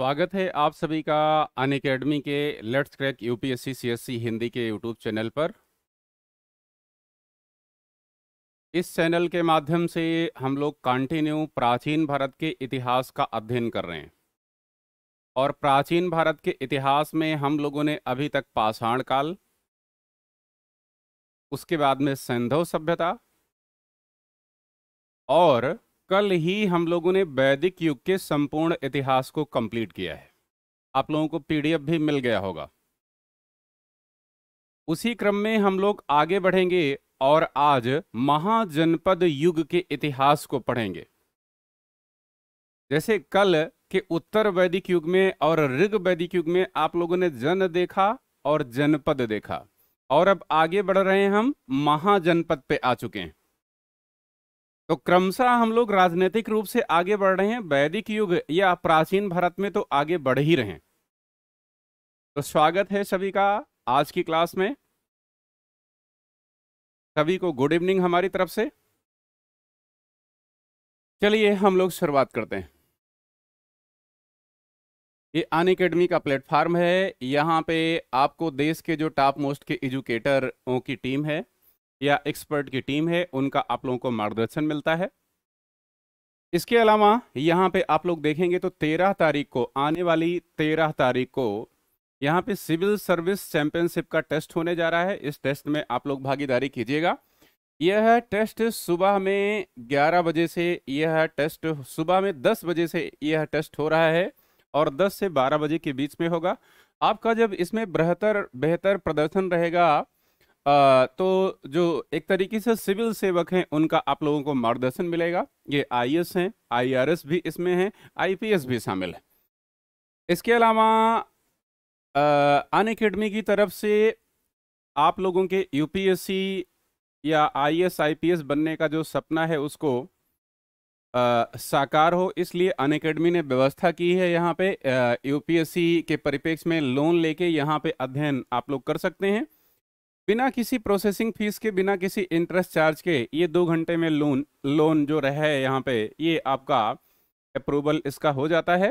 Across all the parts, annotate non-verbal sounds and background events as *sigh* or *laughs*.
स्वागत है आप सभी का अन अकेडमी के let's crack UPSC CSC Hindi के यूट्यूब चैनल पर इस चैनल के माध्यम से हम लोग कंटिन्यू प्राचीन भारत के इतिहास का अध्ययन कर रहे हैं और प्राचीन भारत के इतिहास में हम लोगों ने अभी तक पाषाण काल उसके बाद में सिंधु सभ्यता और कल ही हम लोगों ने वैदिक युग के संपूर्ण इतिहास को कंप्लीट किया है आप लोगों को पीडीएफ भी मिल गया होगा उसी क्रम में हम लोग आगे बढ़ेंगे और आज महाजनपद युग के इतिहास को पढ़ेंगे जैसे कल के उत्तर वैदिक युग में और ऋग वैदिक युग में आप लोगों ने जन देखा और जनपद देखा और अब आगे बढ़ रहे हैं हम महाजनपद पे आ चुके हैं तो क्रमशः हम लोग राजनीतिक रूप से आगे बढ़ रहे हैं वैदिक युग या प्राचीन भारत में तो आगे बढ़ ही रहे हैं तो स्वागत है सभी का आज की क्लास में सभी को गुड इवनिंग हमारी तरफ से चलिए हम लोग शुरुआत करते हैं ये अन अकेडमी का प्लेटफॉर्म है यहाँ पे आपको देश के जो टॉप मोस्ट के एजुकेटरों की टीम है या एक्सपर्ट की टीम है उनका आप लोगों को मार्गदर्शन मिलता है इसके अलावा यहाँ पे आप लोग देखेंगे तो तेरह तारीख को आने वाली तेरह तारीख को यहाँ पे सिविल सर्विस चैंपियनशिप का टेस्ट होने जा रहा है इस टेस्ट में आप लोग भागीदारी कीजिएगा यह टेस्ट सुबह में 11 बजे से यह टेस्ट सुबह में 10 बजे से यह टेस्ट हो रहा है और 10 से 12 बजे के बीच में होगा आपका जब इसमें बेहतर बेहतर प्रदर्शन रहेगा तो जो एक तरीके से सिविल सेवक हैं उनका आप लोगों को मार्गदर्शन मिलेगा ये आई एस हैं आई आर एस भी इसमें हैं आई पी एस भी शामिल है इसके अलावा अन अकेडमी की तरफ से आप लोगों के यू पी एस सी या I S I P S बनने का जो सपना है उसको आ, साकार हो इसलिए अन अकेडमी ने व्यवस्था की है यहाँ पे यूपीएससी के परिपेक्ष में लोन लेके यहाँ पे अध्ययन आप लोग कर सकते हैं बिना किसी प्रोसेसिंग फीस के बिना किसी इंटरेस्ट चार्ज के ये दो घंटे में लोन लोन जो रहे है यहाँ पे ये आपका अप्रूवल इसका हो जाता है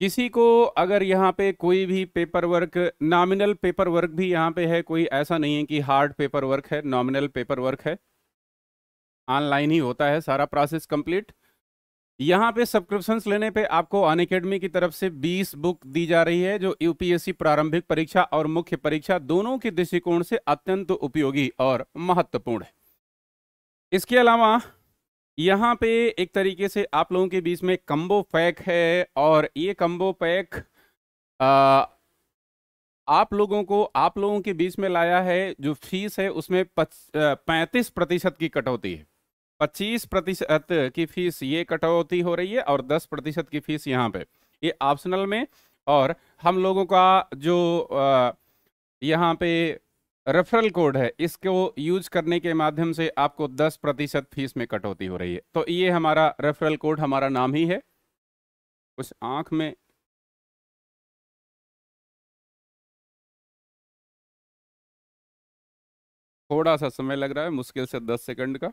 किसी को अगर यहाँ पे कोई भी paper work nominal paper work भी यहाँ पे है कोई ऐसा नहीं है कि हार्ड पेपर वर्क है नॉमिनल पेपर वर्क है ऑनलाइन ही होता है सारा प्रोसेस कंप्लीट यहाँ पे सब्सक्रिप्शन लेने पे आपको अन अकेडमी की तरफ से 20 बुक दी जा रही है जो यूपीएससी प्रारंभिक परीक्षा और मुख्य परीक्षा दोनों के दृष्टिकोण से अत्यंत उपयोगी और महत्वपूर्ण है इसके अलावा यहाँ पे एक तरीके से आप लोगों के बीच में कम्बो पैक है और ये कम्बो पैक आप लोगों को आप लोगों के बीच में लाया है जो फीस है उसमें पैंतीस प्रतिशत की कटौती है पच्चीस प्रतिशत की फीस ये कटौती हो रही है और दस प्रतिशत की फीस यहाँ पे ये ऑप्शनल में और हम लोगों का जो यहाँ पे रेफरल कोड है इसको यूज करने के माध्यम से आपको दस प्रतिशत फीस में कटौती हो रही है तो ये हमारा रेफरल कोड हमारा नाम ही है उस आंख में थोड़ा सा समय लग रहा है मुश्किल से दस सेकंड का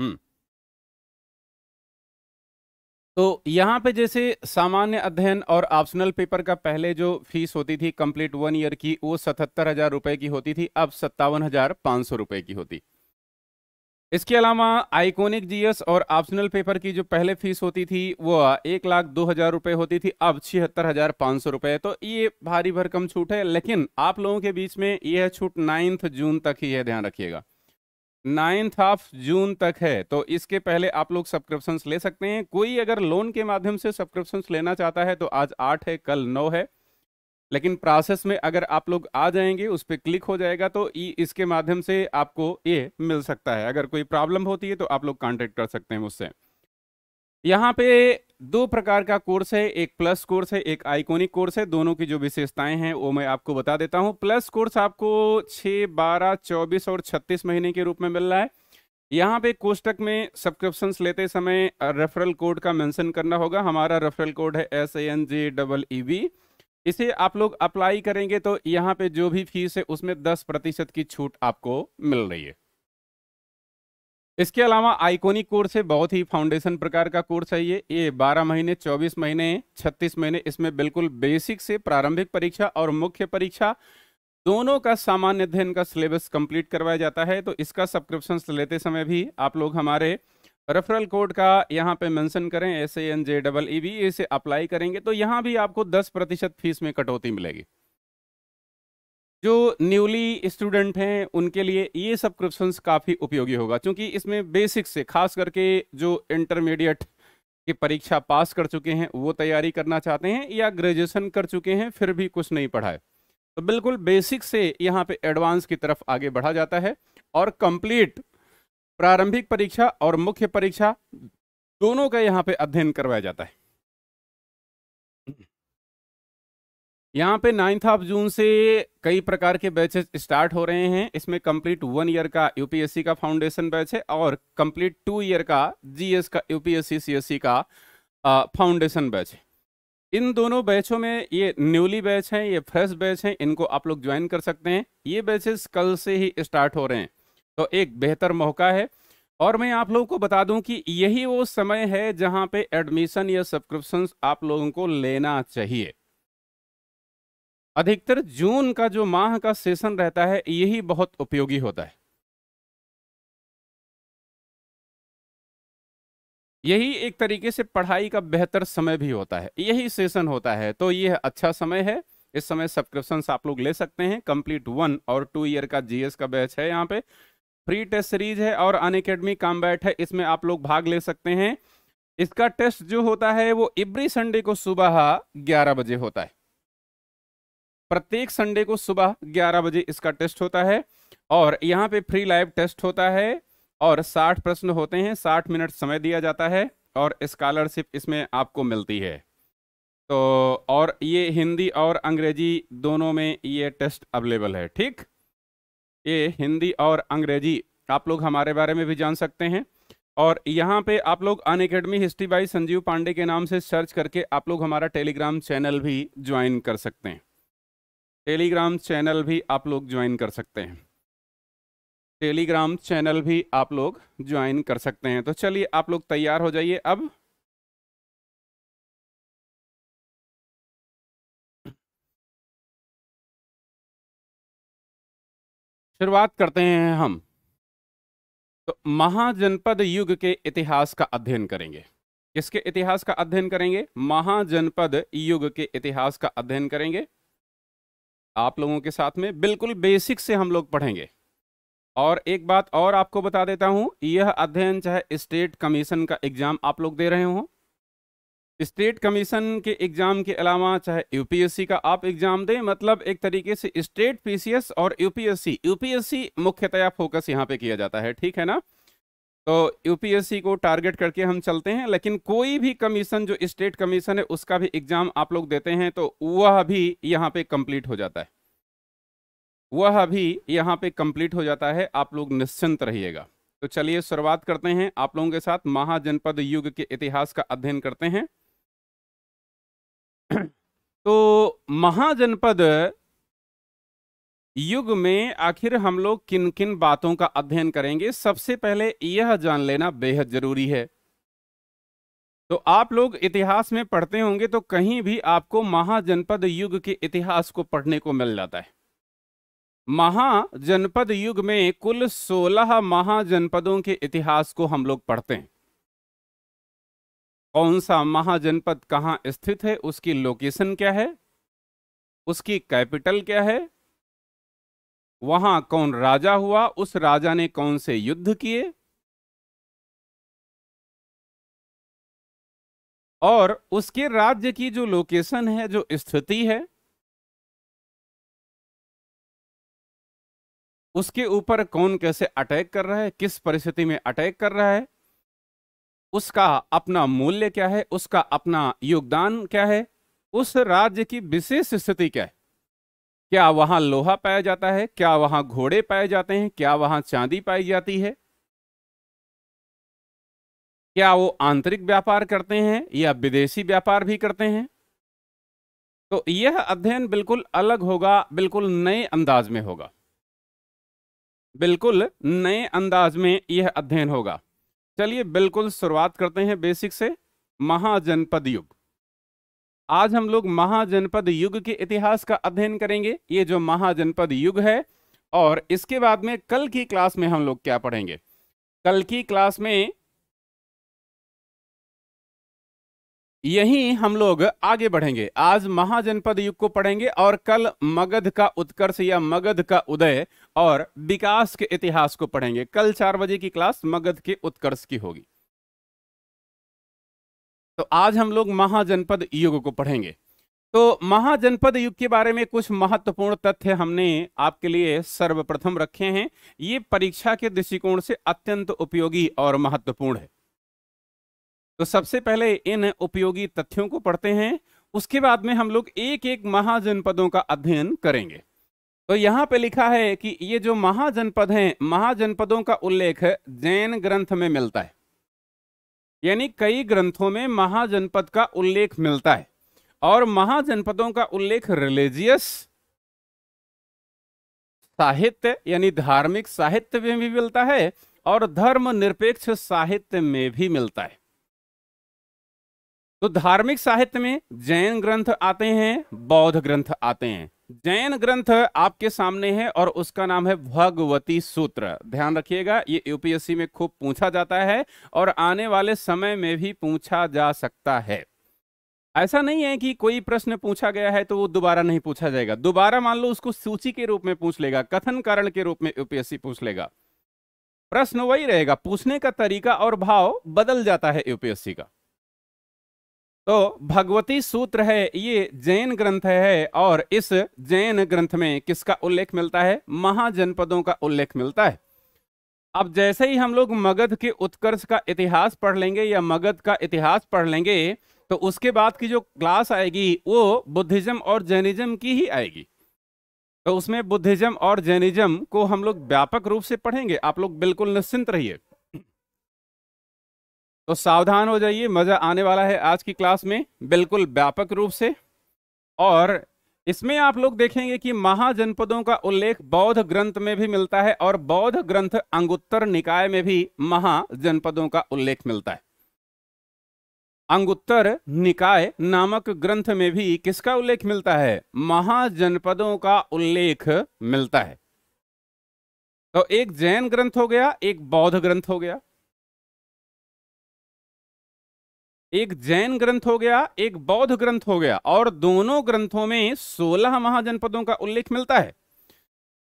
हम्म। तो यहाँ पे जैसे सामान्य अध्ययन और ऑप्शनल पेपर का पहले जो फीस होती थी कंप्लीट वन ईयर की वो सतहत्तर हजार रुपये की होती थी अब सत्तावन हजार पाँच सौ रुपये की होती इसके अलावा आइकोनिक जीएस और ऑप्शनल पेपर की जो पहले फीस होती थी वो एक लाख दो हजार रुपये होती थी अब छिहत्तर हजार पाँच सौ रुपये तो ये भारी भरकम छूट है लेकिन आप लोगों के बीच में यह छूट नाइन्थ जून तक ही है ध्यान रखिएगा नाइन्थ ऑफ जून तक है तो इसके पहले आप लोग सब्सक्रिप्शन ले सकते हैं कोई अगर लोन के माध्यम से सब्सक्रिप्शन लेना चाहता है तो आज आठ है कल नौ है लेकिन प्रोसेस में अगर आप लोग आ जाएंगे उस पर क्लिक हो जाएगा तो ई इसके माध्यम से आपको ये मिल सकता है अगर कोई प्रॉब्लम होती है तो आप लोग कॉन्टेक्ट कर सकते हैं मुझसे यहाँ पे दो प्रकार का कोर्स है एक प्लस कोर्स है एक आइकोनिक कोर्स है दोनों की जो विशेषताएं हैं वो मैं आपको बता देता हूं प्लस कोर्स आपको 6, 12, 24 और 36 महीने के रूप में मिल रहा है यहाँ पे कोष्टक में सब्सक्रिप्शन लेते समय रेफरल कोड का मेंशन करना होगा हमारा रेफरल कोड है S A N J double E B इसे आप लोग अप्लाई करेंगे तो यहाँ पे जो भी फीस है उसमें दस प्रतिशत की छूट आपको मिल रही है इसके अलावा आइकोनिक कोर्स है बहुत ही फाउंडेशन प्रकार का कोर्स है ये ये 12 महीने 24 महीने 36 महीने इसमें बिल्कुल बेसिक से प्रारंभिक परीक्षा और मुख्य परीक्षा दोनों का सामान्य अध्ययन का सिलेबस कंप्लीट करवाया जाता है तो इसका सब्सक्रिप्शन लेते समय भी आप लोग हमारे रेफरल कोड का यहाँ पे मेंशन करें S A N J double E B इसे अप्लाई करेंगे तो यहाँ भी आपको 10 प्रतिशत फीस में कटौती मिलेगी जो न्यूली स्टूडेंट हैं उनके लिए ये सब सब्सक्रिप्शन काफ़ी उपयोगी होगा क्योंकि इसमें बेसिक से खास करके जो इंटरमीडिएट की परीक्षा पास कर चुके हैं वो तैयारी करना चाहते हैं या ग्रेजुएशन कर चुके हैं फिर भी कुछ नहीं पढ़ाए तो बिल्कुल बेसिक से यहाँ पे एडवांस की तरफ आगे बढ़ा जाता है और कंप्लीट प्रारंभिक परीक्षा और मुख्य परीक्षा दोनों का यहाँ पे अध्ययन करवाया जाता है यहाँ पे नाइन्थ ऑफ जून से कई प्रकार के बैचेस स्टार्ट हो रहे हैं इसमें कंप्लीट वन ईयर का यूपीएससी का फाउंडेशन बैच है और कंप्लीट टू ईयर का जीएस का यूपीएससी सीएससी का फाउंडेशन बैच है इन दोनों बैचों में ये न्यूली बैच हैं ये फ्रेश बैच हैं इनको आप लोग ज्वाइन कर सकते हैं ये बैचेस कल से ही स्टार्ट हो रहे हैं तो एक बेहतर मौका है और मैं आप लोगों को बता दूं कि यही वो समय है जहां पे एडमिशन या सब्सक्रिप्शन आप लोगों को लेना चाहिए अधिकतर जून का जो माह का सेशन रहता है यही बहुत उपयोगी होता है यही एक तरीके से पढ़ाई का बेहतर समय भी होता है यही सेशन होता है तो यह अच्छा समय है इस समय सब्सक्रिप्शन आप लोग ले सकते हैं कंप्लीट वन और टू ईयर का जीएस का बैच है यहाँ पे फ्री टेस्ट सीरीज है और अन अकेडमी कॉम्बैट है इसमें आप लोग भाग ले सकते हैं इसका टेस्ट जो होता है वो एवरी संडे को सुबह ग्यारह बजे होता है प्रत्येक संडे को सुबह 11 बजे इसका टेस्ट होता है और यहाँ पे फ्री लाइव टेस्ट होता है और 60 प्रश्न होते हैं 60 मिनट समय दिया जाता है और स्कॉलरशिप इसमें आपको मिलती है तो और ये हिंदी और अंग्रेजी दोनों में ये टेस्ट अवेलेबल है ठीक ये हिंदी और अंग्रेजी आप लोग हमारे बारे में भी जान सकते हैं और यहाँ पे आप लोग Unacademy history by Sanjeev Pandey के नाम से सर्च करके आप लोग हमारा टेलीग्राम चैनल भी ज्वाइन कर सकते हैं टेलीग्राम चैनल भी आप लोग ज्वाइन कर सकते हैं टेलीग्राम चैनल भी आप लोग ज्वाइन कर सकते हैं तो चलिए आप लोग तैयार हो जाइए अब शुरुआत करते हैं हम तो महाजनपद युग के इतिहास का अध्ययन करेंगे किसके इतिहास का अध्ययन करेंगे महाजनपद युग के इतिहास का अध्ययन करेंगे आप लोगों के साथ में बिल्कुल बेसिक से हम लोग पढ़ेंगे और एक बात और आपको बता देता हूं यह अध्ययन चाहे स्टेट कमीशन का एग्जाम आप लोग दे रहे हो स्टेट कमीशन के एग्जाम के अलावा चाहे यूपीएससी का आप एग्जाम दें मतलब एक तरीके से स्टेट पीसीएस और यूपीएससी यूपीएससी मुख्यतया फोकस यहाँ पे किया जाता है ठीक है ना तो यूपीएससी को टारगेट करके हम चलते हैं लेकिन कोई भी कमीशन जो स्टेट कमीशन है उसका भी एग्जाम आप लोग देते हैं तो वह भी यहाँ पे कंप्लीट हो जाता है वह भी यहाँ पे कंप्लीट हो जाता है आप लोग निश्चिंत रहिएगा तो चलिए शुरुआत करते हैं आप लोगों के साथ महाजनपद युग के इतिहास का अध्ययन करते हैं *clears throat* तो महाजनपद युग में आखिर हम लोग किन किन बातों का अध्ययन करेंगे सबसे पहले यह जान लेना बेहद जरूरी है तो आप लोग इतिहास में पढ़ते होंगे तो कहीं भी आपको महाजनपद युग के इतिहास को पढ़ने को मिल जाता है महाजनपद युग में कुल 16 महाजनपदों के इतिहास को हम लोग पढ़ते हैं कौन सा महाजनपद कहाँ स्थित है उसकी लोकेशन क्या है उसकी कैपिटल क्या है वहां कौन राजा हुआ उस राजा ने कौन से युद्ध किए और उसके राज्य की जो लोकेशन है जो स्थिति है उसके ऊपर कौन कैसे अटैक कर रहा है किस परिस्थिति में अटैक कर रहा है उसका अपना मूल्य क्या है उसका अपना योगदान क्या है उस राज्य की विशेष स्थिति क्या है क्या वहां लोहा पाया जाता है क्या वहां घोड़े पाए जाते हैं क्या वहां चांदी पाई जाती है क्या वो आंतरिक व्यापार करते हैं या विदेशी व्यापार भी करते हैं तो यह अध्ययन बिल्कुल अलग होगा बिल्कुल नए अंदाज में होगा बिल्कुल नए अंदाज में यह अध्ययन होगा चलिए बिल्कुल शुरुआत करते हैं बेसिक से महाजनपद युग आज हम लोग महाजनपद युग के इतिहास का अध्ययन करेंगे ये जो महाजनपद युग है और इसके बाद में कल की क्लास में हम लोग क्या पढ़ेंगे कल की क्लास में यही हम लोग आगे बढ़ेंगे आज महाजनपद युग को पढ़ेंगे और कल मगध का उत्कर्ष या मगध का उदय और विकास के इतिहास को पढ़ेंगे कल चार बजे की क्लास मगध के उत्कर्ष की होगी तो आज हम लोग महाजनपद युग को पढ़ेंगे तो महाजनपद युग के बारे में कुछ महत्वपूर्ण तथ्य हमने आपके लिए सर्वप्रथम रखे हैं ये परीक्षा के दृष्टिकोण से अत्यंत उपयोगी और महत्वपूर्ण है तो सबसे पहले इन उपयोगी तथ्यों को पढ़ते हैं उसके बाद में हम लोग एक एक महाजनपदों का अध्ययन करेंगे तो यहाँ पे लिखा है कि ये जो महाजनपद हैं महाजनपदों का उल्लेख जैन ग्रंथ में मिलता है यानी कई ग्रंथों में महाजनपद का उल्लेख मिलता है और महाजनपदों का उल्लेख रिलीजियस साहित्य यानी धार्मिक साहित्य में भी मिलता है और धर्म निरपेक्ष साहित्य में भी मिलता है तो धार्मिक साहित्य में जैन ग्रंथ आते हैं बौद्ध ग्रंथ आते हैं जैन ग्रंथ आपके सामने है और उसका नाम है भगवती सूत्र ध्यान रखिएगा ये यूपीएससी में खूब पूछा जाता है और आने वाले समय में भी पूछा जा सकता है ऐसा नहीं है कि कोई प्रश्न पूछा गया है तो वो दोबारा नहीं पूछा जाएगा दोबारा मान लो उसको सूची के रूप में पूछ लेगा कथन कारण के रूप में यूपीएससी पूछ लेगा प्रश्न वही रहेगा पूछने का तरीका और भाव बदल जाता है यूपीएससी का तो भगवती सूत्र है ये जैन ग्रंथ है और इस जैन ग्रंथ में किसका उल्लेख मिलता है महाजनपदों का उल्लेख मिलता है अब जैसे ही हम लोग मगध के उत्कर्ष का इतिहास पढ़ लेंगे या मगध का इतिहास पढ़ लेंगे तो उसके बाद की जो क्लास आएगी वो बुद्धिज्म और जैनिज्म की ही आएगी तो उसमें बुद्धिज्म और जैनिज्म को हम लोग व्यापक रूप से पढ़ेंगे आप लोग बिल्कुल निश्चिंत रहिए तो सावधान हो जाइए मज़ा आने वाला है आज की क्लास में बिल्कुल व्यापक रूप से और इसमें आप लोग देखेंगे कि महाजनपदों का उल्लेख बौद्ध ग्रंथ में भी मिलता है और बौद्ध ग्रंथ अंगुत्तर निकाय में भी महाजनपदों का उल्लेख मिलता है अंगुत्तर निकाय नामक ग्रंथ में भी किसका उल्लेख मिलता है महाजनपदों का उल्लेख मिलता है तो एक जैन ग्रंथ हो गया एक बौद्ध ग्रंथ हो गया एक जैन ग्रंथ हो गया एक बौद्ध ग्रंथ हो गया और दोनों ग्रंथों में सोलह महाजनपदों का उल्लेख मिलता है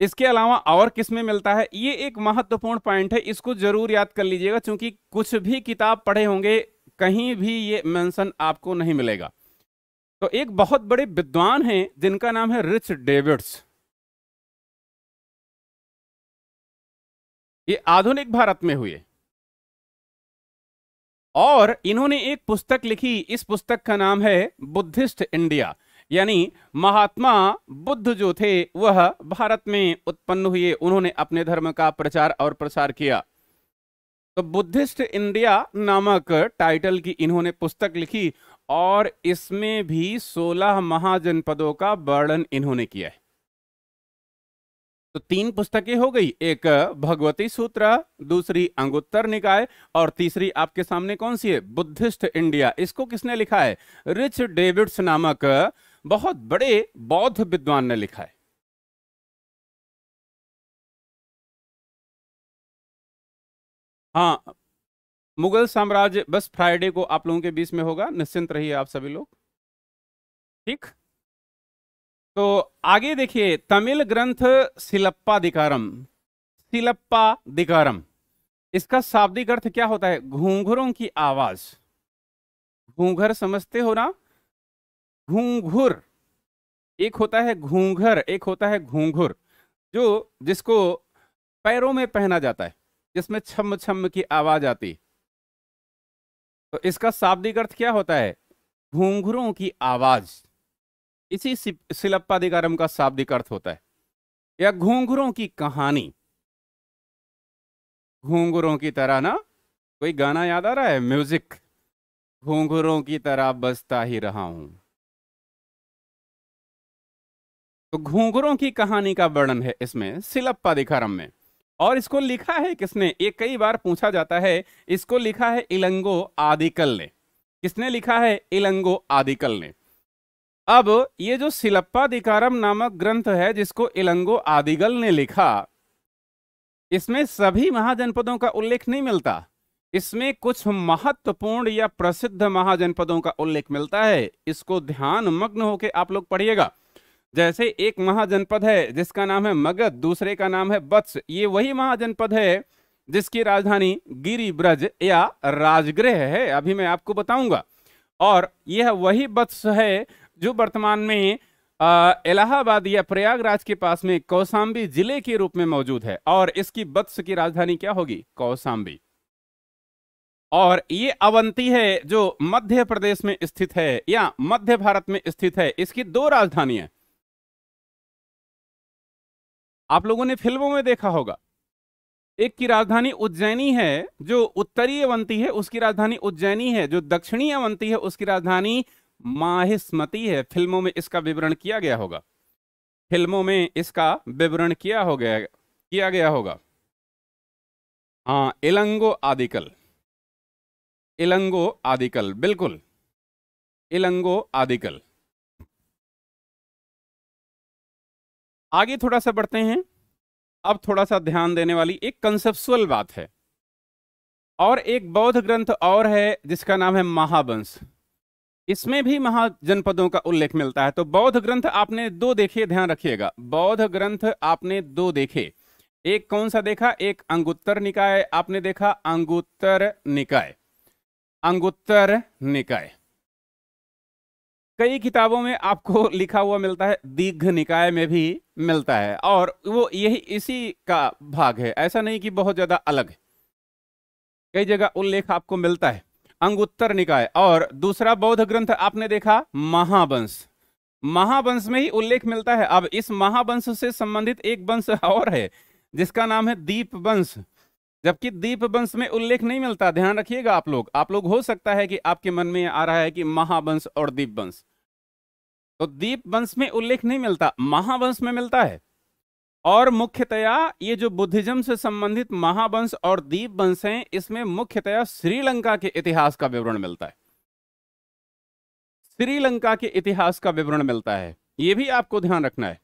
इसके अलावा और किसमें मिलता है ये एक महत्वपूर्ण पॉइंट है इसको जरूर याद कर लीजिएगा क्योंकि कुछ भी किताब पढ़े होंगे कहीं भी ये मेंशन आपको नहीं मिलेगा तो एक बहुत बड़े विद्वान हैं जिनका नाम है रिच डेविड्स ये आधुनिक भारत में हुए और इन्होंने एक पुस्तक लिखी इस पुस्तक का नाम है बुद्धिस्ट इंडिया यानी महात्मा बुद्ध जो थे वह भारत में उत्पन्न हुए उन्होंने अपने धर्म का प्रचार और प्रसार किया तो बुद्धिस्ट इंडिया नामक टाइटल की इन्होंने पुस्तक लिखी और इसमें भी 16 महाजनपदों का वर्णन इन्होंने किया है तो तीन पुस्तकें हो गई एक भगवती सूत्र दूसरी अंगुत्तर निकाय और तीसरी आपके सामने कौन सी है बुद्धिस्ट इंडिया इसको किसने लिखा है रिच डेविड्स नामक बहुत बड़े बौद्ध विद्वान ने लिखा है हाँ मुगल साम्राज्य बस फ्राइडे को आप लोगों के बीच में होगा निश्चिंत रहिए आप सभी लोग ठीक तो आगे देखिए तमिल ग्रंथ सिलप्पा सिलप्पा दिकारम इसका शाब्दिक अर्थ क्या होता है घूंघरों की आवाज घूंघर समझते हो ना घूंघुर एक होता है घूंघर एक होता है घूंघुर जो जिसको पैरों में पहना जाता है जिसमें छम छम की आवाज आती तो इसका शाब्दिक अर्थ क्या होता है घूंघरों की आवाज़ इसी सिलप्पाधिकारम का शाब्दिक अर्थ होता है या घूंघरों की कहानी घूंघरों की तरह ना कोई गाना याद आ रहा है म्यूजिक घूंघरों की तरह बसता ही रहा हूं तो घूंघरों की कहानी का वर्णन है इसमें सिलप्पाधिकारम में और इसको लिखा है किसने ये कई बार पूछा जाता है इसको लिखा है इलंगो आदिकल ने किसने लिखा है इलंगो आदिकल ने अब ये जो सिलप्पाधिकारम नामक ग्रंथ है जिसको इलंगो आदिगल ने लिखा इसमें सभी महाजनपदों का उल्लेख नहीं मिलता इसमें कुछ महत्वपूर्ण या प्रसिद्ध महाजनपदों का उल्लेख मिलता है इसको ध्यान मग्न होकर आप लोग पढ़िएगा जैसे एक महाजनपद है जिसका नाम है मगध दूसरे का नाम है बत्स ये वही महाजनपद है जिसकी राजधानी गिरिब्रज या राजगृह है अभी मैं आपको बताऊंगा और यह वही बत्स है जो वर्तमान में इलाहाबाद या प्रयागराज के पास में कौसाम्बी जिले के रूप में मौजूद है और इसकी बत्स की राजधानी क्या होगी कौसाम्बी और ये अवंती है जो मध्य प्रदेश में स्थित है या मध्य भारत में स्थित है इसकी दो राजधानी है आप लोगों ने फिल्मों में देखा होगा एक की राजधानी उज्जैनी है जो उत्तरी अवंती है उसकी राजधानी उज्जैनी है जो दक्षिणी अवंती है उसकी राजधानी माहिस्मती है फिल्मों में इसका विवरण किया गया होगा फिल्मों में इसका विवरण किया हो गया किया गया होगा हाँ इलंगो आदिकल इलंगो आदिकल बिल्कुल इलंगो आदिकल आगे थोड़ा सा बढ़ते हैं अब थोड़ा सा ध्यान देने वाली एक कंसेप्सुअल बात है और एक बौद्ध ग्रंथ और है जिसका नाम है महावंश इसमें भी महाजनपदों का उल्लेख मिलता है तो बौद्ध ग्रंथ आपने दो देखे ध्यान रखिएगा बौद्ध ग्रंथ आपने दो देखे एक कौन सा देखा एक अंगुत्तर निकाय आपने देखा अंगुत्तर निकाय अंगुत्तर निकाय कई किताबों में आपको *laughs* लिखा हुआ मिलता है दीघ निकाय में भी मिलता है और वो यही इसी का भाग है ऐसा नहीं कि बहुत ज्यादा अलग है कई जगह उल्लेख आपको मिलता है अंगुत्तर निकाय और दूसरा बौद्ध ग्रंथ आपने देखा महावंश महावंश में ही उल्लेख मिलता है अब इस महावंश से संबंधित एक वंश और है जिसका नाम है दीप वंश जबकि दीप वंश में उल्लेख नहीं मिलता ध्यान रखिएगा आप लोग आप लोग हो सकता है कि आपके मन में आ रहा है कि महावंश और दीप वंश तो दीप वंश में उल्लेख नहीं मिलता महावंश में मिलता है और मुख्यतया ये जो बुद्धिज्म से संबंधित महावंश और दीप वंश हैं इसमें मुख्यतया श्रीलंका के इतिहास का विवरण मिलता है श्रीलंका के इतिहास का विवरण मिलता है ये भी आपको ध्यान रखना है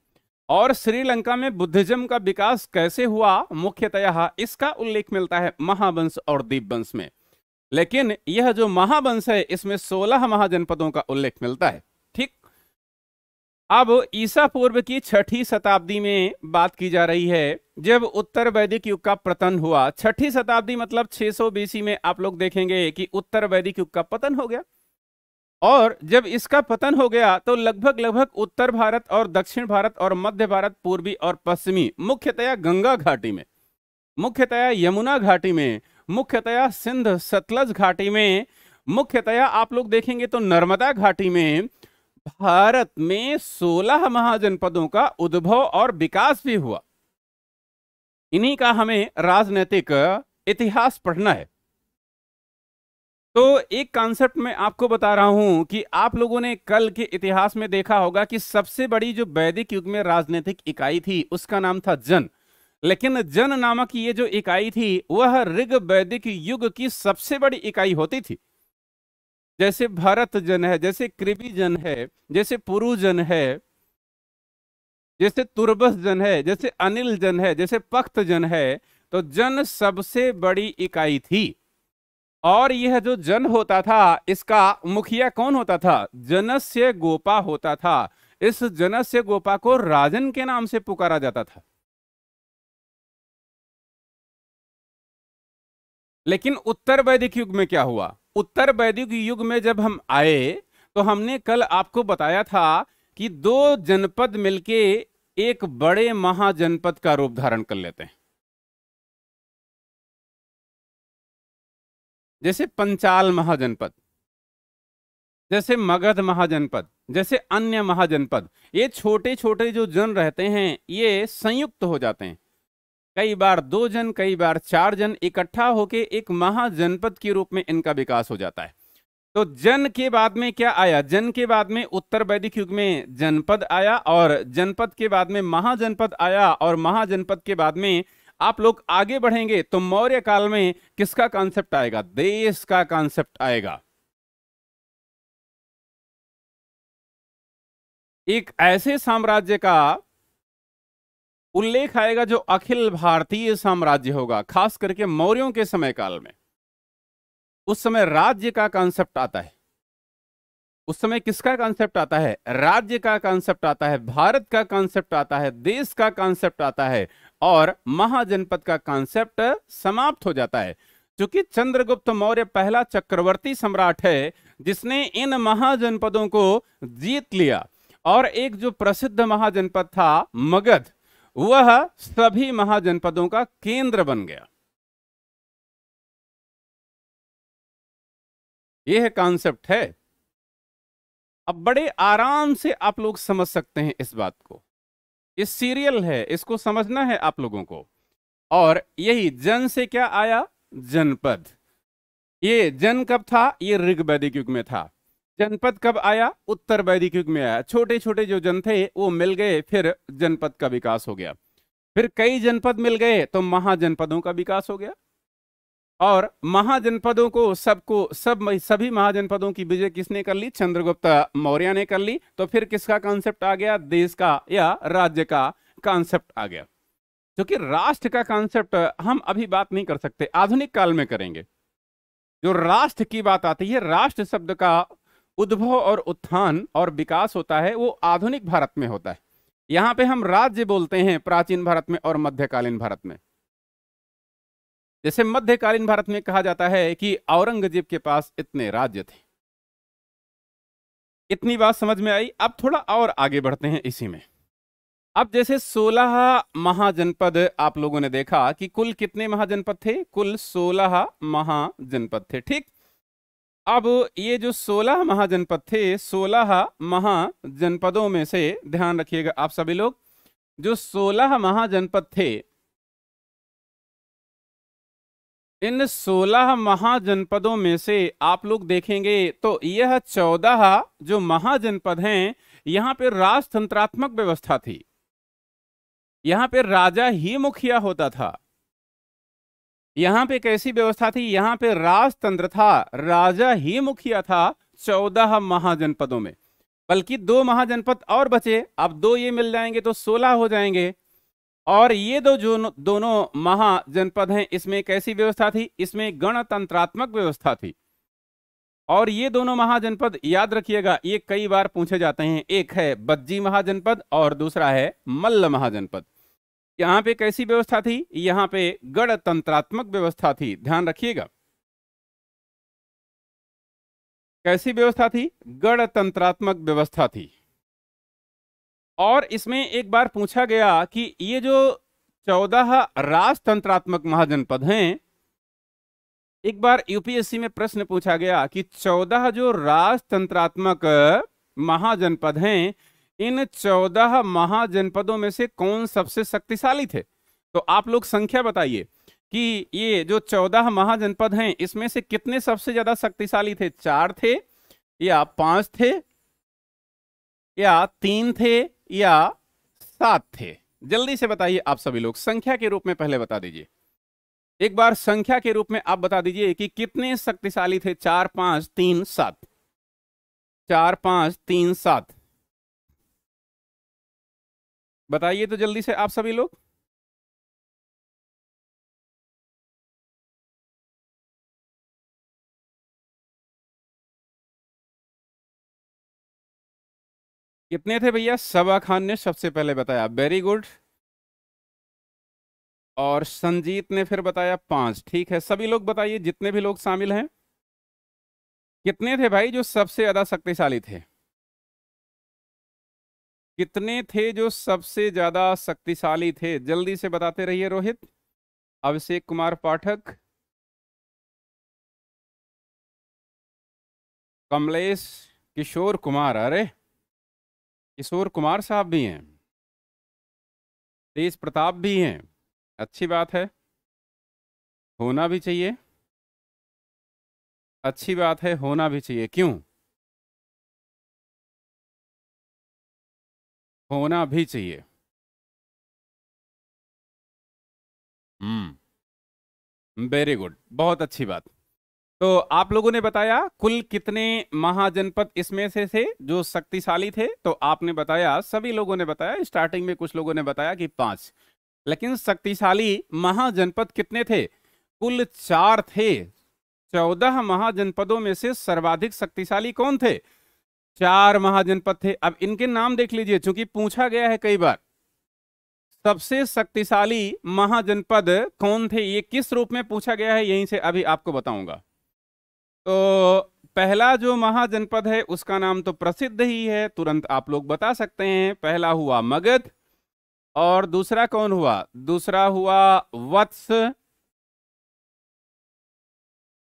और श्रीलंका में बुद्धिज्म का विकास कैसे हुआ मुख्यतया इसका उल्लेख मिलता है महावंश और दीप वंश में लेकिन यह जो महावंश है इसमें सोलह महाजनपदों का उल्लेख मिलता है अब ईसा पूर्व की छठी शताब्दी में बात की जा रही है जब उत्तर वैदिक युग का पतन हुआ छठी शताब्दी मतलब 600 सौ बीसी में आप लोग देखेंगे कि उत्तर वैदिक युग का पतन हो गया और जब इसका पतन हो गया तो लगभग लगभग उत्तर भारत और दक्षिण भारत और मध्य भारत पूर्वी और पश्चिमी मुख्यतया गंगा घाटी में मुख्यतया यमुना घाटी में मुख्यतया सिंध सतलज घाटी में मुख्यतया आप लोग देखेंगे तो नर्मदा घाटी में भारत में 16 महाजनपदों का उद्भव और विकास भी हुआ इन्हीं का हमें राजनीतिक इतिहास पढ़ना है तो एक कॉन्सेप्ट में आपको बता रहा हूं कि आप लोगों ने कल के इतिहास में देखा होगा कि सबसे बड़ी जो वैदिक युग में राजनीतिक इकाई थी उसका नाम था जन लेकिन जन नामक ये जो इकाई थी वह ऋग वैदिक युग की सबसे बड़ी इकाई होती थी जैसे भारत जन है जैसे कृबी जन है जैसे पुरु जन है जैसे तुर्बस जन है जैसे अनिल जन है जैसे पख्त जन है तो जन सबसे बड़ी इकाई थी और यह जो जन होता था इसका मुखिया कौन होता था जनस्य गोपा होता था इस जनस्य गोपा को राजन के नाम से पुकारा जाता था लेकिन उत्तर वैदिक युग में क्या हुआ उत्तर वैदिक युग में जब हम आए तो हमने कल आपको बताया था कि दो जनपद मिलके एक बड़े महाजनपद का रूप धारण कर लेते हैं जैसे पंचाल महाजनपद जैसे मगध महाजनपद जैसे अन्य महाजनपद ये छोटे छोटे जो जन रहते हैं ये संयुक्त हो जाते हैं कई बार दो जन कई बार चार जन इकट्ठा होके एक महाजनपद के रूप में इनका विकास हो जाता है तो जन के बाद में क्या आया जन के बाद में उत्तर वैदिक युग में जनपद आया और जनपद के बाद में महाजनपद आया और महाजनपद के बाद में आप लोग आगे बढ़ेंगे तो मौर्य काल में किसका कॉन्सेप्ट आएगा देश का कॉन्सेप्ट आएगा एक ऐसे साम्राज्य का उल्लेख आएगा जो अखिल भारतीय साम्राज्य होगा खास करके मौर्यों के समय काल में उस समय राज्य का कॉन्सेप्ट आता है उस समय किसका कॉन्सेप्ट आता है राज्य का कॉन्सेप्ट आता है भारत का कॉन्सेप्ट आता है देश का कॉन्सेप्ट आता है और महाजनपद का कॉन्सेप्ट समाप्त हो जाता है क्योंकि चंद्रगुप्त मौर्य पहला चक्रवर्ती सम्राट है जिसने इन महाजनपदों को जीत लिया और एक जो प्रसिद्ध महाजनपद था मगध वह सभी महाजनपदों का केंद्र बन गया यह कॉन्सेप्ट है अब बड़े आराम से आप लोग समझ सकते हैं इस बात को इस सीरियल है इसको समझना है आप लोगों को और यही जन से क्या आया जनपद ये जन कब था ये ऋग्वैदिक युग में था जनपद कब आया उत्तर वैदिक युग में आया छोटे छोटे जो जन थे वो मिल गए फिर जनपद का विकास हो गया फिर कई जनपद मिल गए तो महाजनपदों का विकास हो गया और महाजनपदों को सबको सब सभी महाजनपदों की विजय किसने कर ली चंद्रगुप्त मौर्य ने कर ली तो फिर किसका कॉन्सेप्ट आ गया देश का या राज्य का कॉन्सेप्ट आ गया क्योंकि राष्ट्र का कॉन्सेप्ट हम अभी बात नहीं कर सकते आधुनिक काल में करेंगे जो राष्ट्र की बात आती है राष्ट्र शब्द का उद्भव और उत्थान और विकास होता है वो आधुनिक भारत में होता है यहां पे हम राज्य बोलते हैं प्राचीन भारत में और मध्यकालीन भारत में जैसे मध्यकालीन भारत में कहा जाता है कि औरंगजेब के पास इतने राज्य थे इतनी बात समझ में आई अब थोड़ा और आगे बढ़ते हैं इसी में अब जैसे 16 महाजनपद आप लोगों ने देखा कि कुल कितने महाजनपद थे कुल 16 महाजनपद थे ठीक अब ये जो 16 महाजनपद थे 16 महाजनपदों में से ध्यान रखिएगा आप सभी लोग जो 16 महाजनपद थे इन 16 महाजनपदों में से आप लोग देखेंगे तो यह 14 जो महाजनपद हैं यहां पर राजतंत्रात्मक व्यवस्था थी यहां पर राजा ही मुखिया होता था यहाँ पे कैसी व्यवस्था थी यहाँ पे राजतंत्र था राजा ही मुखिया था चौदह महाजनपदों में बल्कि दो महाजनपद और बचे अब दो ये मिल जाएंगे तो सोलह हो जाएंगे और ये दो जो दोनों महाजनपद हैं इसमें कैसी व्यवस्था थी इसमें गणतंत्रात्मक व्यवस्था थी और ये दोनों महाजनपद याद रखिएगा ये कई बार पूछे जाते हैं एक है बज्जी महाजनपद और दूसरा है मल्ल महाजनपद यहाँ पे कैसी व्यवस्था थी यहाँ पे गणतंत्रात्मक व्यवस्था थी ध्यान रखिएगा कैसी व्यवस्था थी गणतंत्रात्मक व्यवस्था थी और इसमें एक बार पूछा गया कि ये जो चौदह राजतंत्रात्मक महाजनपद हैं एक बार यूपीएससी में प्रश्न पूछा गया कि चौदह जो राजतंत्रात्मक महाजनपद हैं इन चौदह महाजनपदों में से कौन सबसे शक्तिशाली थे तो आप लोग संख्या बताइए कि ये जो चौदह महाजनपद हैं इसमें से कितने सबसे ज्यादा शक्तिशाली थे चार थे या पांच थे या तीन थे या सात थे जल्दी से बताइए आप सभी लोग संख्या के रूप में पहले बता दीजिए एक बार संख्या के रूप में आप बता दीजिए कि कितने शक्तिशाली थे चार पांच तीन सात चार पांच तीन सात बताइए तो जल्दी से आप सभी लोग कितने थे भैया सबा खान ने सबसे पहले बताया वेरी गुड और संजीत ने फिर बताया पांच ठीक है सभी लोग बताइए जितने भी लोग शामिल हैं कितने थे भाई जो सबसे ज्यादा शक्तिशाली थे कितने थे जो सबसे ज्यादा शक्तिशाली थे जल्दी से बताते रहिए रोहित अभिषेक कुमार पाठक कमलेश किशोर कुमार अरे किशोर कुमार साहब भी हैं तेज प्रताप भी हैं अच्छी बात है होना भी चाहिए अच्छी बात है होना भी चाहिए क्यों होना भी चाहिए हम्म वेरी गुड बहुत अच्छी बात तो आप लोगों ने बताया कुल कितने महाजनपद इसमें से थे जो शक्तिशाली थे तो आपने बताया सभी लोगों ने बताया स्टार्टिंग में कुछ लोगों ने बताया कि पांच लेकिन शक्तिशाली महाजनपद कितने थे कुल चार थे चौदह महाजनपदों में से सर्वाधिक शक्तिशाली कौन थे चार महाजनपद थे अब इनके नाम देख लीजिए चूंकि पूछा गया है कई बार सबसे शक्तिशाली महाजनपद कौन थे ये किस रूप में पूछा गया है यहीं से अभी आपको बताऊंगा तो पहला जो महाजनपद है उसका नाम तो प्रसिद्ध ही है तुरंत आप लोग बता सकते हैं पहला हुआ मगध और दूसरा कौन हुआ दूसरा हुआ वत्स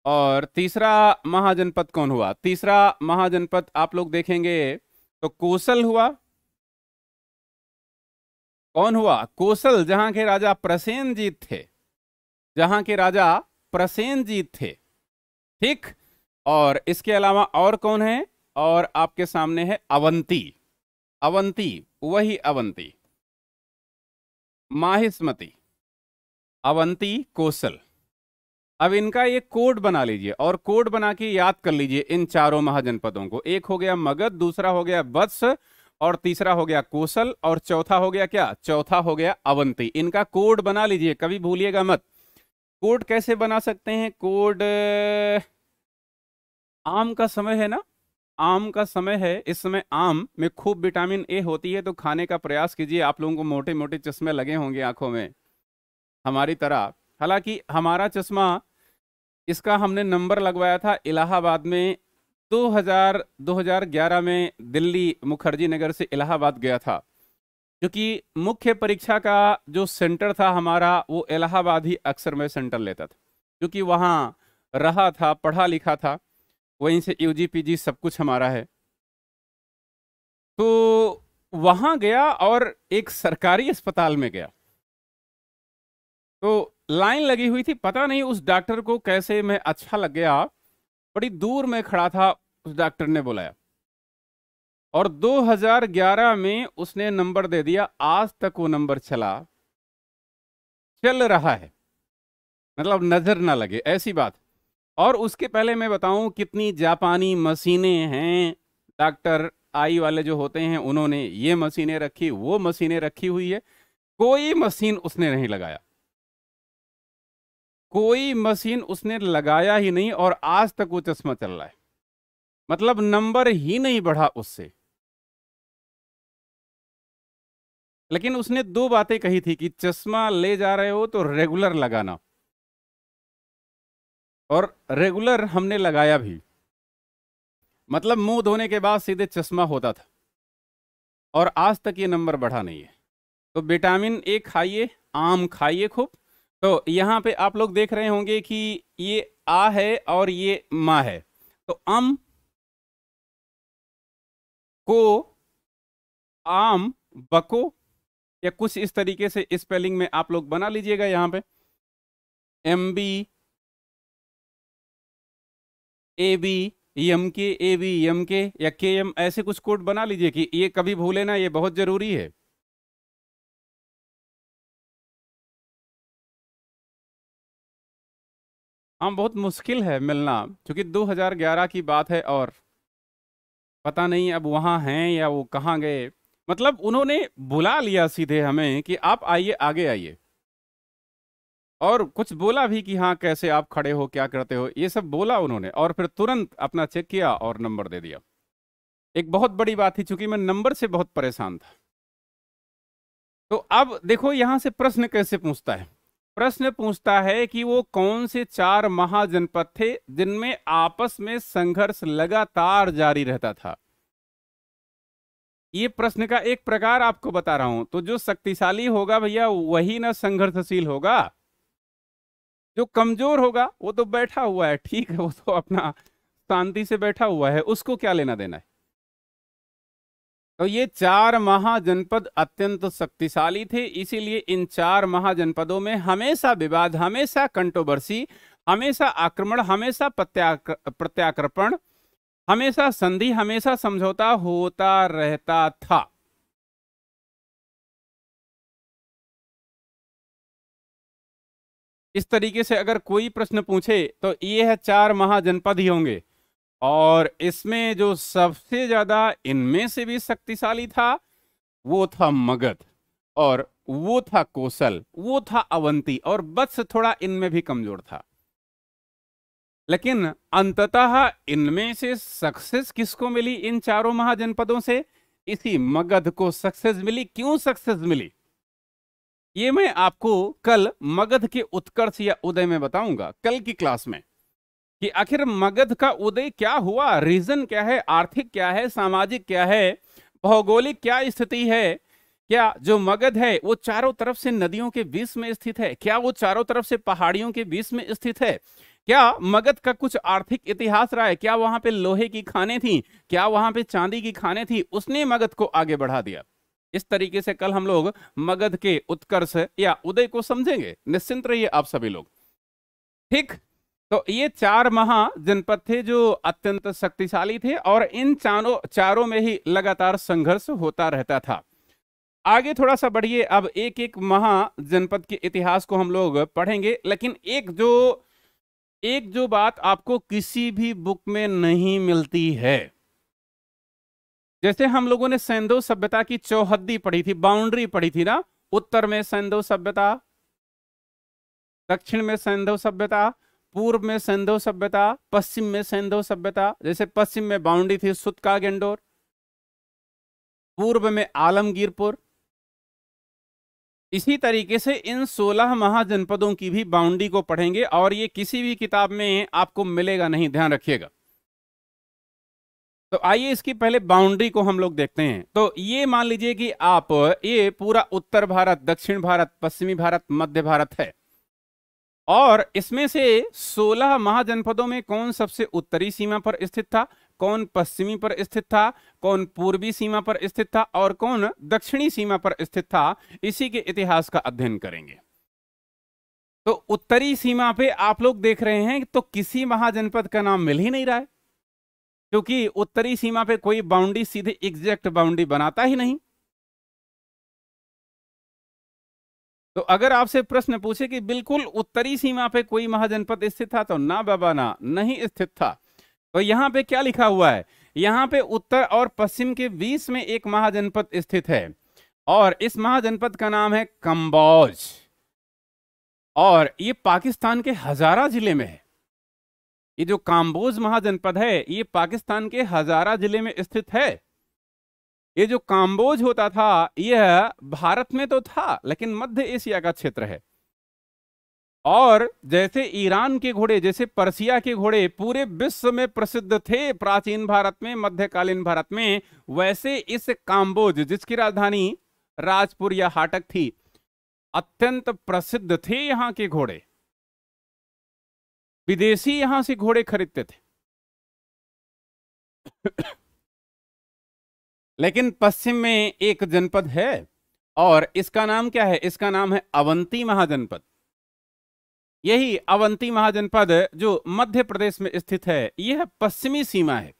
और तीसरा महाजनपद कौन हुआ तीसरा महाजनपद आप लोग देखेंगे तो कोसल हुआ कौन हुआ कोसल जहां के राजा प्रसेनजीत थे जहां के राजा प्रसेनजीत थे ठीक और इसके अलावा और कौन है और आपके सामने है अवंती अवंती वही अवंती माहिस्मती अवंती कोसल अब इनका एक कोड बना लीजिए और कोड बना के याद कर लीजिए इन चारों महाजनपदों को एक हो गया मगध दूसरा हो गया वत्स और तीसरा हो गया कोसल और चौथा हो गया क्या चौथा हो गया अवंती इनका कोड बना लीजिए कभी भूलिएगा मत कोड कैसे बना सकते हैं कोड आम का समय है ना आम का समय है इस समय आम में खूब विटामिन ए होती है तो खाने का प्रयास कीजिए आप लोगों को मोटे मोटे चश्मे लगे होंगे आंखों में हमारी तरह हालांकि हमारा चश्मा इसका हमने नंबर लगवाया था इलाहाबाद में 2000 2011 में दिल्ली मुखर्जी नगर से इलाहाबाद गया था क्योंकि मुख्य परीक्षा का जो सेंटर था हमारा वो इलाहाबाद ही अक्सर में सेंटर लेता था क्योंकि वहाँ रहा था पढ़ा लिखा था वहीं से यू जी सब कुछ हमारा है तो वहाँ गया और एक सरकारी अस्पताल में गया तो लाइन लगी हुई थी पता नहीं उस डॉक्टर को कैसे मैं अच्छा लग गया बड़ी दूर में खड़ा था उस डॉक्टर ने बुलाया और 2011 में उसने नंबर दे दिया आज तक वो नंबर चला चल रहा है मतलब नज़र ना लगे ऐसी बात और उसके पहले मैं बताऊं कितनी जापानी मशीनें हैं डॉक्टर आई वाले जो होते हैं उन्होंने ये मशीनें रखी वो मशीनें रखी हुई है कोई मशीन उसने नहीं लगाया कोई मशीन उसने लगाया ही नहीं और आज तक वो चश्मा चल रहा है मतलब नंबर ही नहीं बढ़ा उससे लेकिन उसने दो बातें कही थी कि चश्मा ले जा रहे हो तो रेगुलर लगाना और रेगुलर हमने लगाया भी मतलब मुंह धोने के बाद सीधे चश्मा होता था और आज तक ये नंबर बढ़ा नहीं है तो विटामिन ए खाइए आम खाइए खूब तो यहाँ पे आप लोग देख रहे होंगे कि ये आ है और ये मा है तो अम को आम बको या कुछ इस तरीके से स्पेलिंग में आप लोग बना लीजिएगा यहाँ पे M B A B M K A B M के या के एम ऐसे कुछ कोड बना लीजिए कि ये कभी भूले ना ये बहुत ज़रूरी है हाँ बहुत मुश्किल है मिलना क्योंकि 2011 की बात है और पता नहीं अब वहाँ हैं या वो कहाँ गए मतलब उन्होंने बुला लिया सीधे हमें कि आप आइए आगे आइए और कुछ बोला भी कि हाँ कैसे आप खड़े हो क्या करते हो ये सब बोला उन्होंने और फिर तुरंत अपना चेक किया और नंबर दे दिया एक बहुत बड़ी बात थी चूंकि मैं नंबर से बहुत परेशान था तो अब देखो यहां से प्रश्न कैसे पूछता है प्रश्न पूछता है कि वो कौन से चार महाजनपद थे जिनमें आपस में संघर्ष लगातार जारी रहता था ये प्रश्न का एक प्रकार आपको बता रहा हूं तो जो शक्तिशाली होगा भैया वही ना संघर्षशील होगा जो कमजोर होगा वो तो बैठा हुआ है ठीक है वो तो अपना शांति से बैठा हुआ है उसको क्या लेना देना है तो ये चार महाजनपद अत्यंत शक्तिशाली थे इसीलिए इन चार महाजनपदों में हमेशा विवाद हमेशा कंट्रोवर्सी हमेशा आक्रमण हमेशा प्रत्याक्रपण हमेशा संधि हमेशा समझौता होता रहता था इस तरीके से अगर कोई प्रश्न पूछे तो ये है चार महाजनपद ही होंगे और इसमें जो सबसे ज्यादा इनमें से भी शक्तिशाली था वो था मगध और वो था कौशल वो था अवंती और बत्स थोड़ा इनमें भी कमजोर था लेकिन अंततः इनमें से सक्सेस किसको मिली इन चारों महाजनपदों से इसी मगध को सक्सेस मिली क्यों सक्सेस मिली ये मैं आपको कल मगध के उत्कर्ष या उदय में बताऊंगा कल की क्लास में कि आखिर मगध का उदय क्या हुआ रीजन क्या है आर्थिक क्या है सामाजिक क्या है भौगोलिक क्या स्थिति है क्या जो मगध है वो चारों तरफ से नदियों के बीच में स्थित है क्या वो चारों तरफ से पहाड़ियों के बीच में स्थित है क्या मगध का कुछ आर्थिक इतिहास रहा है क्या वहां पे लोहे की खाने थी क्या वहां पे चांदी की खाने थी उसने मगध को आगे बढ़ा दिया इस तरीके से कल हम लोग मगध के उत्कर्ष या उदय को समझेंगे निश्चिंत रहिए आप सभी लोग ठीक तो ये चार महा जनपद थे जो अत्यंत शक्तिशाली थे और इन चारों चारों में ही लगातार संघर्ष होता रहता था आगे थोड़ा सा बढ़िए अब एक एक महा जनपद के इतिहास को हम लोग पढ़ेंगे लेकिन एक जो एक जो बात आपको किसी भी बुक में नहीं मिलती है जैसे हम लोगों ने सेंधो सभ्यता की चौहद्दी पढ़ी थी बाउंड्री पढ़ी थी ना उत्तर में सेंधो सभ्यता दक्षिण में सेंधो सभ्यता पूर्व में सिंधु सभ्यता पश्चिम में सिंधु सभ्यता जैसे पश्चिम में बाउंड्री थी सुतका गेंडोर पूर्व में आलमगीरपुर इसी तरीके से इन 16 महाजनपदों की भी बाउंड्री को पढ़ेंगे और ये किसी भी किताब में आपको मिलेगा नहीं ध्यान रखिएगा तो आइए इसकी पहले बाउंड्री को हम लोग देखते हैं तो ये मान लीजिए कि आप ये पूरा उत्तर भारत दक्षिण भारत पश्चिमी भारत मध्य भारत है और इसमें से 16 महाजनपदों में कौन सबसे उत्तरी सीमा पर स्थित था कौन पश्चिमी पर स्थित था कौन पूर्वी सीमा पर स्थित था और कौन दक्षिणी सीमा पर स्थित था इसी के इतिहास का अध्ययन करेंगे तो उत्तरी सीमा पे आप लोग देख रहे हैं तो किसी महाजनपद का नाम मिल ही नहीं रहा है क्योंकि उत्तरी सीमा पे कोई बाउंड्री सीधे एग्जैक्ट बाउंड्री बनाता ही नहीं तो अगर आपसे प्रश्न पूछे कि बिल्कुल उत्तरी सीमा पे कोई महाजनपद स्थित था तो ना बाबा ना नहीं स्थित था तो यहाँ पे क्या लिखा हुआ है यहाँ पे उत्तर और पश्चिम के बीच में एक महाजनपद स्थित है और इस महाजनपद का नाम है कंबौज और ये पाकिस्तान के हजारा जिले में है ये जो काम्बोज महाजनपद है ये पाकिस्तान के हजारा जिले में स्थित है ये जो काम्बोज होता था यह भारत में तो था लेकिन मध्य एशिया का क्षेत्र है और जैसे ईरान के घोड़े जैसे पर्सिया के घोड़े पूरे विश्व में प्रसिद्ध थे प्राचीन भारत में मध्यकालीन भारत में वैसे इस काम्बोज जिसकी राजधानी राजपुर या हाटक थी अत्यंत प्रसिद्ध थे यहां के घोड़े विदेशी यहां से घोड़े खरीदते थे लेकिन पश्चिम में एक जनपद है और इसका नाम क्या है इसका नाम है अवंती महाजनपद यही अवंती महाजनपद जो मध्य प्रदेश में स्थित है यह पश्चिमी सीमा है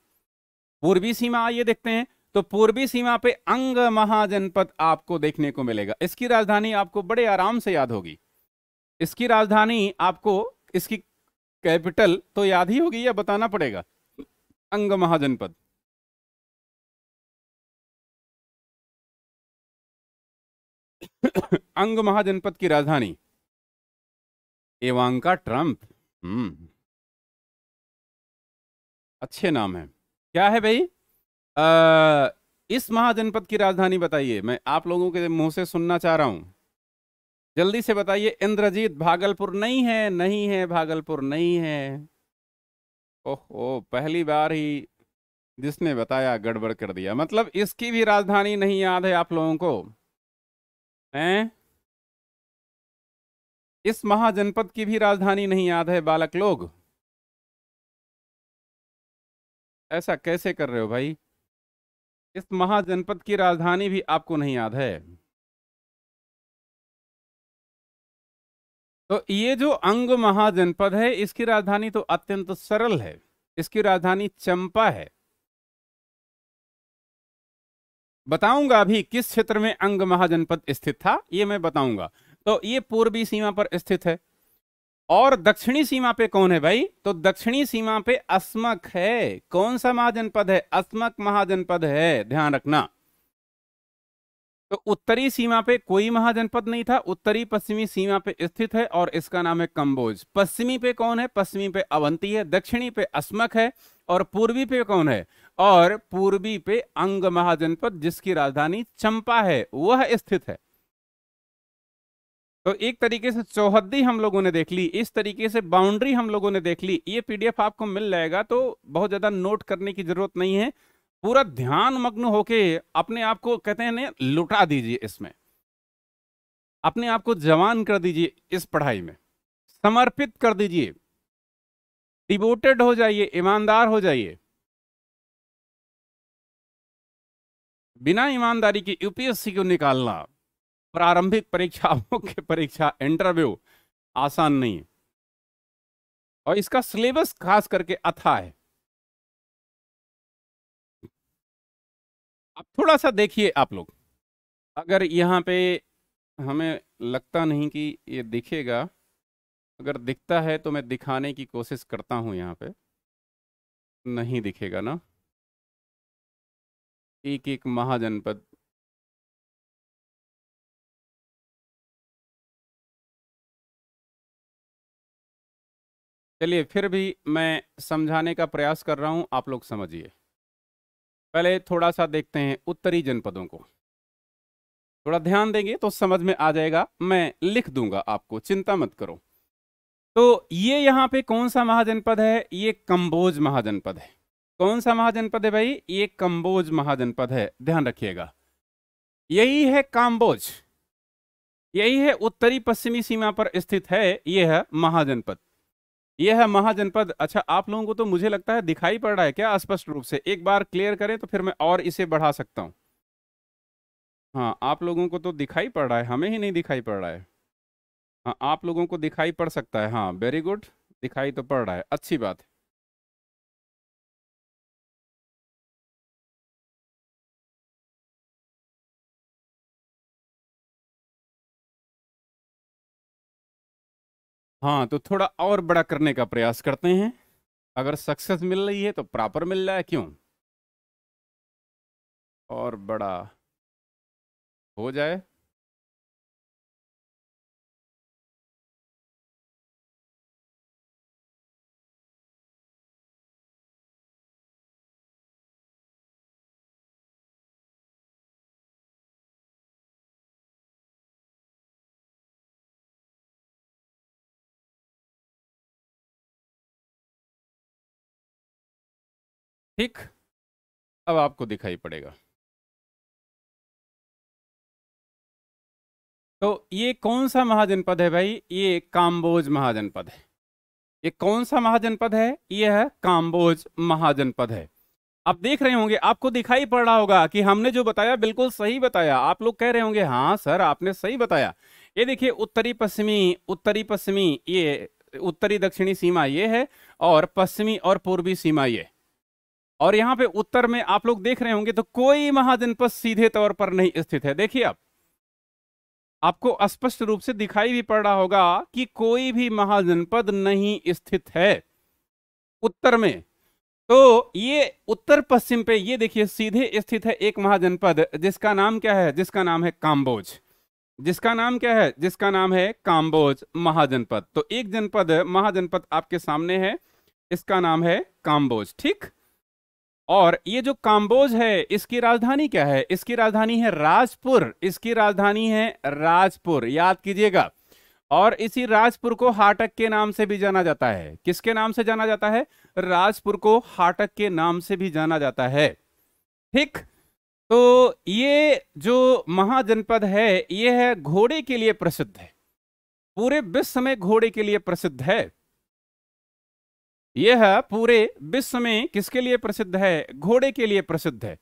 पूर्वी सीमा आइए देखते हैं तो पूर्वी सीमा पे अंग महाजनपद आपको देखने को मिलेगा इसकी राजधानी आपको बड़े आराम से याद होगी इसकी राजधानी आपको इसकी कैपिटल तो याद ही होगी या बताना पड़ेगा अंग महाजनपद अंग महाजनपद की राजधानी एवांका ट्रंप हम्म अच्छे नाम है क्या है भाई इस महाजनपद की राजधानी बताइए मैं आप लोगों के मुंह से सुनना चाह रहा हूं जल्दी से बताइए इंद्रजीत भागलपुर नहीं है नहीं है भागलपुर नहीं है ओहो पहली बार ही जिसने बताया गड़बड़ कर दिया मतलब इसकी भी राजधानी नहीं याद है आप लोगों को हैं इस महाजनपद की भी राजधानी नहीं याद है बालक लोग ऐसा कैसे कर रहे हो भाई इस महाजनपद की राजधानी भी आपको नहीं याद है तो ये जो अंग महाजनपद है इसकी राजधानी तो अत्यंत सरल है इसकी राजधानी चंपा है बताऊंगा अभी किस क्षेत्र में अंग महाजनपद स्थित था ये मैं बताऊंगा तो ये पूर्वी सीमा पर स्थित है और दक्षिणी सीमा पे कौन है भाई तो दक्षिणी सीमा पे अस्मक है कौन सा महाजनपद है अस्मक महाजनपद है ध्यान रखना तो उत्तरी सीमा पे कोई महाजनपद नहीं था उत्तरी पश्चिमी सीमा पे स्थित है और इसका नाम है कंबोज पश्चिमी पे कौन है पश्चिमी पे अवंती है दक्षिणी पे अस्मक है और पूर्वी पे कौन है और पूर्वी पे अंग महाजनपद जिसकी राजधानी चंपा है वह स्थित है तो एक तरीके से चौहद्दी हम लोगों ने देख ली इस तरीके से बाउंड्री हम लोगों ने देख ली ये पीडीएफ आपको मिल जाएगा तो बहुत ज्यादा नोट करने की जरूरत नहीं है पूरा ध्यान मग्न होके अपने आप को कहते हैं लुटा दीजिए इसमें अपने आप को जवान कर दीजिए इस पढ़ाई में समर्पित कर दीजिए डिवोटेड हो जाइए ईमानदार हो जाइए बिना ईमानदारी के यूपीएससी को निकालना प्रारंभिक *laughs* परीक्षा मुख्य परीक्षा इंटरव्यू आसान नहीं है और इसका सिलेबस खास करके अथा है अब थोड़ा सा देखिए आप लोग अगर यहाँ पे हमें लगता नहीं कि ये दिखेगा अगर दिखता है तो मैं दिखाने की कोशिश करता हूँ यहाँ पे नहीं दिखेगा ना एक एक महाजनपद चलिए फिर भी मैं समझाने का प्रयास कर रहा हूं आप लोग समझिए पहले थोड़ा सा देखते हैं उत्तरी जनपदों को थोड़ा ध्यान देंगे तो समझ में आ जाएगा मैं लिख दूंगा आपको चिंता मत करो तो ये यहाँ पे कौन सा महाजनपद है ये कंबोज महाजनपद है कौन सा महाजनपद है भाई ये कंबोज महाजनपद है ध्यान रखिएगा यही है काम्बोज यही है उत्तरी पश्चिमी सीमा पर स्थित है यह है महाजनपद यह है महाजनपद अच्छा आप लोगों को तो मुझे लगता है दिखाई पड़ रहा है क्या स्पष्ट रूप से एक बार क्लियर करें तो फिर मैं और इसे बढ़ा सकता हूं हाँ आप लोगों को तो दिखाई पड़ रहा है हमें ही नहीं दिखाई पड़ रहा है हाँ आप लोगों को दिखाई पड़ सकता है हाँ वेरी गुड दिखाई तो पड़ रहा है अच्छी बात है हाँ तो थोड़ा और बड़ा करने का प्रयास करते हैं अगर सक्सेस मिल रही है तो प्रॉपर मिल रहा है क्यों और बड़ा हो जाए ठीक अब आपको दिखाई पड़ेगा तो ये कौन सा महाजनपद है भाई ये काम्बोज महाजनपद है ये कौन सा महाजनपद है ये है काम्बोज महाजनपद है आप देख रहे होंगे आपको दिखाई पड़ रहा होगा कि हमने जो बताया बिल्कुल सही बताया आप लोग कह रहे होंगे हाँ सर आपने सही बताया ये देखिए उत्तरी पश्चिमी उत्तरी पश्चिमी ये उत्तरी दक्षिणी सीमा ये है और पश्चिमी और पूर्वी सीमा ये और यहां पे उत्तर में आप लोग देख रहे होंगे तो कोई महाजनपद सीधे तौर पर नहीं स्थित है देखिए आप आपको स्पष्ट रूप से दिखाई भी पड़ रहा होगा कि कोई भी महाजनपद नहीं स्थित है उत्तर में तो ये उत्तर पश्चिम पे ये देखिए सीधे स्थित है एक महाजनपद जिसका नाम क्या है जिसका नाम है काम्बोज जिसका नाम क्या है जिसका नाम है काम्बोज महाजनपद तो एक जनपद महाजनपद आपके सामने है इसका नाम है काम्बोज ठीक और ये जो काम्बोज है इसकी राजधानी क्या है इसकी राजधानी है राजपुर इसकी राजधानी है राजपुर याद कीजिएगा और इसी राजपुर को हाटक के नाम से भी जाना जाता है किसके नाम से जाना जाता है राजपुर को हाटक के नाम से भी जाना जाता है ठीक तो ये जो महाजनपद है ये है घोड़े के लिए प्रसिद्ध है पूरे विश्व में घोड़े के लिए प्रसिद्ध है यह पूरे विश्व में किसके लिए प्रसिद्ध है घोड़े के लिए प्रसिद्ध है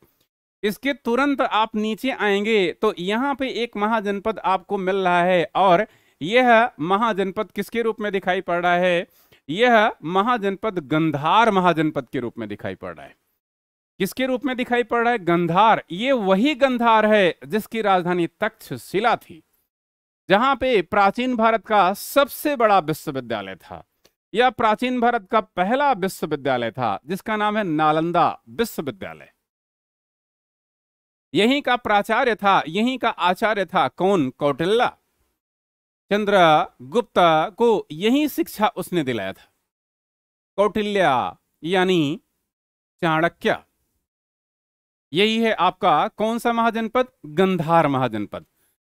इसके तुरंत आप नीचे आएंगे तो यहाँ पे एक महाजनपद आपको मिल रहा है और यह महाजनपद किसके रूप में दिखाई पड़ रहा है यह महाजनपद गंधार महाजनपद के रूप में दिखाई पड़ रहा है किसके रूप में दिखाई पड़ रहा है गंधार ये वही गंधार है जिसकी राजधानी तक्षशिला थी जहां पे प्राचीन भारत का सबसे बड़ा विश्वविद्यालय था यह प्राचीन भारत का पहला विश्वविद्यालय था जिसका नाम है नालंदा विश्वविद्यालय यहीं का प्राचार्य था यहीं का आचार्य था कौन कौटिल्ला चंद्र गुप्ता को यही शिक्षा उसने दिलाया था कौटिल्या यानी चाणक्य यही है आपका कौन सा महाजनपद गंधार महाजनपद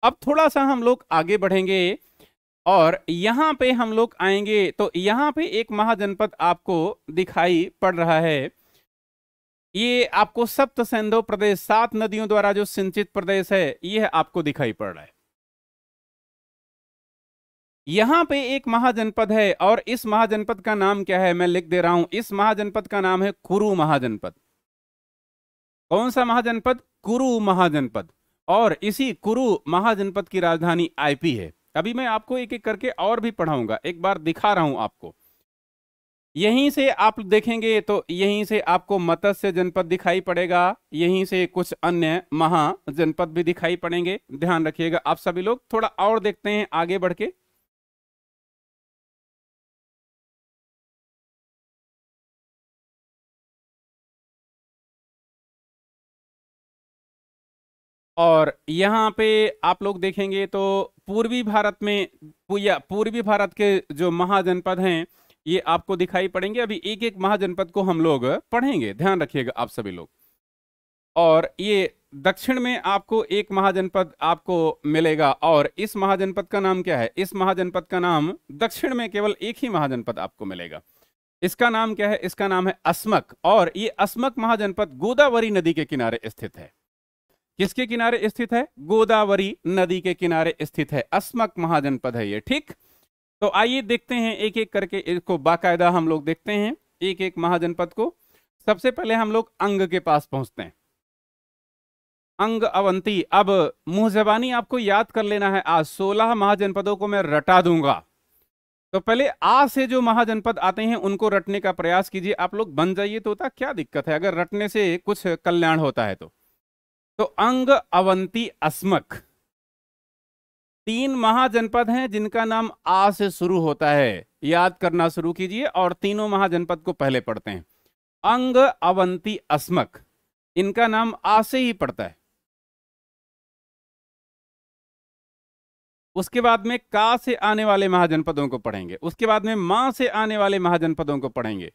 अब थोड़ा सा हम लोग आगे बढ़ेंगे और यहाँ पे हम लोग आएंगे तो यहाँ पे एक महाजनपद आपको दिखाई पड़ रहा है ये आपको सप्त सेंधो प्रदेश सात नदियों द्वारा जो सिंचित प्रदेश है यह आपको दिखाई पड़ रहा है यहाँ पे एक महाजनपद है और इस महाजनपद का नाम क्या है मैं लिख दे रहा हूं इस महाजनपद का नाम है कुरु महाजनपद कौन सा महाजनपद कुरु महाजनपद और इसी कुरु महाजनपद की राजधानी आईपी है अभी मैं आपको एक एक करके और भी पढ़ाऊंगा एक बार दिखा रहा हूं आपको यहीं से आप देखेंगे तो यहीं से आपको मत्स्य जनपद दिखाई पड़ेगा यहीं से कुछ अन्य महा जनपद भी दिखाई पड़ेंगे ध्यान रखिएगा आप सभी लोग थोड़ा और देखते हैं आगे बढ़ के और यहाँ पे आप लोग देखेंगे तो पूर्वी भारत में या पूर्वी भारत के जो महाजनपद हैं ये आपको दिखाई पड़ेंगे अभी एक एक महाजनपद को हम लोग पढ़ेंगे ध्यान रखिएगा आप सभी लोग और ये दक्षिण में आपको एक महाजनपद आपको मिलेगा और इस महाजनपद का नाम क्या है इस महाजनपद का नाम दक्षिण में केवल एक ही महाजनपद आपको मिलेगा इसका नाम क्या है इसका नाम है अस्मक और ये अस्मक महाजनपद गोदावरी नदी के किनारे स्थित है किसके किनारे स्थित है गोदावरी नदी के किनारे स्थित है अस्मक महाजनपद है ये ठीक तो आइए देखते हैं एक एक करके इसको बाकायदा हम लोग देखते हैं एक एक महाजनपद को सबसे पहले हम लोग अंग के पास पहुंचते हैं अंग अवंती अब मुंह जबानी आपको याद कर लेना है आज सोलह महाजनपदों को मैं रटा दूंगा तो पहले आ से जो महाजनपद आते हैं उनको रटने का प्रयास कीजिए आप लोग बन जाइए तो होता क्या दिक्कत है अगर रटने से कुछ कल्याण होता है तो तो अंग अवंती अस्मक तीन महाजनपद हैं जिनका नाम आ से शुरू होता है याद करना शुरू कीजिए और तीनों महाजनपद को पहले पढ़ते हैं अंग अवंती अस्मक इनका नाम आ से ही पड़ता है उसके बाद में का से आने वाले महाजनपदों को पढ़ेंगे उसके बाद में मां से आने वाले महाजनपदों को पढ़ेंगे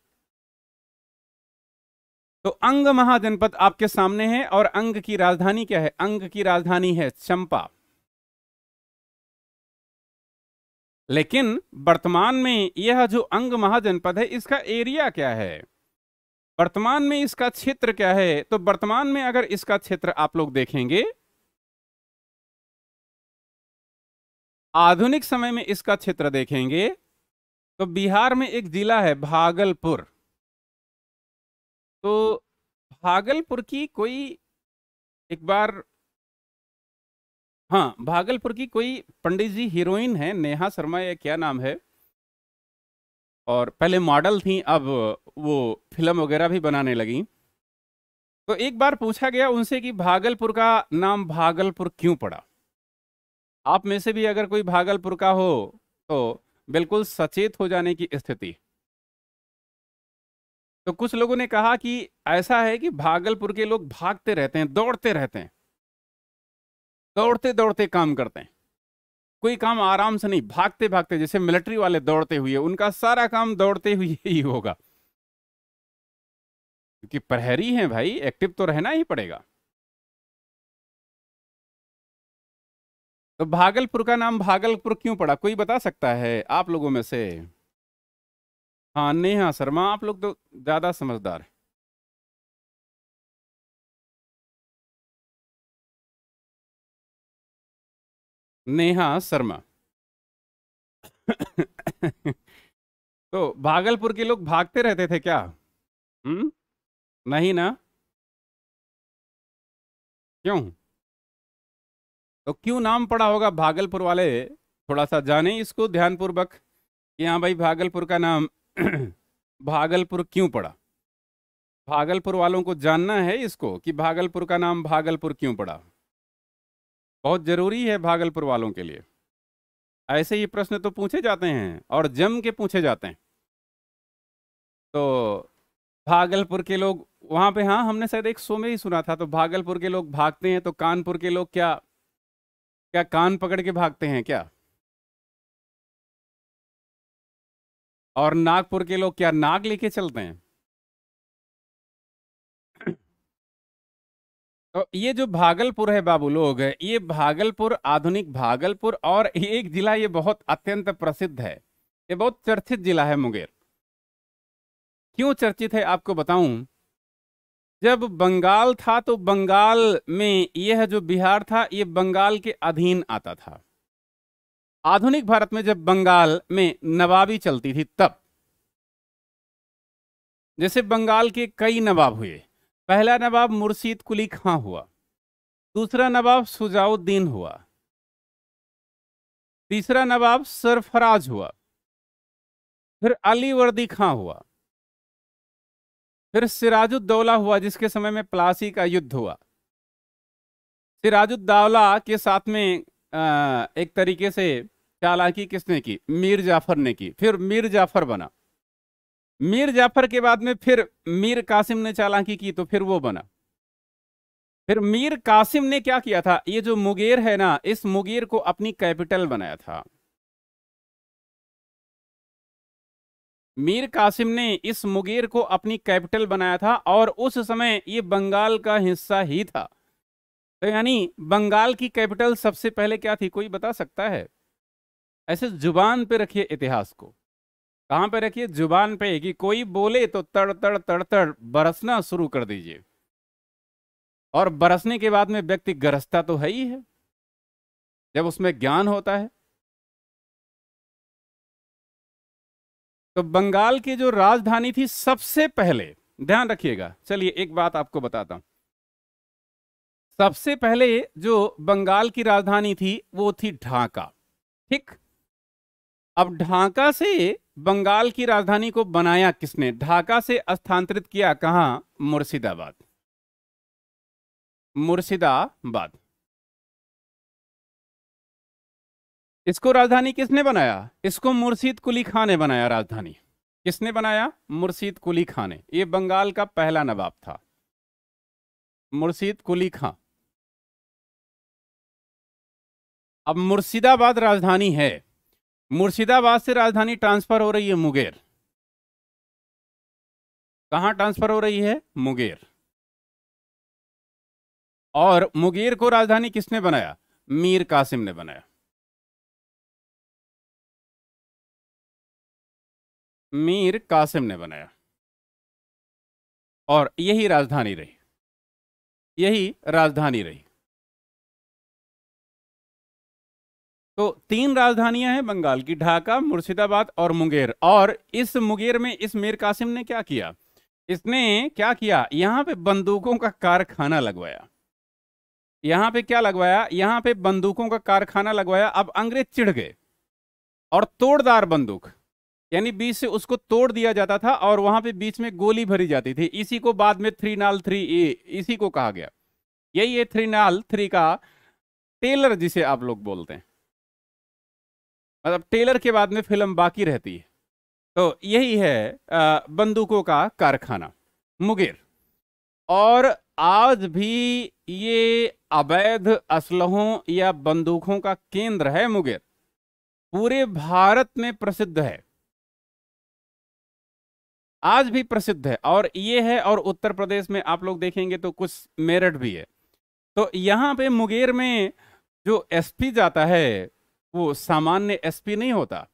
तो अंग महाजनपद आपके सामने है और अंग की राजधानी क्या है अंग की राजधानी है चंपा लेकिन वर्तमान में यह जो अंग महाजनपद है इसका एरिया क्या है वर्तमान में इसका क्षेत्र क्या है तो वर्तमान में अगर इसका क्षेत्र आप लोग देखेंगे आधुनिक समय में इसका क्षेत्र देखेंगे तो बिहार में एक जिला है भागलपुर तो भागलपुर की कोई एक बार हाँ भागलपुर की कोई पंडित जी हीरोइन है नेहा शर्मा या क्या नाम है और पहले मॉडल थी अब वो फिल्म वगैरह भी बनाने लगी तो एक बार पूछा गया उनसे कि भागलपुर का नाम भागलपुर क्यों पड़ा आप में से भी अगर कोई भागलपुर का हो तो बिल्कुल सचेत हो जाने की स्थिति तो कुछ लोगों ने कहा कि ऐसा है कि भागलपुर के लोग भागते रहते हैं दौड़ते रहते हैं दौड़ते दौड़ते काम करते हैं कोई काम आराम से नहीं भागते भागते जैसे मिलिट्री वाले दौड़ते हुए उनका सारा काम दौड़ते हुए *laughs* ही होगा क्योंकि प्रहरी है भाई एक्टिव तो रहना ही पड़ेगा तो भागलपुर का नाम भागलपुर क्यों पड़ा कोई बता सकता है आप लोगों में से हाँ नेहा शर्मा आप लोग तो ज़्यादा समझदार हैं नेहा शर्मा तो भागलपुर के लोग भागते रहते थे क्या हम्म नहीं ना क्यों तो क्यों नाम पड़ा होगा भागलपुर वाले थोड़ा सा जाने इसको ध्यानपूर्वक कि हाँ भाई भागलपुर का नाम *clears throat* भागलपुर क्यों पड़ा भागलपुर वालों को जानना है इसको कि भागलपुर का नाम भागलपुर क्यों पड़ा बहुत जरूरी है भागलपुर वालों के लिए ऐसे ही प्रश्न तो पूछे जाते हैं और जम के पूछे जाते हैं तो भागलपुर के लोग वहां पे हाँ हमने शायद एक शो में ही सुना था तो भागलपुर के लोग भागते हैं तो कानपुर के लोग क्या क्या कान पकड़ के भागते हैं क्या और नागपुर के लोग क्या नाग लेके चलते हैं तो ये जो भागलपुर है बाबू लोग ये भागलपुर आधुनिक भागलपुर और एक जिला ये बहुत अत्यंत प्रसिद्ध है ये बहुत चर्चित जिला है मुंगेर क्यों चर्चित है आपको बताऊं जब बंगाल था तो बंगाल में यह जो बिहार था ये बंगाल के अधीन आता था आधुनिक भारत में जब बंगाल में नवाबी चलती थी तब जैसे बंगाल के कई नवाब हुए पहला नवाब मुर्शीद कुली खां हुआ दूसरा नवाब सुजाउद्दीन हुआ तीसरा नवाब सरफराज हुआ फिर अली वर्दी खां हुआ फिर सिराजुद्दौला हुआ जिसके समय में प्लासी का युद्ध हुआ सिराजुद्दौला के साथ में आ, एक तरीके से चालाकी किसने की मीर जाफर ने की फिर मीर जाफर बना मीर जाफर के बाद में फिर मीर कासिम ने चालाकी की तो फिर वो बना फिर मीर कासिम ने क्या किया था ये जो मुगेर है ना इस मुगेर को अपनी कैपिटल बनाया था मीर कासिम ने इस मुगेर को अपनी कैपिटल बनाया था और उस समय ये बंगाल का हिस्सा ही था तो यानी बंगाल की कैपिटल सबसे पहले क्या थी कोई बता सकता है ऐसे जुबान पे रखिए इतिहास को कहाँ पे रखिए जुबान पे कि कोई बोले तो तड़ तड़ तड़ तड़ बरसना शुरू कर दीजिए और बरसने के बाद में व्यक्ति गरजता तो है ही है जब उसमें ज्ञान होता है तो बंगाल की जो राजधानी थी सबसे पहले ध्यान रखिएगा चलिए एक बात आपको बताता हूं सबसे पहले जो बंगाल की राजधानी थी वो थी ढाका ठीक अब ढाका से बंगाल की राजधानी को बनाया किसने ढाका से स्थानांतरित किया कहा मुर्शिदाबाद मुर्शिदाबाद इसको राजधानी किसने बनाया इसको मुर्शीद कुली खां ने बनाया राजधानी किसने बनाया मुर्शीद कुली खां ने यह बंगाल का पहला नवाब था मुर्शीद कुली खां अब मुर्शिदाबाद राजधानी है मुर्शिदाबाद से राजधानी ट्रांसफर हो रही है मुगेर कहा ट्रांसफर हो रही है मुगेर और मुगेर को राजधानी किसने बनाया मीर कासिम ने बनाया मीर कासिम ने बनाया और यही राजधानी रही यही राजधानी रही तो तीन राजधानियां हैं बंगाल की ढाका मुर्शिदाबाद और मुंगेर और इस मुंगेर में इस मीर कासिम ने क्या किया इसने क्या किया यहाँ पे बंदूकों का कारखाना लगवाया यहाँ पे क्या लगवाया यहाँ पे बंदूकों का कारखाना लगवाया अब अंग्रेज चिढ़ गए और तोड़दार बंदूक यानी बीच से उसको तोड़ दिया जाता था और वहां पे बीच में गोली भरी जाती थी इसी को बाद में थ्री नाल थ्री ए इसी को कहा गया यही है थ्री नाल थ्री का टेलर जिसे आप लोग बोलते हैं मतलब टेलर के बाद में फिल्म बाकी रहती है तो यही है बंदूकों का कारखाना मुगेर और आज भी ये अवैध असलहों या बंदूकों का केंद्र है मुगेर पूरे भारत में प्रसिद्ध है आज भी प्रसिद्ध है और ये है और उत्तर प्रदेश में आप लोग देखेंगे तो कुछ मेरठ भी है तो यहाँ पे मुगेर में जो एसपी जाता है वो सामान्य एसपी नहीं होता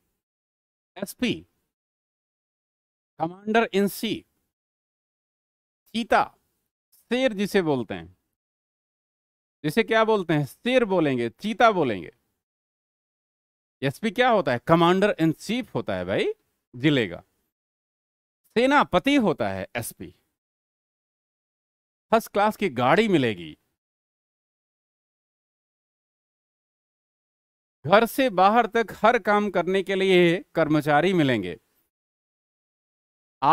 एसपी कमांडर इन सी चीता शेर जिसे बोलते हैं जिसे क्या बोलते हैं शेर बोलेंगे चीता बोलेंगे एसपी क्या होता है कमांडर इन चीफ होता है भाई जिले का सेनापति होता है एसपी फर्स्ट क्लास की गाड़ी मिलेगी घर से बाहर तक हर काम करने के लिए कर्मचारी मिलेंगे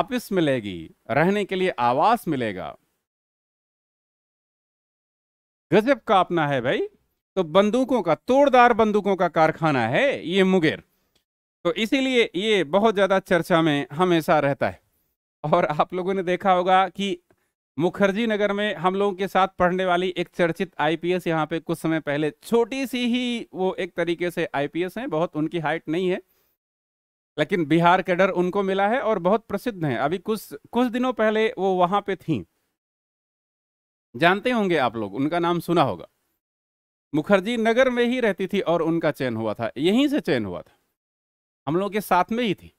ऑफिस मिलेगी रहने के लिए आवास मिलेगा गजब का अपना है भाई तो बंदूकों का तोड़दार बंदूकों का कारखाना है ये मुगेर तो इसीलिए ये बहुत ज्यादा चर्चा में हमेशा रहता है और आप लोगों ने देखा होगा कि मुखर्जी नगर में हम लोगों के साथ पढ़ने वाली एक चर्चित आईपीएस यहाँ पे कुछ समय पहले छोटी सी ही वो एक तरीके से आईपीएस हैं बहुत उनकी हाइट नहीं है लेकिन बिहार के डर उनको मिला है और बहुत प्रसिद्ध हैं अभी कुछ कुछ दिनों पहले वो वहाँ पे थी जानते होंगे आप लोग उनका नाम सुना होगा मुखर्जी नगर में ही रहती थी और उनका चयन हुआ था यहीं से चयन हुआ था हम लोगों के साथ में ही थी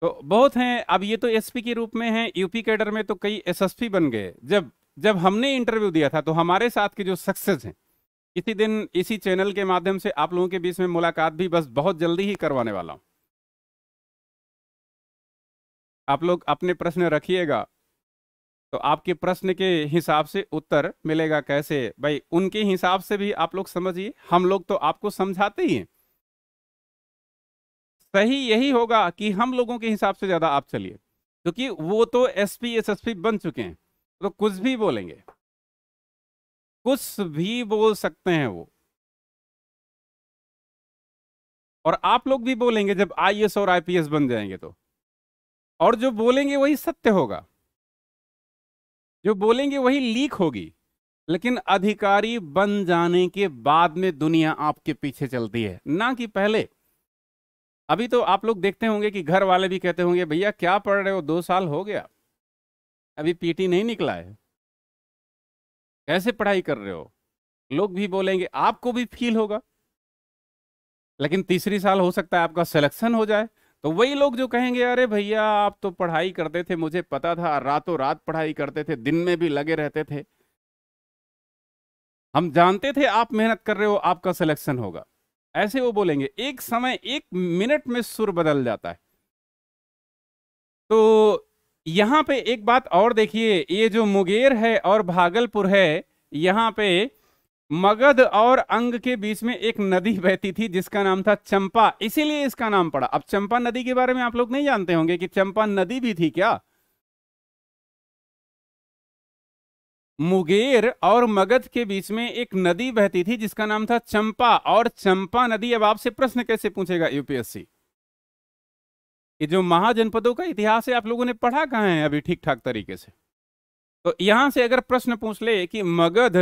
तो बहुत हैं अब ये तो एसपी के रूप में हैं यूपी कैडर में तो कई एसएसपी बन गए जब जब हमने इंटरव्यू दिया था तो हमारे साथ के जो सक्सेस हैं इसी दिन इसी चैनल के माध्यम से आप लोगों के बीच में मुलाकात भी बस बहुत जल्दी ही करवाने वाला हूँ आप लोग अपने प्रश्न रखिएगा तो आपके प्रश्न के हिसाब से उत्तर मिलेगा कैसे भाई उनके हिसाब से भी आप लोग समझिए हम लोग तो आपको समझाते ही हैं सही यही होगा कि हम लोगों के हिसाब से ज़्यादा आप चलिए क्योंकि वो तो एसपी एसएसपी बन चुके हैं तो कुछ भी बोलेंगे कुछ भी बोल सकते हैं वो और आप लोग भी बोलेंगे जब आईएएस और आईपीएस बन जाएंगे तो और जो बोलेंगे वही सत्य होगा जो बोलेंगे वही लीक होगी लेकिन अधिकारी बन जाने के बाद में दुनिया आपके पीछे चलती है ना कि पहले अभी तो आप लोग देखते होंगे कि घर वाले भी कहते होंगे भैया क्या पढ़ रहे हो दो साल हो गया अभी पीटी नहीं निकला है कैसे पढ़ाई कर रहे हो लोग भी बोलेंगे आपको भी फील होगा लेकिन तीसरी साल हो सकता है आपका सिलेक्शन हो जाए तो वही लोग जो कहेंगे अरे भैया आप तो पढ़ाई करते थे मुझे पता था रातों रात पढ़ाई करते थे दिन में भी लगे रहते थे हम जानते थे आप मेहनत कर रहे हो आपका सिलेक्शन होगा ऐसे वो बोलेंगे एक समय एक मिनट में सुर बदल जाता है तो यहाँ पे एक बात और देखिए ये जो मुगेर है और भागलपुर है यहां पे मगध और अंग के बीच में एक नदी बहती थी जिसका नाम था चंपा इसीलिए इसका नाम पड़ा अब चंपा नदी के बारे में आप लोग नहीं जानते होंगे कि चंपा नदी भी थी क्या मुगेर और मगध के बीच में एक नदी बहती थी जिसका नाम था चंपा और चंपा नदी अब आपसे प्रश्न कैसे पूछेगा यूपीएससी कि जो महाजनपदों का इतिहास है आप लोगों ने पढ़ा कहा है अभी ठीक ठाक तरीके से तो यहां से अगर प्रश्न पूछ ले कि मगध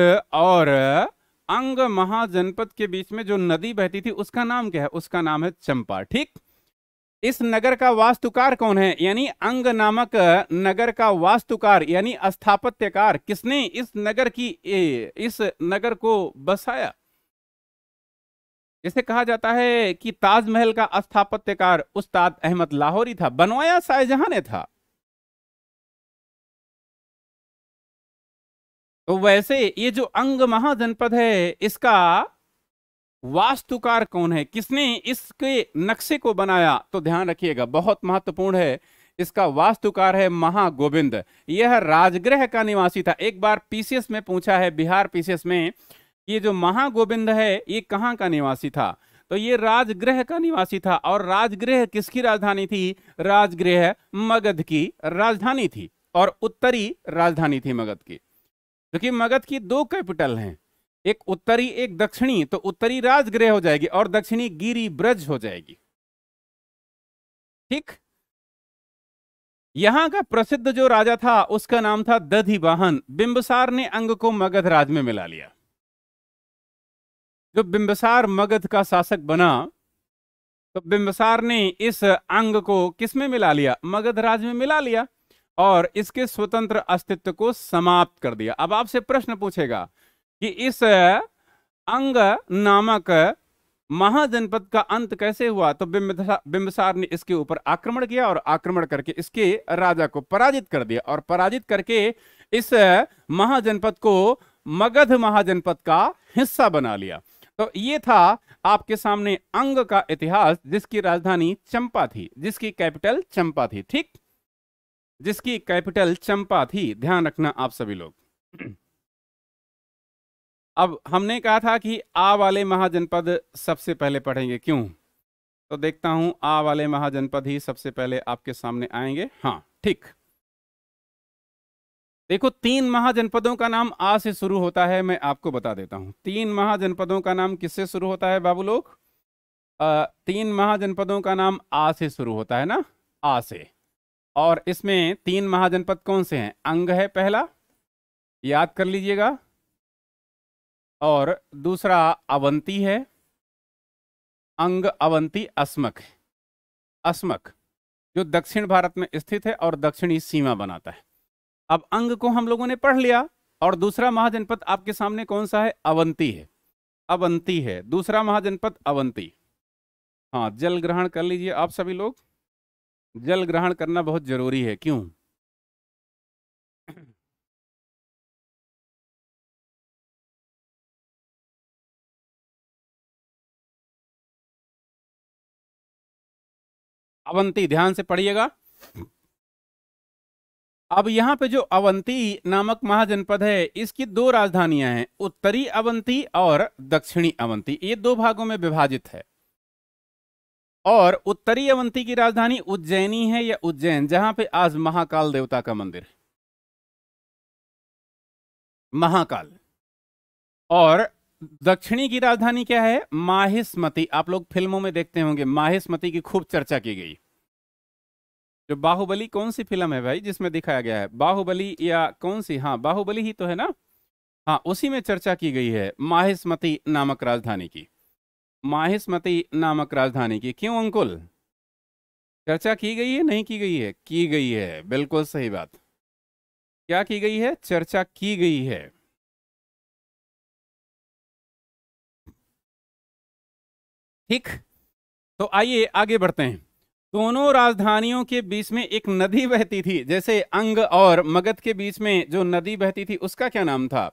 और अंग महाजनपद के बीच में जो नदी बहती थी उसका नाम क्या है उसका नाम है चंपा ठीक इस नगर का वास्तुकार कौन है यानी अंग नामक नगर का वास्तुकार यानी स्थापत्यकार किसने इस नगर की इस नगर को बसाया इसे कहा जाता है कि ताजमहल का स्थापत्यकार उस्ताद अहमद लाहौरी था बनवाया शाहजहां ने था तो वैसे ये जो अंग महाजनपद है इसका वास्तुकार कौन है किसने इसके नक्शे को बनाया तो ध्यान रखिएगा बहुत महत्वपूर्ण है इसका वास्तुकार है महागोविंद यह राजगृह का निवासी था एक बार पीसीएस में पूछा है बिहार पीसीएस में ये जो महागोविंद है ये कहाँ का निवासी था तो ये राजगृह का निवासी था और राजगृह किसकी राजधानी थी राजगृह मगध की राजधानी थी और उत्तरी राजधानी थी मगध की क्योंकि तो मगध की दो कैपिटल हैं एक उत्तरी एक दक्षिणी तो उत्तरी राजगृह हो जाएगी और दक्षिणी गिरी ब्रज हो जाएगी ठीक यहां का प्रसिद्ध जो राजा था उसका नाम था दधि वाहन बिंबसार ने अंग को मगध राज में मिला लिया जो बिंबसार मगध का शासक बना तो बिंबसार ने इस अंग को किसमें मिला लिया मगध राज में मिला लिया और इसके स्वतंत्र अस्तित्व को समाप्त कर दिया अब आपसे प्रश्न पूछेगा कि इस अंग नामक महाजनपद का अंत कैसे हुआ तो बिम्बसार ने इसके ऊपर आक्रमण किया और आक्रमण करके इसके राजा को पराजित कर दिया और पराजित करके इस महाजनपद को मगध महाजनपद का हिस्सा बना लिया तो ये था आपके सामने अंग का इतिहास जिसकी राजधानी चंपा थी जिसकी कैपिटल चंपा थी ठीक जिसकी कैपिटल चंपा थी ध्यान रखना आप सभी लोग अब हमने कहा था कि आ वाले महाजनपद सबसे पहले पढ़ेंगे क्यों तो देखता हूं आ वाले महाजनपद ही सबसे पहले आपके सामने आएंगे हाँ ठीक देखो तीन महाजनपदों का नाम आ से शुरू होता है मैं आपको बता देता हूं तीन महाजनपदों का नाम किससे शुरू होता है बाबू लोग तीन महाजनपदों का नाम आ से शुरू होता है ना आ से और इसमें तीन महाजनपद कौन से हैं अंग है पहला याद कर लीजिएगा और दूसरा अवंती है अंग अवंती अस्मक अस्मक जो दक्षिण भारत में स्थित है और दक्षिणी सीमा बनाता है अब अंग को हम लोगों ने पढ़ लिया और दूसरा महाजनपद आपके सामने कौन सा है अवंती है अवंती है दूसरा महाजनपद अवंती हाँ जल ग्रहण कर लीजिए आप सभी लोग जल ग्रहण करना बहुत जरूरी है क्यों अवंती ध्यान से पढ़िएगा अब यहाँ पे जो अवंती नामक महाजनपद है इसकी दो राजधानियां हैं उत्तरी अवंती और दक्षिणी अवंती ये दो भागों में विभाजित है और उत्तरी अवंती की राजधानी उज्जैनी है या उज्जैन जहां पे आज महाकाल देवता का मंदिर है महाकाल और दक्षिणी की राजधानी क्या है माहिस्मती आप लोग फिल्मों में देखते होंगे माहिस्मती की खूब चर्चा की गई जो बाहुबली कौन सी फिल्म है भाई जिसमें दिखाया गया है बाहुबली या कौन सी हाँ बाहुबली ही तो है ना हाँ उसी में चर्चा की गई है माहिस्मती नामक राजधानी की माहिस्मती नामक राजधानी की क्यों अंकुल चर्चा की गई है नहीं की गई है की गई है बिल्कुल सही बात क्या की गई है चर्चा की गई है ठीक तो आइए आगे बढ़ते हैं दोनों राजधानियों के बीच में एक नदी बहती थी जैसे अंग और मगध के बीच में जो नदी बहती थी उसका क्या नाम था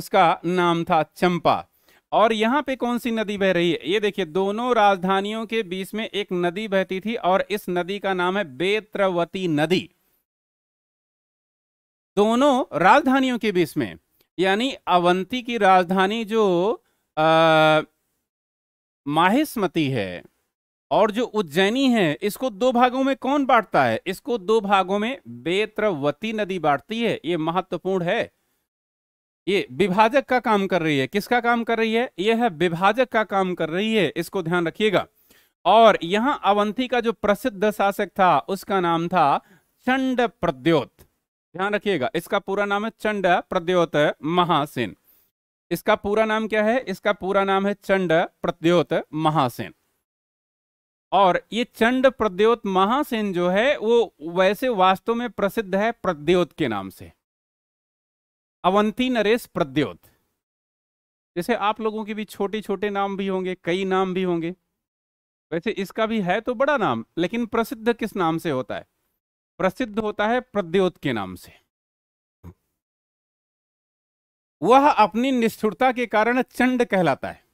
उसका नाम था चंपा और यहाँ पे कौन सी नदी बह रही है ये देखिए दोनों राजधानियों के बीच में एक नदी बहती थी और इस नदी का नाम है बेत्रवती नदी दोनों राजधानियों के बीच में यानी अवंती की राजधानी जो अः माहिस्मती है और जो उज्जैनी है इसको दो भागों में कौन बांटता है इसको दो भागों में बेत्रवती नदी बांटती है ये महत्वपूर्ण है ये विभाजक का काम कर रही है किसका काम कर रही है यह है विभाजक का काम कर रही है इसको ध्यान रखिएगा और यहां अवंती का जो प्रसिद्ध शासक था उसका नाम था चंड प्रद्योत ध्यान रखिएगा इसका पूरा नाम है चंड प्रद्योत महासेन इसका पूरा नाम क्या है इसका पूरा नाम है चंड प्रद्योत महासेन और ये चंड प्रद्योत महासेन जो है वो वैसे वास्तव में प्रसिद्ध है प्रद्योत के नाम से अवंती नरेश प्रद्योत जैसे आप लोगों के भी छोटे छोटे नाम भी होंगे कई नाम भी होंगे वैसे इसका भी है तो बड़ा नाम लेकिन प्रसिद्ध किस नाम से होता है प्रसिद्ध होता है प्रद्योत के नाम से वह अपनी निष्ठुरता के कारण चंड कहलाता है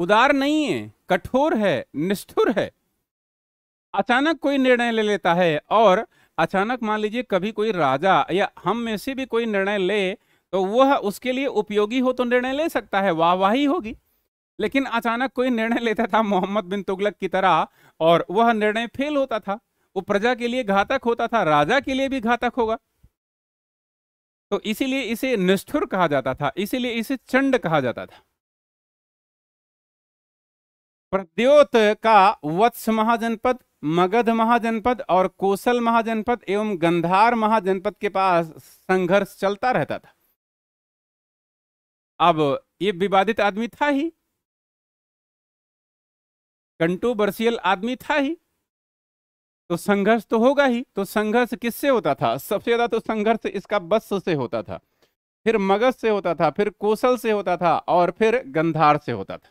उदार नहीं है कठोर है निष्ठुर है अचानक कोई निर्णय ले लेता है और अचानक मान लीजिए कभी कोई राजा या हम में से भी कोई निर्णय ले तो वह उसके लिए उपयोगी हो तो निर्णय ले सकता है वाहवाही होगी लेकिन अचानक कोई निर्णय लेता था मोहम्मद बिन तुगलक की तरह और वह निर्णय फेल होता था वो प्रजा के लिए घातक होता था राजा के लिए भी घातक होगा तो इसीलिए इसे निष्ठुर कहा जाता था इसीलिए इसे चंड कहा जाता था प्रद्योत का वत्स महाजनपद मगध महाजनपद और कोसल महाजनपद एवं गंधार महाजनपद के पास संघर्ष चलता रहता था अब ये विवादित आदमी था ही बर्सियल आदमी था ही तो संघर्ष तो होगा ही तो संघर्ष किससे होता था सबसे ज्यादा तो संघर्ष इसका बस से होता था फिर मगध से होता था फिर कोसल से होता था और फिर गंधार से होता था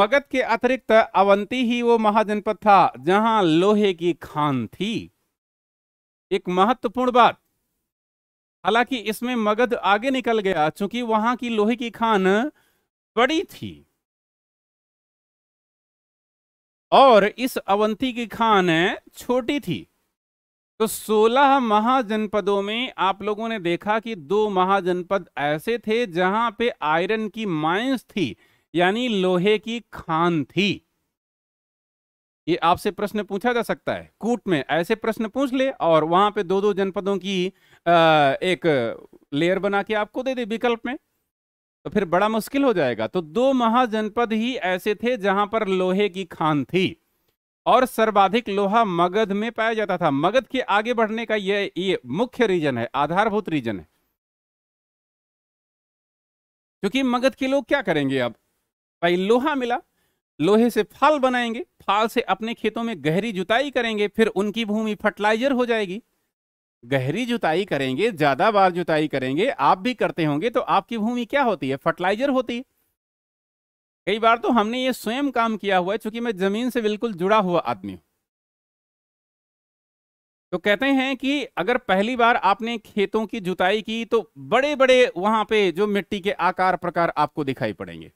मगध के अतिरिक्त अवंती ही वो महाजनपद था जहां लोहे की खान थी एक महत्वपूर्ण बात हालांकि इसमें मगध आगे निकल गया क्योंकि वहां की लोहे की खान बड़ी थी और इस अवंती की खान छोटी थी तो 16 महाजनपदों में आप लोगों ने देखा कि दो महाजनपद ऐसे थे जहां पे आयरन की माइंस थी यानी लोहे की खान थी ये आपसे प्रश्न पूछा जा सकता है कूट में ऐसे प्रश्न पूछ ले और वहां पे दो दो जनपदों की एक लेयर बना के आपको दे दे विकल्प में तो फिर बड़ा मुश्किल हो जाएगा तो दो महाजनपद ही ऐसे थे जहां पर लोहे की खान थी और सर्वाधिक लोहा मगध में पाया जाता था मगध के आगे बढ़ने का यह ये मुख्य रीजन है आधारभूत रीजन है क्योंकि मगध के लोग क्या करेंगे अब भाई लोहा मिला लोहे से फाल बनाएंगे फाल से अपने खेतों में गहरी जुताई करेंगे फिर उनकी भूमि फर्टिलाइजर हो जाएगी गहरी जुताई करेंगे ज्यादा बार जुताई करेंगे आप भी करते होंगे तो आपकी भूमि क्या होती है फर्टिलाइजर होती है कई बार तो हमने ये स्वयं काम किया हुआ है चूंकि मैं जमीन से बिल्कुल जुड़ा हुआ आदमी हूं तो कहते हैं कि अगर पहली बार आपने खेतों की जुताई की तो बड़े बड़े वहां पे जो मिट्टी के आकार प्रकार आपको दिखाई पड़ेंगे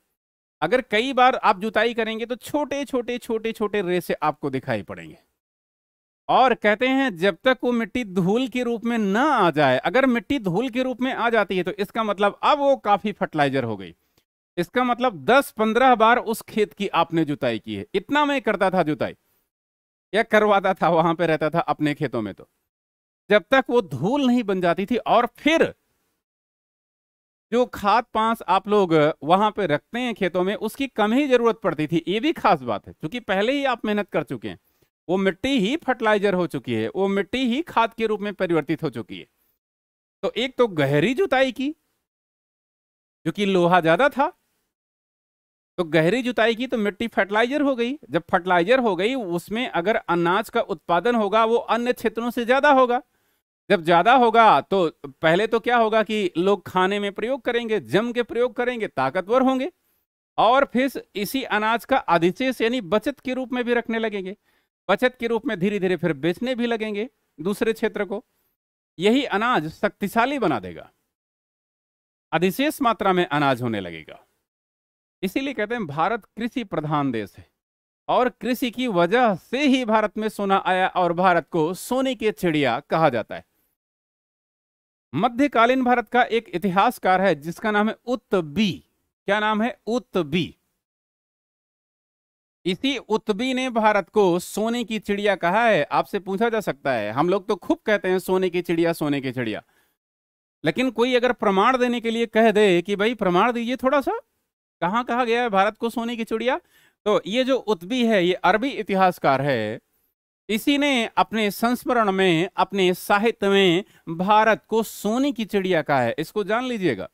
अगर कई बार आप जुताई करेंगे तो छोटे छोटे छोटे छोटे रेसे आपको दिखाई पड़ेंगे और कहते हैं जब तक वो मिट्टी धूल के रूप में ना आ जाए अगर मिट्टी धूल के रूप में आ जाती है तो इसका मतलब अब वो काफी फर्टिलाइजर हो गई इसका मतलब 10-15 बार उस खेत की आपने जुताई की है इतना मैं करता था जुताई या करवाता था वहां पे रहता था अपने खेतों में तो जब तक वो धूल नहीं बन जाती थी और फिर जो खाद पांस आप लोग वहां पे रखते हैं खेतों में उसकी कम ही जरूरत पड़ती थी ये भी खास बात है क्योंकि पहले ही आप मेहनत कर चुके हैं वो मिट्टी ही फर्टिलाइजर हो चुकी है वो मिट्टी ही खाद के रूप में परिवर्तित हो चुकी है तो एक तो गहरी जुताई की जो कि लोहा ज्यादा था तो गहरी जुताई की तो मिट्टी फर्टिलाइजर हो गई जब फर्टिलाइजर हो गई उसमें अगर अनाज का उत्पादन होगा वो अन्य क्षेत्रों से ज्यादा होगा जब ज्यादा होगा तो पहले तो क्या होगा कि लोग खाने में प्रयोग करेंगे जम के प्रयोग करेंगे ताकतवर होंगे और फिर इसी अनाज का अधिशेष यानी बचत के रूप में भी रखने लगेंगे बचत के रूप में धीरे धीरे फिर बेचने भी लगेंगे दूसरे क्षेत्र को यही अनाज शक्तिशाली बना देगा अधिशेष मात्रा में अनाज होने लगेगा इसीलिए कहते हैं भारत कृषि प्रधान देश है और कृषि की वजह से ही भारत में सोना आया और भारत को सोने के चिड़िया कहा जाता है मध्यकालीन भारत का एक इतिहासकार है जिसका नाम है उत्त बी क्या नाम है उत्त बी इसी उत्बी ने भारत को सोने की चिड़िया कहा है आपसे पूछा जा सकता है हम लोग तो खूब कहते हैं सोने की चिड़िया सोने की चिड़िया लेकिन कोई अगर प्रमाण देने के लिए कह दे कि भाई प्रमाण दीजिए थोड़ा सा कहाँ कहा गया है भारत को सोने की चिड़िया तो ये जो उत्बी है ये अरबी इतिहासकार है इसी ने अपने संस्मरण में अपने साहित्य में भारत को सोने की चिड़िया कहा है इसको जान लीजिएगा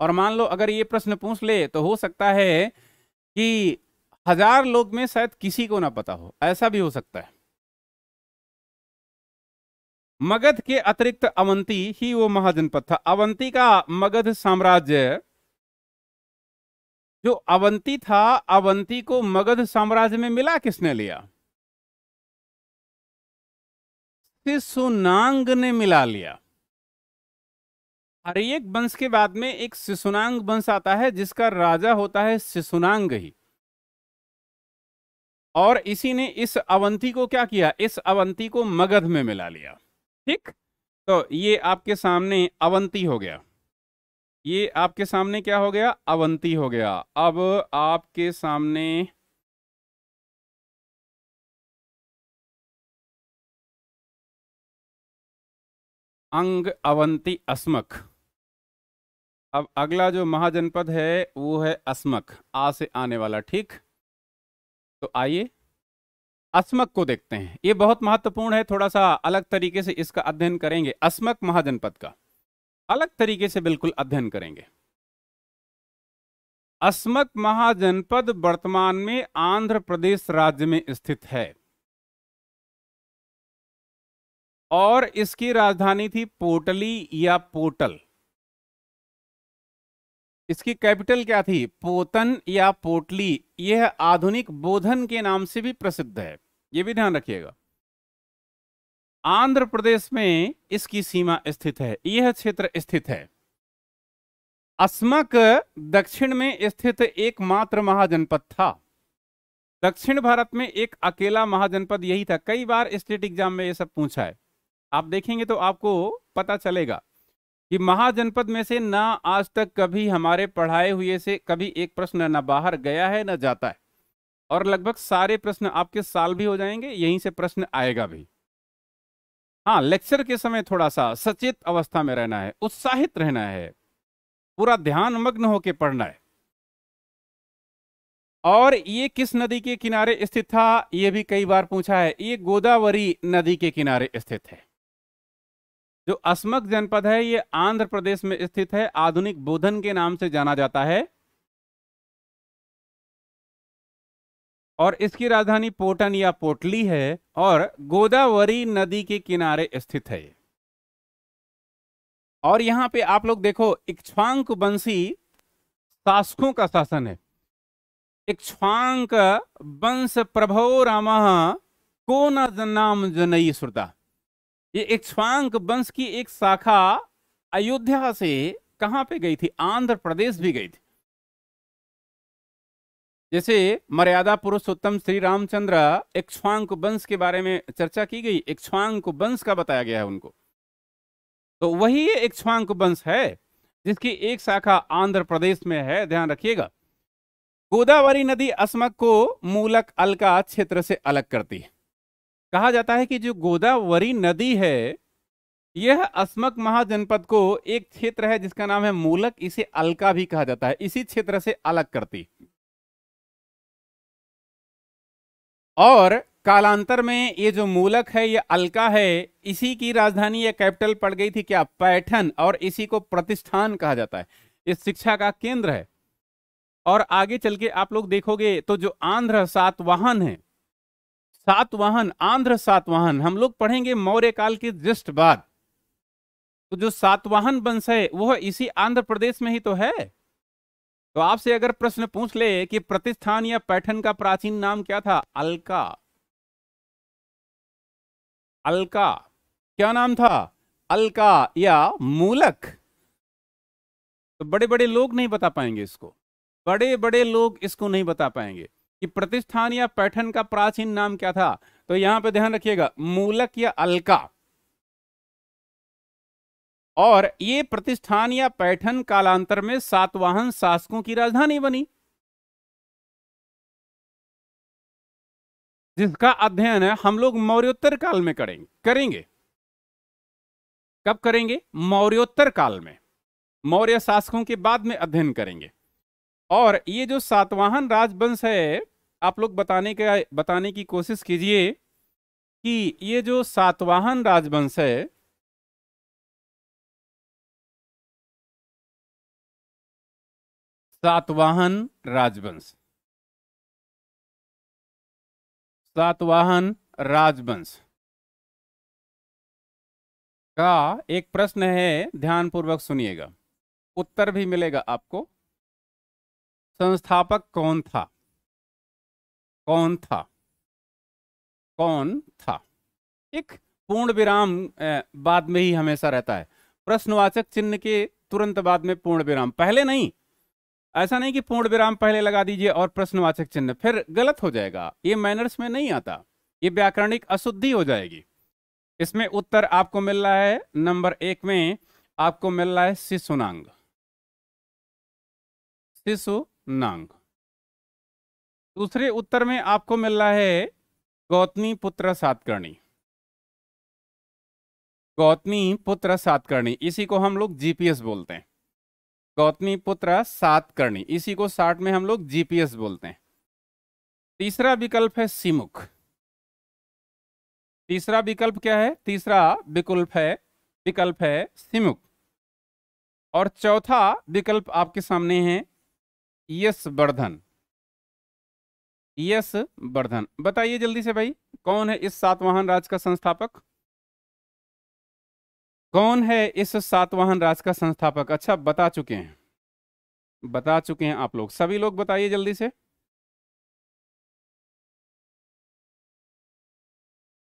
और मान लो अगर ये प्रश्न पूछ ले तो हो सकता है कि हजार लोग में शायद किसी को ना पता हो ऐसा भी हो सकता है मगध के अतिरिक्त अवंती ही वो महाजनपद था अवंती का मगध साम्राज्य जो अवंती था अवंती को मगध साम्राज्य में मिला किसने लिया शिशुनांग ने मिला लिया हर एक वंश के बाद में एक शिशुनांग वंश आता है जिसका राजा होता है शिशुनांग ही और इसी ने इस अवंती को क्या किया इस अवंती को मगध में मिला लिया ठीक तो ये आपके सामने अवंती हो गया ये आपके सामने क्या हो गया अवंती हो गया अब आपके सामने अंग अवंती अस्मक अब अगला जो महाजनपद है वो है अस्मक आ से आने वाला ठीक तो आइए अस्मक को देखते हैं ये बहुत महत्वपूर्ण है थोड़ा सा अलग तरीके से इसका अध्ययन करेंगे अस्मक महाजनपद का अलग तरीके से बिल्कुल अध्ययन करेंगे अस्मक महाजनपद वर्तमान में आंध्र प्रदेश राज्य में स्थित है और इसकी राजधानी थी पोटली या पोटल इसकी कैपिटल क्या थी पोतन या पोटली यह आधुनिक बोधन के नाम से भी प्रसिद्ध है यह भी ध्यान रखिएगा आंध्र प्रदेश में इसकी सीमा स्थित है यह क्षेत्र स्थित है अस्मक दक्षिण में स्थित एकमात्र महाजनपद था दक्षिण भारत में एक अकेला महाजनपद यही था कई बार स्टेट एग्जाम में यह सब पूछा है आप देखेंगे तो आपको पता चलेगा कि महाजनपद में से ना आज तक कभी हमारे पढ़ाए हुए से कभी एक प्रश्न ना बाहर गया है ना जाता है और लगभग सारे प्रश्न आपके साल भी हो जाएंगे यहीं से प्रश्न आएगा भी हाँ लेक्चर के समय थोड़ा सा सचेत अवस्था में रहना है उत्साहित रहना है पूरा ध्यान मग्न होकर पढ़ना है और ये किस नदी के किनारे स्थित था ये भी कई बार पूछा है ये गोदावरी नदी के किनारे स्थित है जो अस्मक जनपद है ये आंध्र प्रदेश में स्थित है आधुनिक बोधन के नाम से जाना जाता है और इसकी राजधानी पोटन या पोटली है और गोदावरी नदी के किनारे स्थित है और यहाँ पे आप लोग देखो इक्वांक वंशी शासकों का शासन है इक्वांक वंश प्रभो राम को नाम जनई श्रुता ये इक्ष्वांक वंश की एक शाखा अयोध्या से कहां पे गई थी आंध्र प्रदेश भी गई थी जैसे मर्यादा पुरुषोत्तम श्री रामचंद्र इक्ष्वांक वंश के बारे में चर्चा की गई इक्ष्वांक वंश का बताया गया है उनको तो वही ये इक्ष्वांक वंश है जिसकी एक शाखा आंध्र प्रदेश में है ध्यान रखिएगा गोदावरी नदी अस्मक को मूलक अलका क्षेत्र से अलग करती है कहा जाता है कि जो गोदावरी नदी है यह अस्मक महाजनपद को एक क्षेत्र है जिसका नाम है मूलक इसे अलका भी कहा जाता है इसी क्षेत्र से अलग करती और कालांतर में ये जो मूलक है ये अलका है इसी की राजधानी या कैपिटल पड़ गई थी क्या पैठन और इसी को प्रतिष्ठान कहा जाता है ये शिक्षा का केंद्र है और आगे चल के आप लोग देखोगे तो जो आंध्र सातवाहन है सातवाहन आंध्र सातवाहन हम लोग पढ़ेंगे मौर्य काल के दृष्ट बाद तो जो सातवाहन वंश है वह इसी आंध्र प्रदेश में ही तो है तो आपसे अगर प्रश्न पूछ ले कि प्रतिष्ठान या पैठन का प्राचीन नाम क्या था अलका अलका क्या नाम था अलका या मूलक तो बड़े बड़े लोग नहीं बता पाएंगे इसको बड़े बड़े लोग इसको नहीं बता पाएंगे कि प्रतिष्ठान या पैठन का प्राचीन नाम क्या था तो यहां पे ध्यान रखिएगा मूलक या अलका और ये प्रतिष्ठान या पैठन कालांतर में सातवाहन शासकों की राजधानी बनी जिसका अध्ययन है हम लोग मौर्योत्तर काल में करेंगे करेंगे कब करेंगे मौर्योत्तर काल में मौर्य शासकों के बाद में अध्ययन करेंगे और ये जो सातवाहन राजवंश है आप लोग बताने का बताने की कोशिश कीजिए कि ये जो सातवाहन राजवंश है सातवाहन राजवंश सातवाहन राजवंश का एक प्रश्न है ध्यानपूर्वक सुनिएगा उत्तर भी मिलेगा आपको संस्थापक कौन था कौन था कौन था एक पूर्ण विराम बाद में ही हमेशा रहता है प्रश्नवाचक चिन्ह के तुरंत बाद में पूर्ण विराम पहले नहीं ऐसा नहीं कि पूर्ण विराम पहले लगा दीजिए और प्रश्नवाचक चिन्ह फिर गलत हो जाएगा ये मैनर्स में नहीं आता ये व्याकरणिक अशुद्धि हो जाएगी इसमें उत्तर आपको मिल रहा है नंबर एक में आपको मिल रहा है शिशुनांग शिशुनांग दूसरे उत्तर में आपको मिल रहा है गौतमी पुत्र सातकर्णी गौतमी पुत्र सातकर्णी इसी को हम लोग जीपीएस बोलते हैं गौतमी पुत्र सातकर्णी इसी को साठ में हम लोग जीपीएस बोलते हैं तीसरा विकल्प है सीमुख तीसरा विकल्प क्या है तीसरा विकल्प है विकल्प है सिमुख और चौथा विकल्प आपके सामने है यश वर्धन यस वर्धन बताइए जल्दी से भाई कौन है इस सातवाहन राज का संस्थापक कौन है इस सातवाहन राज का संस्थापक अच्छा बता चुके हैं बता चुके हैं आप लोग सभी लोग बताइए जल्दी से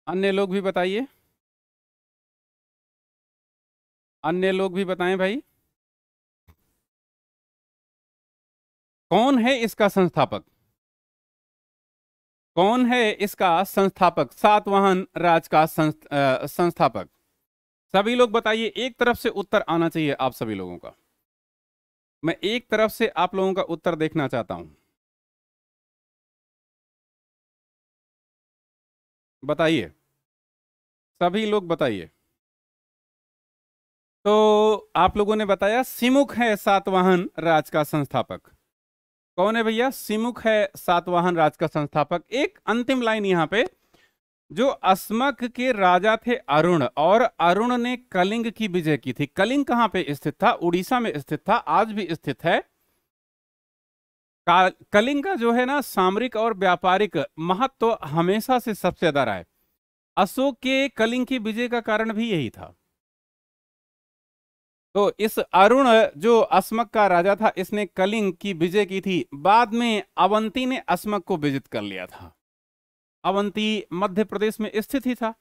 अन्य लोग भी बताइए अन्य लोग भी बताएं भाई कौन है इसका संस्थापक कौन है इसका संस्थापक सातवाहन राज का संस्थापक सभी लोग बताइए एक तरफ से उत्तर आना चाहिए आप सभी लोगों का मैं एक तरफ से आप लोगों का उत्तर देखना चाहता हूं बताइए सभी लोग बताइए तो आप लोगों ने बताया सिमुख है सातवाहन राज का संस्थापक कौन है भैया सिमुख है सातवाहन राज का संस्थापक एक अंतिम लाइन यहाँ पे जो अस्मक के राजा थे अरुण और अरुण ने कलिंग की विजय की थी कलिंग कहाँ पे स्थित था उड़ीसा में स्थित था आज भी स्थित है कलिंग का जो है ना सामरिक और व्यापारिक महत्व तो हमेशा से सबसे ज्यादा रहा है अशोक के कलिंग की विजय का कारण भी यही था तो इस अरुण जो अस्मक का राजा था इसने कलिंग की विजय की थी बाद में अवंती ने अस्मक को विजित कर लिया था अवंती मध्य प्रदेश में स्थित ही था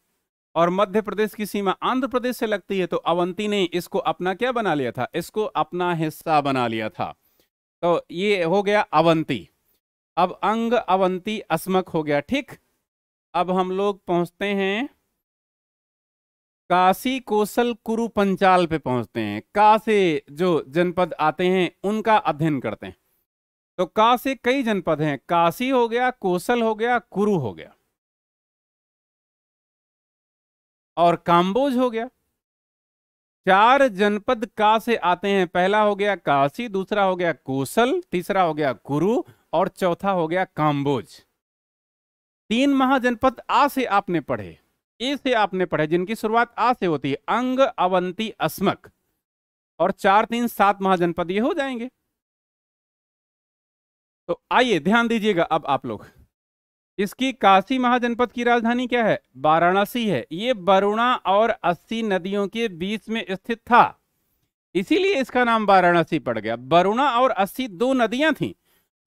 और मध्य प्रदेश की सीमा आंध्र प्रदेश से लगती है तो अवंती ने इसको अपना क्या बना लिया था इसको अपना हिस्सा बना लिया था तो ये हो गया अवंती अब अंग अवंती अस्मक हो गया ठीक अब हम लोग पहुंचते हैं काशी कोसल कुरु पंचाल पे पहुंचते हैं का से जो जनपद आते हैं उनका अध्ययन करते हैं तो का से कई जनपद हैं काशी हो गया कोसल हो गया कुरु हो गया और काम्बोज हो गया चार जनपद का से आते हैं पहला हो गया काशी दूसरा हो गया कोसल तीसरा हो गया कुरु और चौथा हो गया काम्बोज तीन महाजनपद आ से आपने पढ़े ए से आपने पढ़े जिनकी शुरुआत आ से होती है अंग अवंती अस्मक और चार तीन सात महाजनपद ये हो जाएंगे तो आइए ध्यान दीजिएगा अब आप लोग इसकी काशी महाजनपद की राजधानी क्या है वाराणसी है ये वरुणा और अस्सी नदियों के बीच में स्थित था इसीलिए इसका नाम वाराणसी पड़ गया वरुणा और अस्सी दो नदियां थी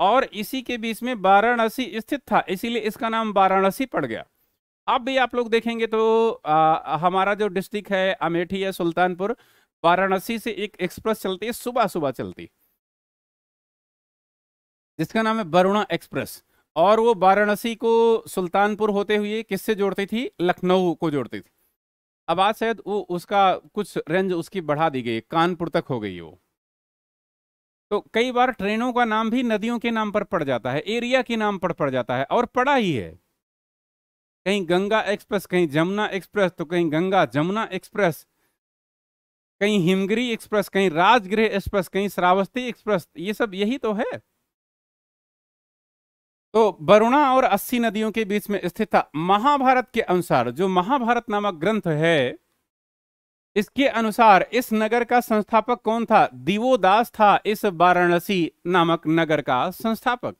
और इसी के बीच में वाराणसी स्थित था इसीलिए इसका नाम वाराणसी पड़ गया अब भी आप लोग देखेंगे तो आ, हमारा जो डिस्ट्रिक्ट है अमेठी है सुल्तानपुर वाराणसी से एक एक्सप्रेस चलती है सुबह सुबह चलती जिसका नाम है वरुणा एक्सप्रेस और वो वाराणसी को सुल्तानपुर होते हुए किससे जोड़ती थी लखनऊ को जोड़ती थी अब आज शायद वो उसका कुछ रेंज उसकी बढ़ा दी गई कानपुर तक हो गई वो तो कई बार ट्रेनों का नाम भी नदियों के नाम पर पड़ जाता है एरिया के नाम पर पड़ जाता है और पड़ा ही है कहीं गंगा एक्सप्रेस कहीं जमुना एक्सप्रेस तो कहीं गंगा जमुना एक्सप्रेस कहीं हिमगिरी एक्सप्रेस कहीं राजगृह एक्सप्रेस कहीं श्रावस्ती एक्सप्रेस ये सब यही तो है तो वरुणा और अस्सी नदियों के बीच में स्थित था महाभारत के अनुसार जो महाभारत नामक ग्रंथ है इसके अनुसार इस नगर का संस्थापक कौन था दिवोदास था इस वाराणसी नामक नगर का संस्थापक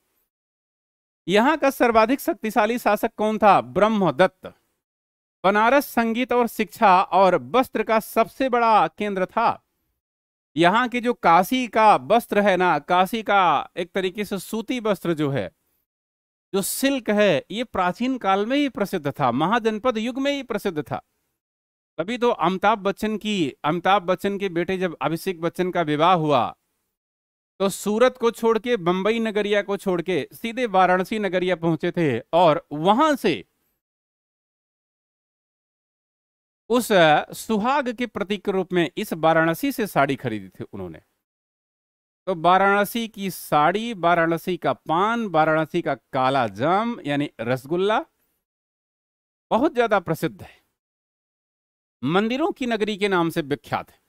यहाँ का सर्वाधिक शक्तिशाली शासक कौन था ब्रह्मदत्त बनारस संगीत और शिक्षा और वस्त्र का सबसे बड़ा केंद्र था यहाँ की जो काशी का वस्त्र है ना काशी का एक तरीके से सूती वस्त्र जो है जो सिल्क है ये प्राचीन काल में ही प्रसिद्ध था महाजनपद युग में ही प्रसिद्ध था तभी तो अमिताभ बच्चन की अमिताभ बच्चन के बेटे जब अभिषेक बच्चन का विवाह हुआ तो सूरत को छोड़ के बंबई नगरिया को छोड़ के सीधे वाराणसी नगरिया पहुंचे थे और वहां से उस सुहाग के प्रतीक के रूप में इस वाराणसी से साड़ी खरीदी थी उन्होंने तो वाराणसी की साड़ी वाराणसी का पान वाराणसी का काला जाम यानी रसगुल्ला बहुत ज्यादा प्रसिद्ध है मंदिरों की नगरी के नाम से विख्यात है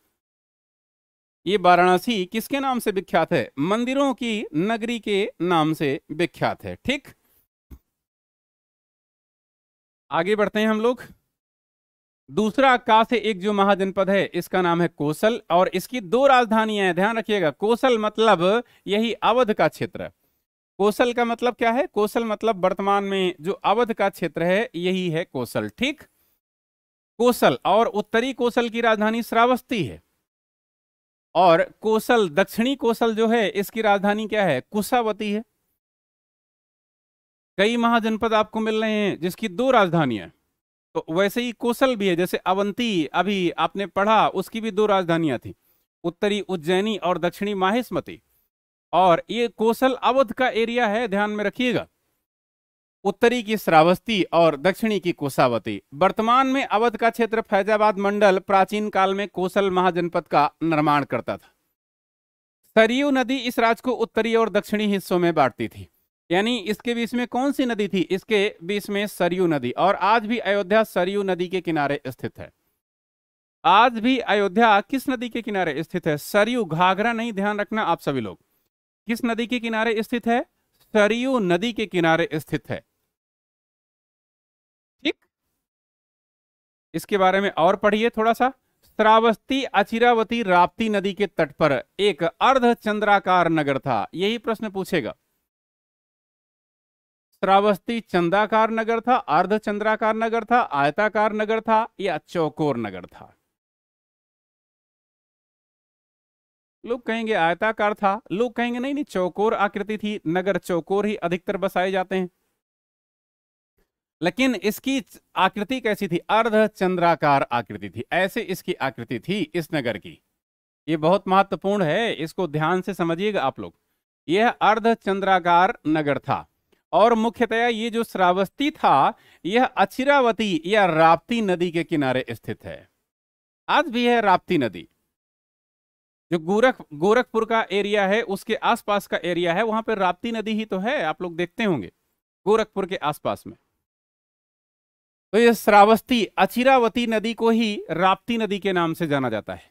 ये वाराणसी किसके नाम से विख्यात है मंदिरों की नगरी के नाम से विख्यात है ठीक आगे बढ़ते हैं हम लोग दूसरा का से एक जो महाजनपद है इसका नाम है कोसल और इसकी दो राजधानियां हैं ध्यान रखिएगा कोसल मतलब यही अवध का क्षेत्र कोसल का मतलब क्या है कोसल मतलब वर्तमान में जो अवध का क्षेत्र है यही है कोसल ठीक कोसल और उत्तरी कोसल की राजधानी श्रावस्ती है और कोसल दक्षिणी कोसल जो है इसकी राजधानी क्या है कुशावती है कई महाजनपद आपको मिल रहे हैं जिसकी दो राजधानियां तो वैसे ही कोसल भी है जैसे अवंती अभी आपने पढ़ा उसकी भी दो राजधानियां थी उत्तरी उज्जैनी और दक्षिणी माहिस्मती और ये कोसल अवध का एरिया है ध्यान में रखिएगा उत्तरी की श्रावस्ती और दक्षिणी की कोसावती वर्तमान में अवध का क्षेत्र फैजाबाद मंडल प्राचीन काल में कोसल महाजनपद का निर्माण करता था सरयू नदी इस राज्य को उत्तरी और दक्षिणी हिस्सों में बांटती थी यानी इसके बीच में कौन सी नदी थी इसके बीच में सरयू नदी और आज भी अयोध्या सरयू नदी के किनारे स्थित है आज भी अयोध्या किस नदी के किनारे स्थित है सरयू घाघरा नहीं ध्यान रखना आप सभी लोग किस नदी के किनारे स्थित है सरयू नदी के किनारे स्थित है इसके बारे में और पढ़िए थोड़ा सा श्रावस्ती अचिरावती राप्ती नदी के तट पर एक अर्ध चंद्राकार नगर था यही प्रश्न पूछेगा श्रावस्ती चंदाकार नगर था अर्ध चंद्राकार नगर था आयताकार नगर था या चौकोर नगर था लोग कहेंगे आयताकार था लोग कहेंगे नहीं नहीं चौकोर आकृति थी नगर चौकोर ही अधिकतर बसाए जाते हैं लेकिन इसकी आकृति कैसी थी अर्ध चंद्राकार आकृति थी ऐसे इसकी आकृति थी इस नगर की ये बहुत महत्वपूर्ण है इसको ध्यान से समझिएगा आप लोग यह अर्ध चंद्राकार नगर था और मुख्यतया ये जो श्रावस्ती था यह अचिरावती या राप्ती नदी के किनारे स्थित है आज भी है राप्ती नदी जो गोरख गोरखपुर का एरिया है उसके आसपास का एरिया है वहां पर राप्ती नदी ही तो है आप लोग देखते होंगे गोरखपुर के आसपास में तो ये श्रावस्ती अचिरावती नदी को ही राप्ती नदी के नाम से जाना जाता है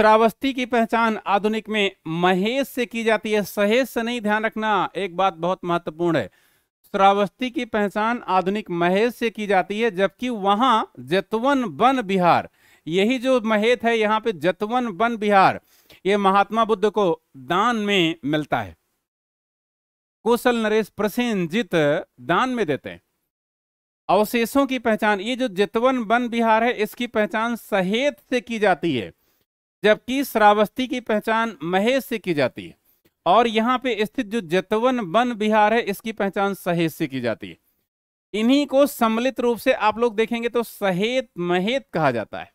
श्रावस्ती की पहचान आधुनिक में महेश से की जाती है सहेज से नहीं ध्यान रखना एक बात बहुत महत्वपूर्ण है श्रावस्ती की पहचान आधुनिक महेश से की जाती है जबकि वहां जतवन वन बिहार यही जो महेत है यहाँ पे जतवन वन बिहार ये महात्मा बुद्ध को दान में मिलता है कौशल नरेश प्रसेनजित दान में देते हैं अवशेषों की पहचान ये जो जितवन वन बिहार है इसकी पहचान सहेत से की जाती है जबकि श्रावस्ती की पहचान महेश से की जाती है और यहाँ पे स्थित जो जतवन वन बिहार है इसकी पहचान सहेत से की जाती है इन्हीं को सम्मिलित रूप से आप लोग देखेंगे तो सहेत महेत कहा जाता है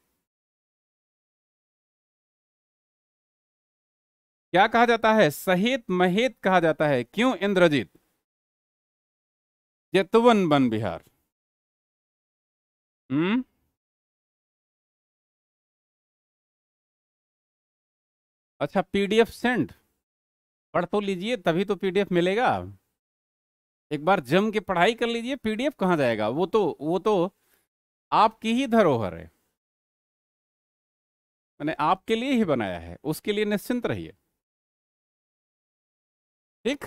क्या कहा जाता है सहेत महेत कहा जाता है क्यों इंद्रजीत जतवन वन बिहार Hmm? अच्छा पीडीएफ सेंड पढ़ तो लीजिए तभी तो पीडीएफ मिलेगा एक बार जम के पढ़ाई कर लीजिए पीडीएफ कहाँ जाएगा वो तो वो तो आपकी ही धरोहर है मैंने आपके लिए ही बनाया है उसके लिए निश्चिंत रहिए ठीक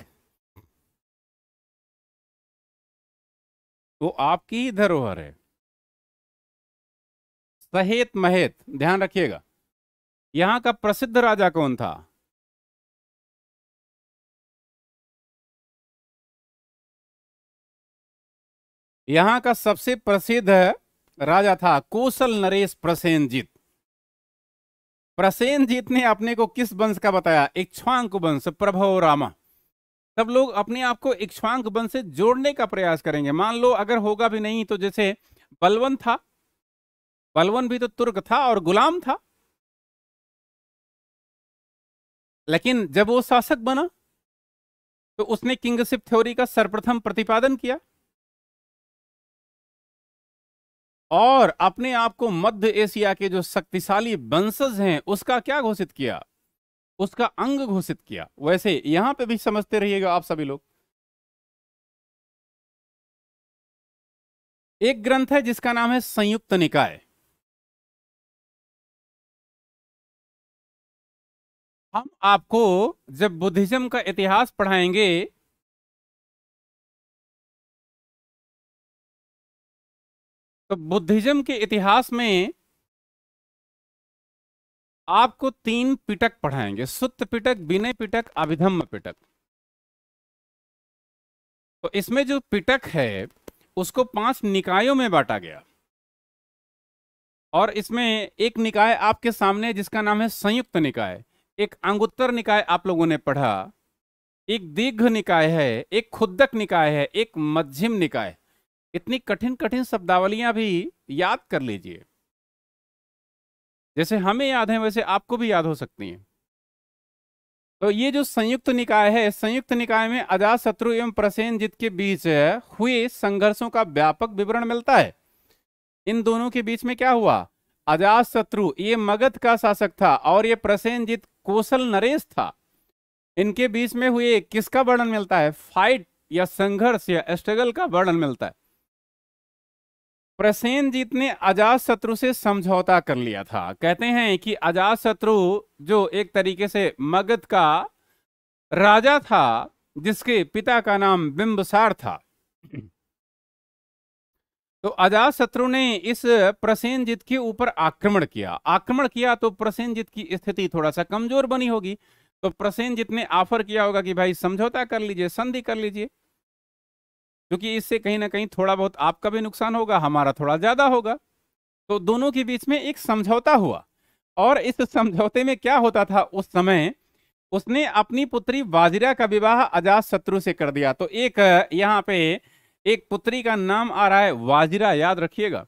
वो आपकी ही धरोहर है सहेत महेत ध्यान रखिएगा यहां का प्रसिद्ध राजा कौन था यहां का सबसे प्रसिद्ध राजा था कौशल नरेश प्रसेनजीत प्रसेनजीत ने अपने को किस वंश का बताया इक्ष्वांक वंश प्रभव रामा सब लोग अपने आप को इक्ष्वांक वंश से जोड़ने का प्रयास करेंगे मान लो अगर होगा भी नहीं तो जैसे बलवन था बलवन भी तो तुर्क था और गुलाम था लेकिन जब वो शासक बना तो उसने किंगशिप थ्योरी का सर्वप्रथम प्रतिपादन किया और अपने आप को मध्य एशिया के जो शक्तिशाली वंशज हैं उसका क्या घोषित किया उसका अंग घोषित किया वैसे यहां पे भी समझते रहिएगा आप सभी लोग एक ग्रंथ है जिसका नाम है संयुक्त निकाय हम आपको जब बुद्धिज्म का इतिहास पढ़ाएंगे तो बुद्धिज्म के इतिहास में आपको तीन पिटक पढ़ाएंगे सुत्त पिटक विनय पिटक अभिधम्म पिटक तो इसमें जो पिटक है उसको पांच निकायों में बांटा गया और इसमें एक निकाय आपके सामने जिसका नाम है संयुक्त निकाय एक अंगुत्तर निकाय आप लोगों ने पढ़ा एक दीर्घ निकाय है एक खुदक निकाय है एक मध्यम निकाय इतनी कठिन कठिन शब्दावलियां भी याद कर लीजिए जैसे हमें याद है वैसे आपको भी याद हो सकती है तो ये जो संयुक्त निकाय है संयुक्त निकाय में अजात शत्रु एवं जित के बीच हुए संघर्षों का व्यापक विवरण मिलता है इन दोनों के बीच में क्या हुआ अजात शत्रु ये मगध का शासक था और ये प्रसेनजीत कोसल नरेश था इनके बीच में हुए किसका वर्णन मिलता है फाइट या संघर्ष या स्ट्रगल का वर्णन मिलता है जीत ने अजात शत्रु से समझौता कर लिया था कहते हैं कि अजात शत्रु जो एक तरीके से मगध का राजा था जिसके पिता का नाम बिंबसार था *clears throat* तो अजात शत्रु ने इस प्रसेनजीत के ऊपर आक्रमण किया आक्रमण किया तो प्रसेनजीत की स्थिति थोड़ा सा कमजोर बनी होगी तो प्रसेनजीत ने ऑफर किया होगा कि भाई समझौता कर लीजिए संधि कर लीजिए क्योंकि इससे कहीं ना कहीं थोड़ा बहुत आपका भी नुकसान होगा हमारा थोड़ा ज्यादा होगा तो दोनों के बीच में एक समझौता हुआ और इस समझौते में क्या होता था उस समय उसने अपनी पुत्री वाजिरा का विवाह अजात शत्रु से कर दिया तो एक यहाँ पे एक पुत्री का नाम आ रहा है वाजिरा याद रखिएगा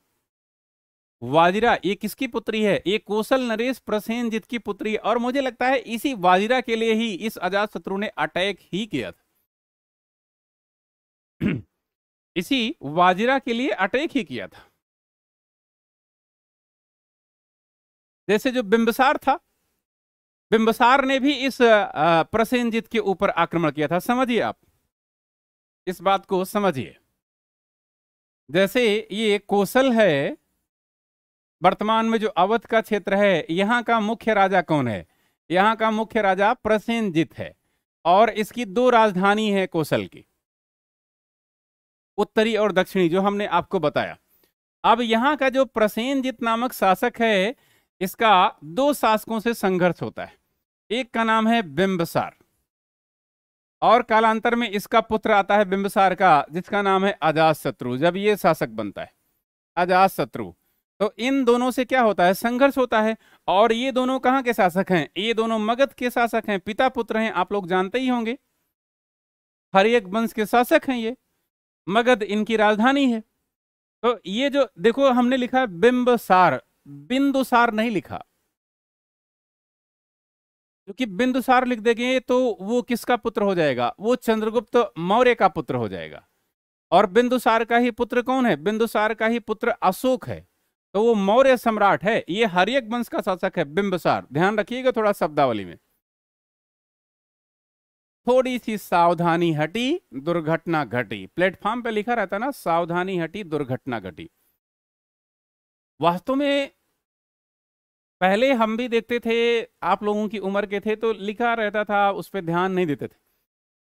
वाजिरा ये किसकी पुत्री है ये कौशल नरेश प्रसेनजीत की पुत्री है और मुझे लगता है इसी वाजिरा के लिए ही इस अजात शत्रु ने अटैक ही किया था *clears throat* इसी वाजिरा के लिए अटैक ही किया था जैसे जो बिंबसार था बिंबसार ने भी इस प्रसेंजित के ऊपर आक्रमण किया था समझिए आप इस बात को समझिए जैसे ये कोसल है वर्तमान में जो अवध का क्षेत्र है यहाँ का मुख्य राजा कौन है यहाँ का मुख्य राजा प्रसेंजित है और इसकी दो राजधानी है कोसल की उत्तरी और दक्षिणी जो हमने आपको बताया अब यहाँ का जो प्रसेंजित नामक शासक है इसका दो शासकों से संघर्ष होता है एक का नाम है बिंबसार और कालांतर में इसका पुत्र आता है बिंबसार का जिसका नाम है अजात शत्रु जब ये शासक बनता है अजात शत्रु तो इन दोनों से क्या होता है संघर्ष होता है और ये दोनों कहाँ के शासक हैं ये दोनों मगध के शासक हैं पिता पुत्र हैं आप लोग जानते ही होंगे हर एक वंश के शासक हैं ये मगध इनकी राजधानी है तो ये जो देखो हमने लिखा बिंबसार बिंदुसार नहीं लिखा क्योंकि बिंदुसार लिख देंगे तो वो किसका पुत्र हो जाएगा वो चंद्रगुप्त मौर्य का पुत्र हो जाएगा और बिंदुसार का ही पुत्र कौन है बिंदुसार का ही पुत्र अशोक है तो वो मौर्य सम्राट है ये हरियक वंश का शासक है बिंबसार ध्यान रखिएगा थोड़ा शब्दावली में थोड़ी सी सावधानी हटी दुर्घटना घटी प्लेटफॉर्म पे लिखा रहता ना सावधानी हटी दुर्घटना घटी वास्तव में पहले हम भी देखते थे आप लोगों की उम्र के थे तो लिखा रहता था उस पर ध्यान नहीं देते थे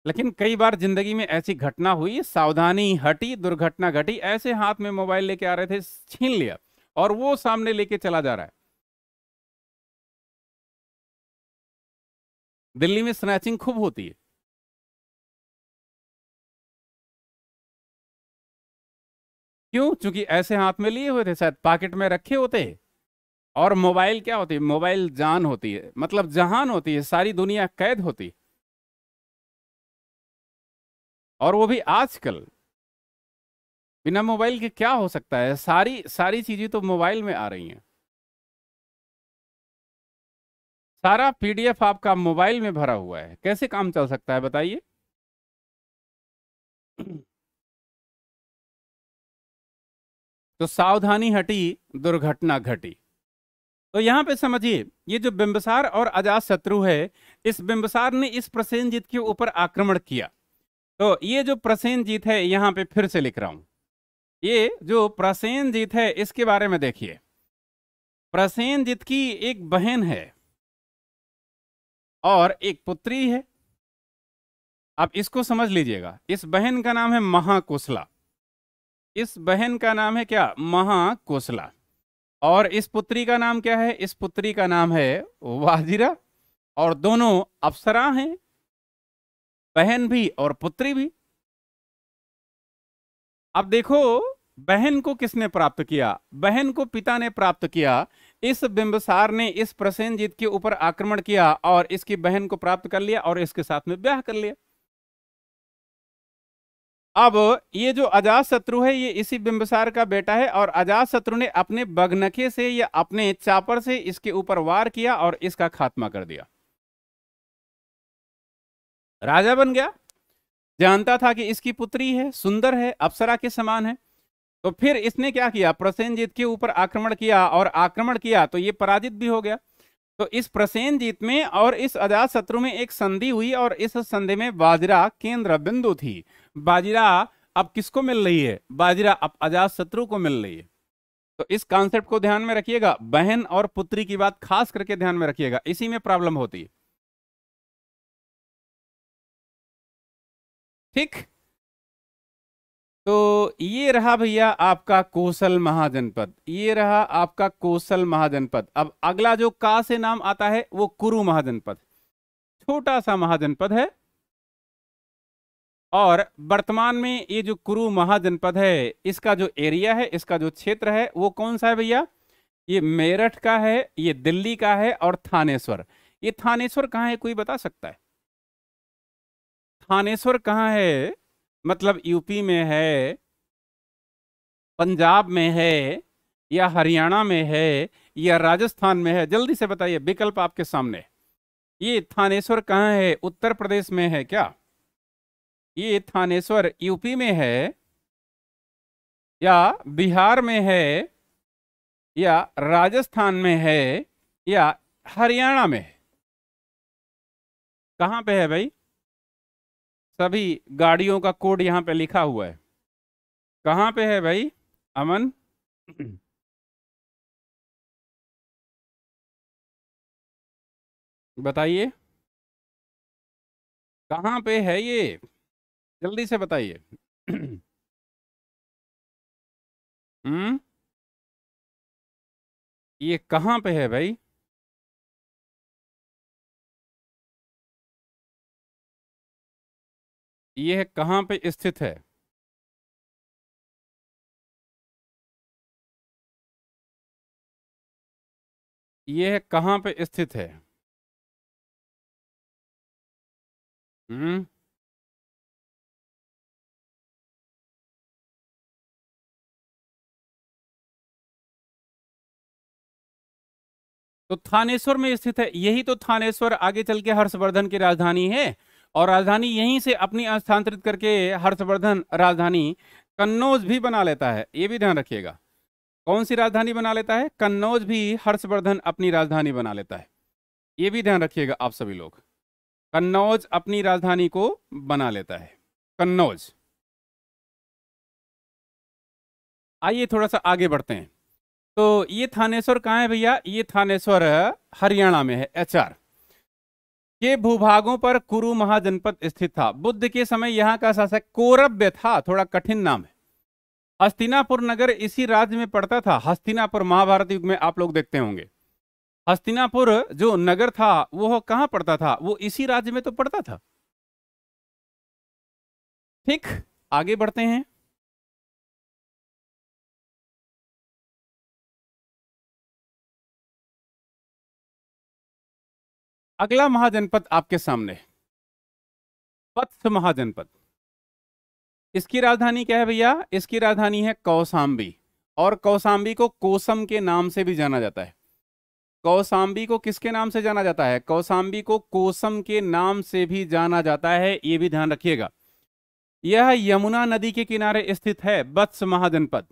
लेकिन कई बार जिंदगी में ऐसी घटना हुई सावधानी हटी दुर्घटना घटी ऐसे हाथ में मोबाइल लेके आ रहे थे छीन लिया और वो सामने लेके चला जा रहा है दिल्ली में स्नैचिंग खूब होती है क्यों चूंकि ऐसे हाथ में लिए हुए थे शायद पॉकेट में रखे होते हैं और मोबाइल क्या होती है मोबाइल जान होती है मतलब जहान होती है सारी दुनिया कैद होती है और वो भी आजकल बिना मोबाइल के क्या हो सकता है सारी सारी चीजें तो मोबाइल में आ रही हैं सारा पीडीएफ आपका मोबाइल में भरा हुआ है कैसे काम चल सकता है बताइए तो सावधानी हटी दुर्घटना घटी तो यहाँ पे समझिए ये जो बिंबसार और अजात शत्रु है इस बिंबसार ने इस जीत के ऊपर आक्रमण किया तो ये जो जीत है यहाँ पे फिर से लिख रहा हूं ये जो जीत है इसके बारे में देखिए जीत की एक बहन है और एक पुत्री है आप इसको समझ लीजिएगा इस बहन का नाम है महाकोसला इस बहन का नाम है क्या महाकोसला और इस पुत्री का नाम क्या है इस पुत्री का नाम है वाजिरा और दोनों अप्सरा हैं बहन भी और पुत्री भी अब देखो बहन को किसने प्राप्त किया बहन को पिता ने प्राप्त किया इस बिंबसार ने इस प्रसेंजीत के ऊपर आक्रमण किया और इसकी बहन को प्राप्त कर लिया और इसके साथ में ब्याह कर लिया अब ये जो अजात शत्रु है ये इसी बिंबसार का बेटा है और अजात शत्रु ने अपने बगनखे से या अपने चापर से इसके ऊपर वार किया और इसका खात्मा कर दिया राजा बन गया जानता था कि इसकी पुत्री है सुंदर है अप्सरा के समान है तो फिर इसने क्या किया प्रसेंजित के ऊपर आक्रमण किया और आक्रमण किया तो ये पराजित भी हो गया तो इस जीत में और इस अजात शत्रु में एक संधि हुई और इस संधि में बाजरा केंद्र बिंदु थी बाजरा अब किसको मिल रही है बाजरा अब अजात शत्रु को मिल रही है तो इस कॉन्सेप्ट को ध्यान में रखिएगा बहन और पुत्री की बात खास करके ध्यान में रखिएगा इसी में प्रॉब्लम होती है ठीक तो ये रहा भैया आपका कोसल महाजनपद ये रहा आपका कोसल महाजनपद अब अगला जो का से नाम आता है वो कुरु महाजनपद छोटा सा महाजनपद है और वर्तमान में ये जो कुरु महाजनपद है इसका जो एरिया है इसका जो क्षेत्र है वो कौन सा है भैया ये मेरठ का है ये दिल्ली का है और थानेश्वर ये थानेश्वर कहाँ है कोई बता सकता है थानेश्वर कहाँ है मतलब यूपी में है पंजाब में है या हरियाणा में है या राजस्थान में है जल्दी से बताइए विकल्प आपके सामने ये थानेश्वर कहाँ है उत्तर प्रदेश में है क्या ये थानेश्वर यूपी में है या बिहार में है या राजस्थान में है या हरियाणा में है कहाँ पे है भाई सभी गाड़ियों का कोड यहाँ पे लिखा हुआ है कहाँ पे है भाई अमन बताइए कहाँ पे है ये जल्दी से बताइए *clears throat* हम्म ये कहाँ पे है भाई यह कहां पे स्थित है यह कहां पे स्थित है हम्म तो थानेश्वर में स्थित है यही तो थानेश्वर आगे चल के हर्षवर्धन की राजधानी है और राजधानी यहीं से अपनी स्थानांतरित करके हर्षवर्धन राजधानी कन्नौज भी बना लेता है ये भी ध्यान रखिएगा कौन सी राजधानी बना लेता है कन्नौज भी हर्षवर्धन अपनी राजधानी बना लेता है ये भी ध्यान रखिएगा आप सभी लोग कन्नौज अपनी राजधानी को बना लेता है कन्नौज आइए थोड़ा सा आगे बढ़ते हैं तो ये थानेश्वर कहाँ है भैया ये थानेश्वर हरियाणा में है एचआर के भूभागों पर कुरु महाजनपद स्थित था बुद्ध के समय यहाँ का शासक कोरब्य था थोड़ा कठिन नाम है हस्तिनापुर नगर इसी राज्य में पड़ता था हस्तिनापुर महाभारत युग में आप लोग देखते होंगे हस्तिनापुर जो नगर था वो कहाँ पड़ता था वो इसी राज्य में तो पड़ता था ठीक आगे बढ़ते हैं अगला महाजनपद आपके सामने पत्स महाजनपद इसकी राजधानी क्या है भैया इसकी राजधानी है कौसाम्बी और कौसाम्बी को कोसम के नाम से भी जाना जाता है कौसाम्बी को किसके नाम से जाना जाता है कौसाम्बी को कोसम के नाम से भी जाना जाता है ये भी ध्यान रखिएगा यह यमुना नदी के किनारे स्थित है बत्स महाजनपद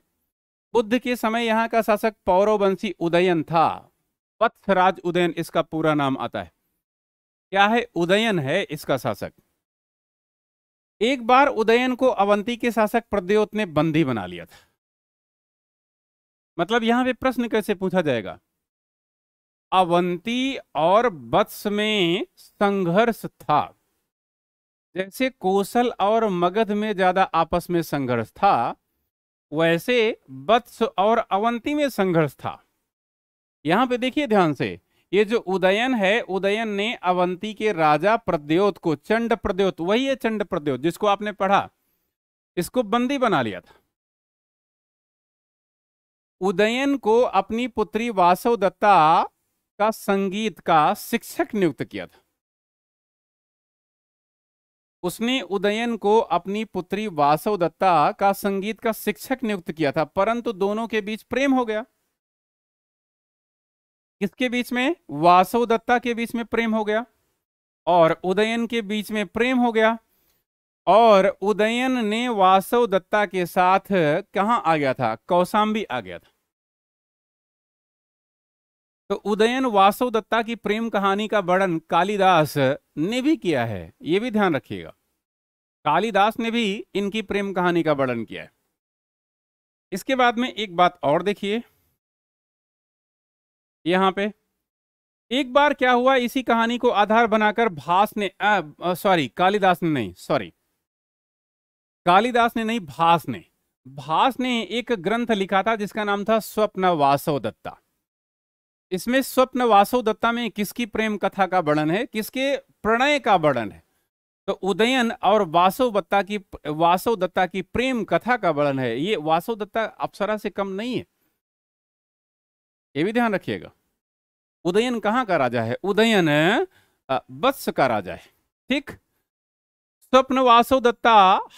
बुद्ध के समय यहाँ का शासक पौरवंशी उदयन था राज उदयन इसका पूरा नाम आता है क्या है उदयन है इसका शासक एक बार उदयन को अवंती के शासक प्रद्योत ने बंदी बना लिया था मतलब यहां पे प्रश्न कैसे पूछा जाएगा अवंती और वत्स में संघर्ष था जैसे कौशल और मगध में ज्यादा आपस में संघर्ष था वैसे वत्स और अवंती में संघर्ष था यहां पे देखिए ध्यान से ये जो उदयन है उदयन ने अवंती के राजा प्रद्योत को चंड प्रद्योत वही है चंड प्रद्योत जिसको आपने पढ़ा इसको बंदी बना लिया था उदयन को अपनी पुत्री वासव दत्ता का संगीत का शिक्षक नियुक्त किया था उसने उदयन को अपनी पुत्री वासव दत्ता का संगीत का शिक्षक नियुक्त किया था परंतु दोनों के बीच प्रेम हो गया किसके बीच में वासव दत्ता के बीच में प्रेम हो गया और उदयन के बीच में प्रेम हो गया और उदयन ने वासव दत्ता के साथ कहा आ गया था कौशाम्बी आ गया था तो उदयन वासव दत्ता की प्रेम कहानी का वर्णन कालिदास ने भी किया है ये भी ध्यान रखिएगा कालिदास ने भी इनकी प्रेम कहानी का वर्णन किया है इसके बाद में एक बात और देखिए यहाँ पे एक बार क्या हुआ इसी कहानी को आधार बनाकर भास ने सॉरी कालिदास ने नहीं सॉरी कालिदास ने नहीं भास ने भास ने एक ग्रंथ लिखा था जिसका नाम था स्वप्न वासव दत्ता इसमें स्वप्न वासव दत्ता में किसकी प्रेम कथा का वर्णन है किसके प्रणय का वर्णन है तो उदयन और वासव दत्ता की वासव दत्ता की प्रेम कथा का वर्णन है ये वासव दत्ता अप्सरा से कम नहीं है ये भी ध्यान रखिएगा उदयन कहाँ का राजा है उदयन बत्स का राजा है ठीक स्वप्न वासव दत्ता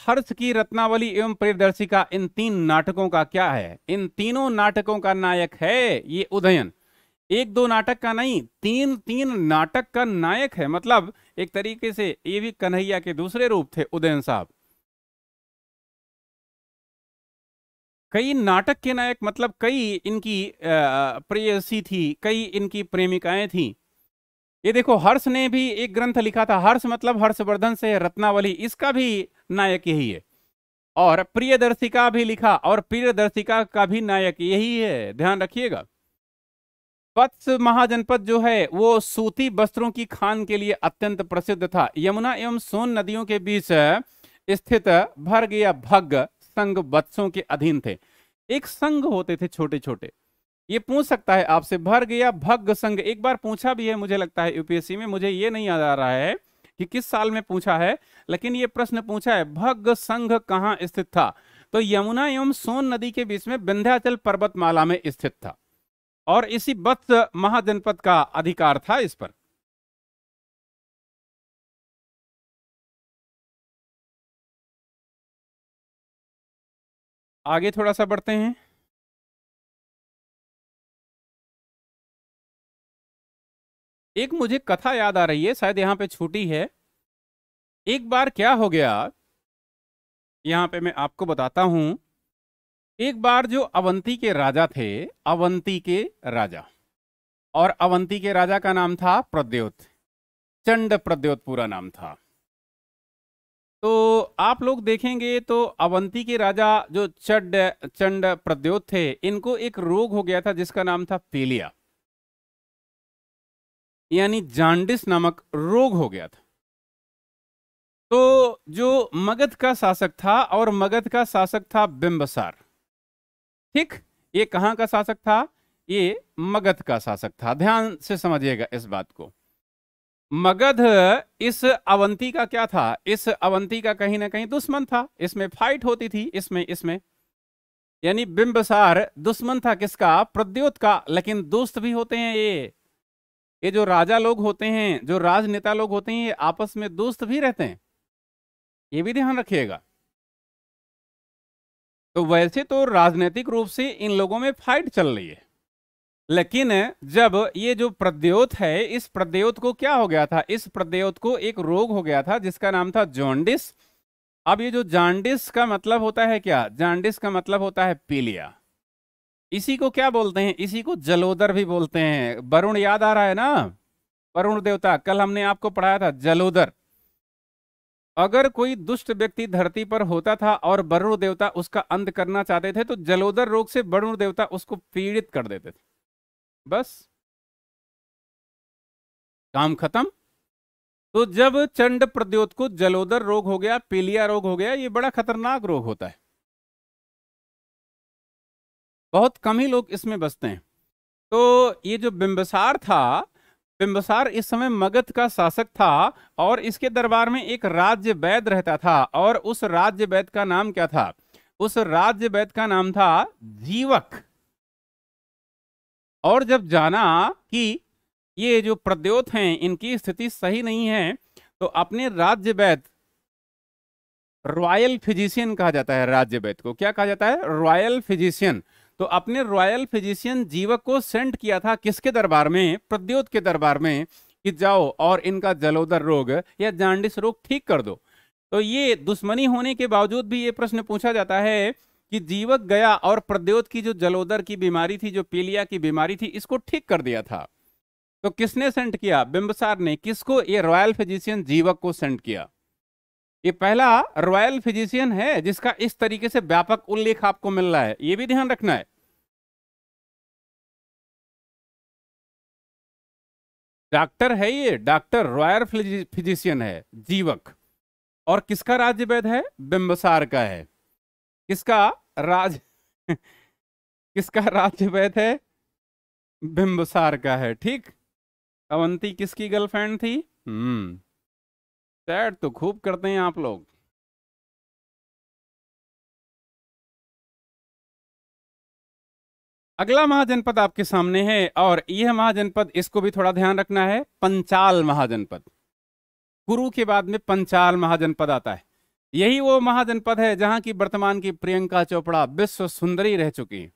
हर्ष की रत्नावली एवं प्रियदर्शिका इन तीन नाटकों का क्या है इन तीनों नाटकों का नायक है ये उदयन एक दो नाटक का नहीं तीन तीन नाटक का नायक है मतलब एक तरीके से ये भी कन्हैया के दूसरे रूप थे उदयन साहब कई नाटक के नायक मतलब कई इनकी प्रेयसी थी कई इनकी प्रेमिकाएं थी ये देखो हर्ष ने भी एक ग्रंथ लिखा था हर्ष मतलब हर्षवर्धन से रत्नावली इसका भी नायक यही है और प्रियदर्शिका भी लिखा और प्रियदर्शिका का भी नायक यही है ध्यान रखिएगा पत्स महाजनपद जो है वो सूती वस्त्रों की खान के लिए अत्यंत प्रसिद्ध था यमुना एवं सोन नदियों के बीच स्थित भर्ग या भग संघ वत्सों के अधीन थे एक संघ होते थे छोटे छोटे ये पूछ सकता है आपसे भर गया भग संघ एक बार पूछा भी है मुझे लगता है यूपीएससी में मुझे ये नहीं याद आ रहा है कि किस साल में पूछा है लेकिन ये प्रश्न पूछा है भग संघ कहाँ स्थित था तो यमुना एवं सोन नदी के बीच में विंध्याचल पर्वतमाला में स्थित था और इसी बत्स महाजनपद का अधिकार था इस पर आगे थोड़ा सा बढ़ते हैं एक मुझे कथा याद आ रही है शायद यहां पे छूटी है एक बार क्या हो गया यहां पे मैं आपको बताता हूं एक बार जो अवंती के राजा थे अवंती के राजा और अवंती के राजा का नाम था प्रद्योत चंड प्रद्योत पूरा नाम था तो आप लोग देखेंगे तो अवंती के राजा जो चड चंड प्रद्योत थे इनको एक रोग हो गया था जिसका नाम था पीलिया यानी जांडिस नामक रोग हो गया था तो जो मगध का शासक था और मगध का शासक था बिंबसार ठीक ये कहाँ का शासक था ये मगध का शासक था ध्यान से समझिएगा इस बात को मगध इस अवंती का क्या था इस अवंती का कहीं ना कहीं दुश्मन था इसमें फाइट होती थी इसमें इसमें यानी बिंबसार दुश्मन था किसका प्रद्योत का लेकिन दोस्त भी होते हैं ये ये जो राजा लोग होते हैं जो राजनेता लोग होते हैं ये आपस में दोस्त भी रहते हैं ये भी ध्यान रखिएगा तो वैसे तो राजनीतिक रूप से इन लोगों में फाइट चल रही है लेकिन जब ये जो प्रद्योत है इस प्रद्योत को क्या हो गया था इस प्रद्योत को एक रोग हो गया था जिसका नाम था जॉन्डिस अब ये जो जॉन्डिस का मतलब होता है क्या जॉन्डिस का मतलब होता है पीलिया इसी को क्या बोलते हैं इसी को जलोदर भी बोलते हैं वरुण याद आ रहा है ना वरुण देवता कल हमने आपको पढ़ाया था जलोदर अगर कोई दुष्ट व्यक्ति धरती पर होता था और वरुण देवता उसका अंत करना चाहते थे तो जलोदर रोग से वरुण देवता उसको पीड़ित कर देते थे बस काम खत्म तो जब चंड प्रद्योत को जलोदर रोग हो गया पीलिया रोग हो गया ये बड़ा खतरनाक रोग होता है बहुत कम ही लोग इसमें बसते हैं तो ये जो बिंबसार था बिंबसार इस समय मगध का शासक था और इसके दरबार में एक राज्य वैद रहता था और उस राज्य वैद का नाम क्या था उस राज्य वैद का नाम था जीवक और जब जाना कि ये जो प्रद्योत हैं इनकी स्थिति सही नहीं है तो अपने राज्य वैद्य रॉयल फिजिशियन कहा जाता है राज्य वैद्य को क्या कहा जाता है रॉयल फिजिशियन तो अपने रॉयल फिजिशियन जीवक को सेंड किया था किसके दरबार में प्रद्योत के दरबार में कि जाओ और इनका जलोदर रोग या जांडिस रोग ठीक कर दो तो ये दुश्मनी होने के बावजूद भी ये प्रश्न पूछा जाता है कि जीवक गया और प्रद्योत की जो जलोदर की बीमारी थी जो पीलिया की बीमारी थी इसको ठीक कर दिया था तो किसने सेंड किया बिंबसार ने किसको ये रॉयल फिजिशियन जीवक को सेंड किया ये पहला रॉयल फिजिशियन है जिसका इस तरीके से व्यापक उल्लेख आपको मिल रहा है ये भी ध्यान रखना है डॉक्टर है ये डॉक्टर रॉयल फिजिशियन है जीवक और किसका राज्य वैध है बिंबसार का है किसका राज *laughs* किसका राज्य वैध है बिंबसार का है ठीक अवंती किसकी गर्लफ्रेंड थी हम्म सैड तो खूब करते हैं आप लोग अगला महाजनपद आपके सामने है और यह महाजनपद इसको भी थोड़ा ध्यान रखना है पंचाल महाजनपद कुरु के बाद में पंचाल महाजनपद आता है यही वो महाजनपद है जहां की वर्तमान की प्रियंका चोपड़ा विश्व सुंदरी रह चुकी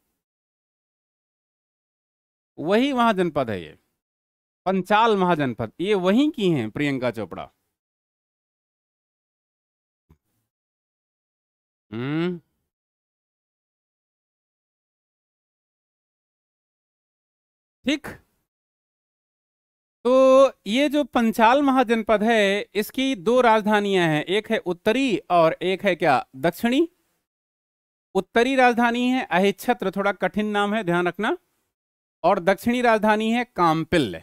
वही महाजनपद है ये पंचाल महाजनपद ये वही की हैं प्रियंका चोपड़ा हम्म ठीक तो ये जो पंचाल महाजनपद है इसकी दो राजधानियां हैं एक है उत्तरी और एक है क्या दक्षिणी उत्तरी राजधानी है अहिच्छत्र थोड़ा कठिन नाम है ध्यान रखना और दक्षिणी राजधानी है कामपिल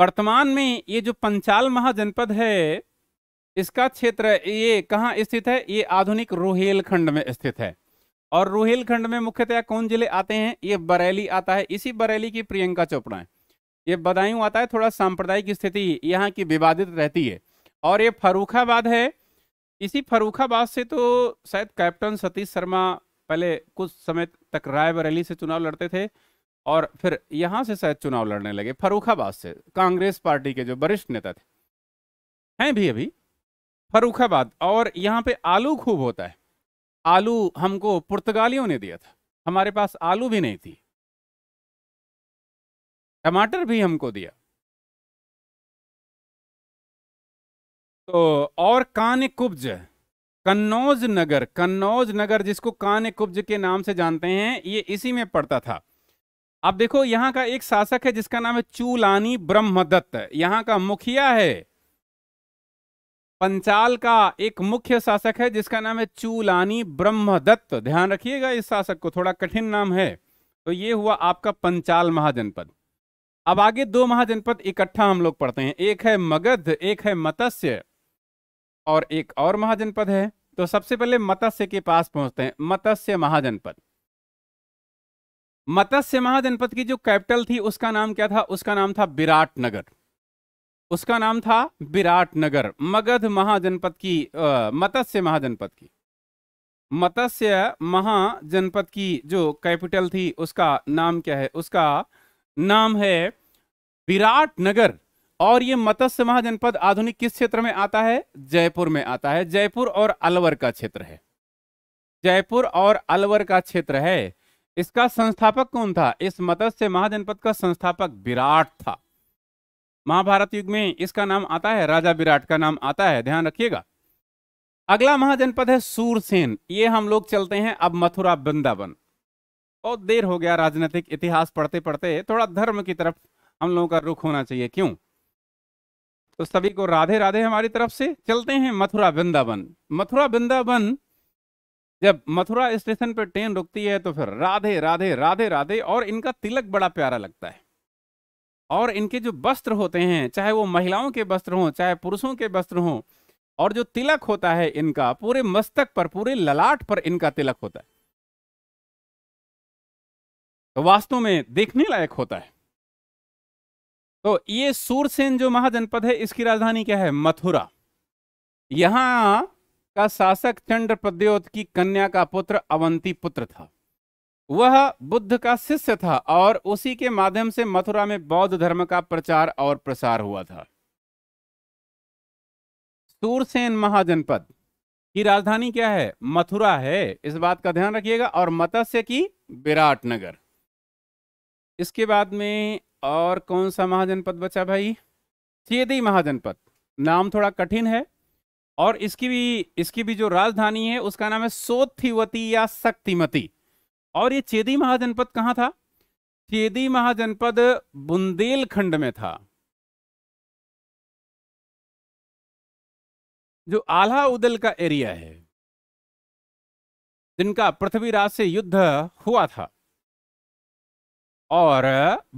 वर्तमान में ये जो पंचाल महाजनपद है इसका क्षेत्र ये कहाँ स्थित है ये आधुनिक रोहेलखंड में स्थित है और रोहेलखंड में मुख्यतः कौन जिले आते हैं ये बरेली आता है इसी बरेली की प्रियंका चोपड़ा है ये बदायूं आता है थोड़ा सांप्रदायिक स्थिति यहाँ की विवादित रहती है और ये फरूखाबाद है इसी फरूखाबाद से तो शायद कैप्टन सतीश शर्मा पहले कुछ समय तक रायबरेली से चुनाव लड़ते थे और फिर यहाँ से शायद चुनाव लड़ने लगे फरूखाबाद से कांग्रेस पार्टी के जो वरिष्ठ नेता थे हैं भी अभी फरूखाबाद और यहाँ पे आलू खूब होता है आलू हमको पुर्तगालियों ने दिया था हमारे पास आलू भी नहीं थी टमाटर भी हमको दिया तो और कान कुब्ज कन्नौज नगर कन्नौज नगर जिसको कान कुब्ज के नाम से जानते हैं ये इसी में पड़ता था अब देखो यहाँ का एक शासक है जिसका नाम है चूलानी ब्रह्मदत्त यहाँ का मुखिया है पंचाल का एक मुख्य शासक है जिसका नाम है चूलानी ब्रह्मदत्त ध्यान रखिएगा इस शासक को थोड़ा कठिन नाम है तो ये हुआ आपका पंचाल महाजनपद अब आगे दो महाजनपद इकट्ठा हम लोग पढ़ते हैं एक है मगध एक है मत्स्य और एक और महाजनपद है तो सबसे पहले मत्स्य के पास पहुंचते हैं मत्स्य महाजनपद मत्स्य महाजनपद की जो कैपिटल थी उसका नाम क्या था उसका नाम था विराट नगर उसका नाम था विराट नगर मगध महाजनपद की मत्स्य महाजनपद की मत्स्य महाजनपद की जो कैपिटल थी उसका नाम क्या है उसका नाम है विराट नगर और ये मत्स्य महाजनपद आधुनिक किस क्षेत्र में आता है जयपुर में आता है जयपुर और अलवर का क्षेत्र है जयपुर और अलवर का क्षेत्र है इसका संस्थापक कौन था इस मत्स्य महाजनपद का संस्थापक विराट था महाभारत युग में इसका नाम आता है राजा विराट का नाम आता है ध्यान रखिएगा अगला महाजनपद है सूरसेन ये हम लोग चलते हैं अब मथुरा वृंदावन बहुत देर हो गया राजनीतिक इतिहास पढ़ते पढ़ते थोड़ा धर्म की तरफ हम लोगों का रुख होना चाहिए क्यों तो सभी को राधे राधे हमारी तरफ से चलते हैं मथुरा वृंदावन मथुरा वृंदावन जब मथुरा स्टेशन पर ट्रेन रुकती है तो फिर राधे राधे राधे राधे और इनका तिलक बड़ा प्यारा लगता है और इनके जो वस्त्र होते हैं चाहे वो महिलाओं के वस्त्र हों चाहे पुरुषों के वस्त्र हों और जो तिलक होता है इनका पूरे मस्तक पर पूरे ललाट पर इनका तिलक होता है तो वास्तव में देखने लायक होता है तो ये सूरसेन जो महाजनपद है इसकी राजधानी क्या है मथुरा यहां का शासक प्रद्योत की कन्या का पुत्र अवंती पुत्र था वह बुद्ध का शिष्य था और उसी के माध्यम से मथुरा में बौद्ध धर्म का प्रचार और प्रसार हुआ था सूरसेन महाजनपद की राजधानी क्या है मथुरा है इस बात का ध्यान रखिएगा और मत्स्य की विराट नगर इसके बाद में और कौन सा महाजनपद बचा भाई छेदी महाजनपद नाम थोड़ा कठिन है और इसकी भी इसकी भी जो राजधानी है उसका नाम है सोथिवती या शक्तिमती और ये चेदी महाजनपद कहाँ था चेदी महाजनपद बुंदेलखंड में था जो आल्हा उदल का एरिया है जिनका पृथ्वीराज से युद्ध हुआ था और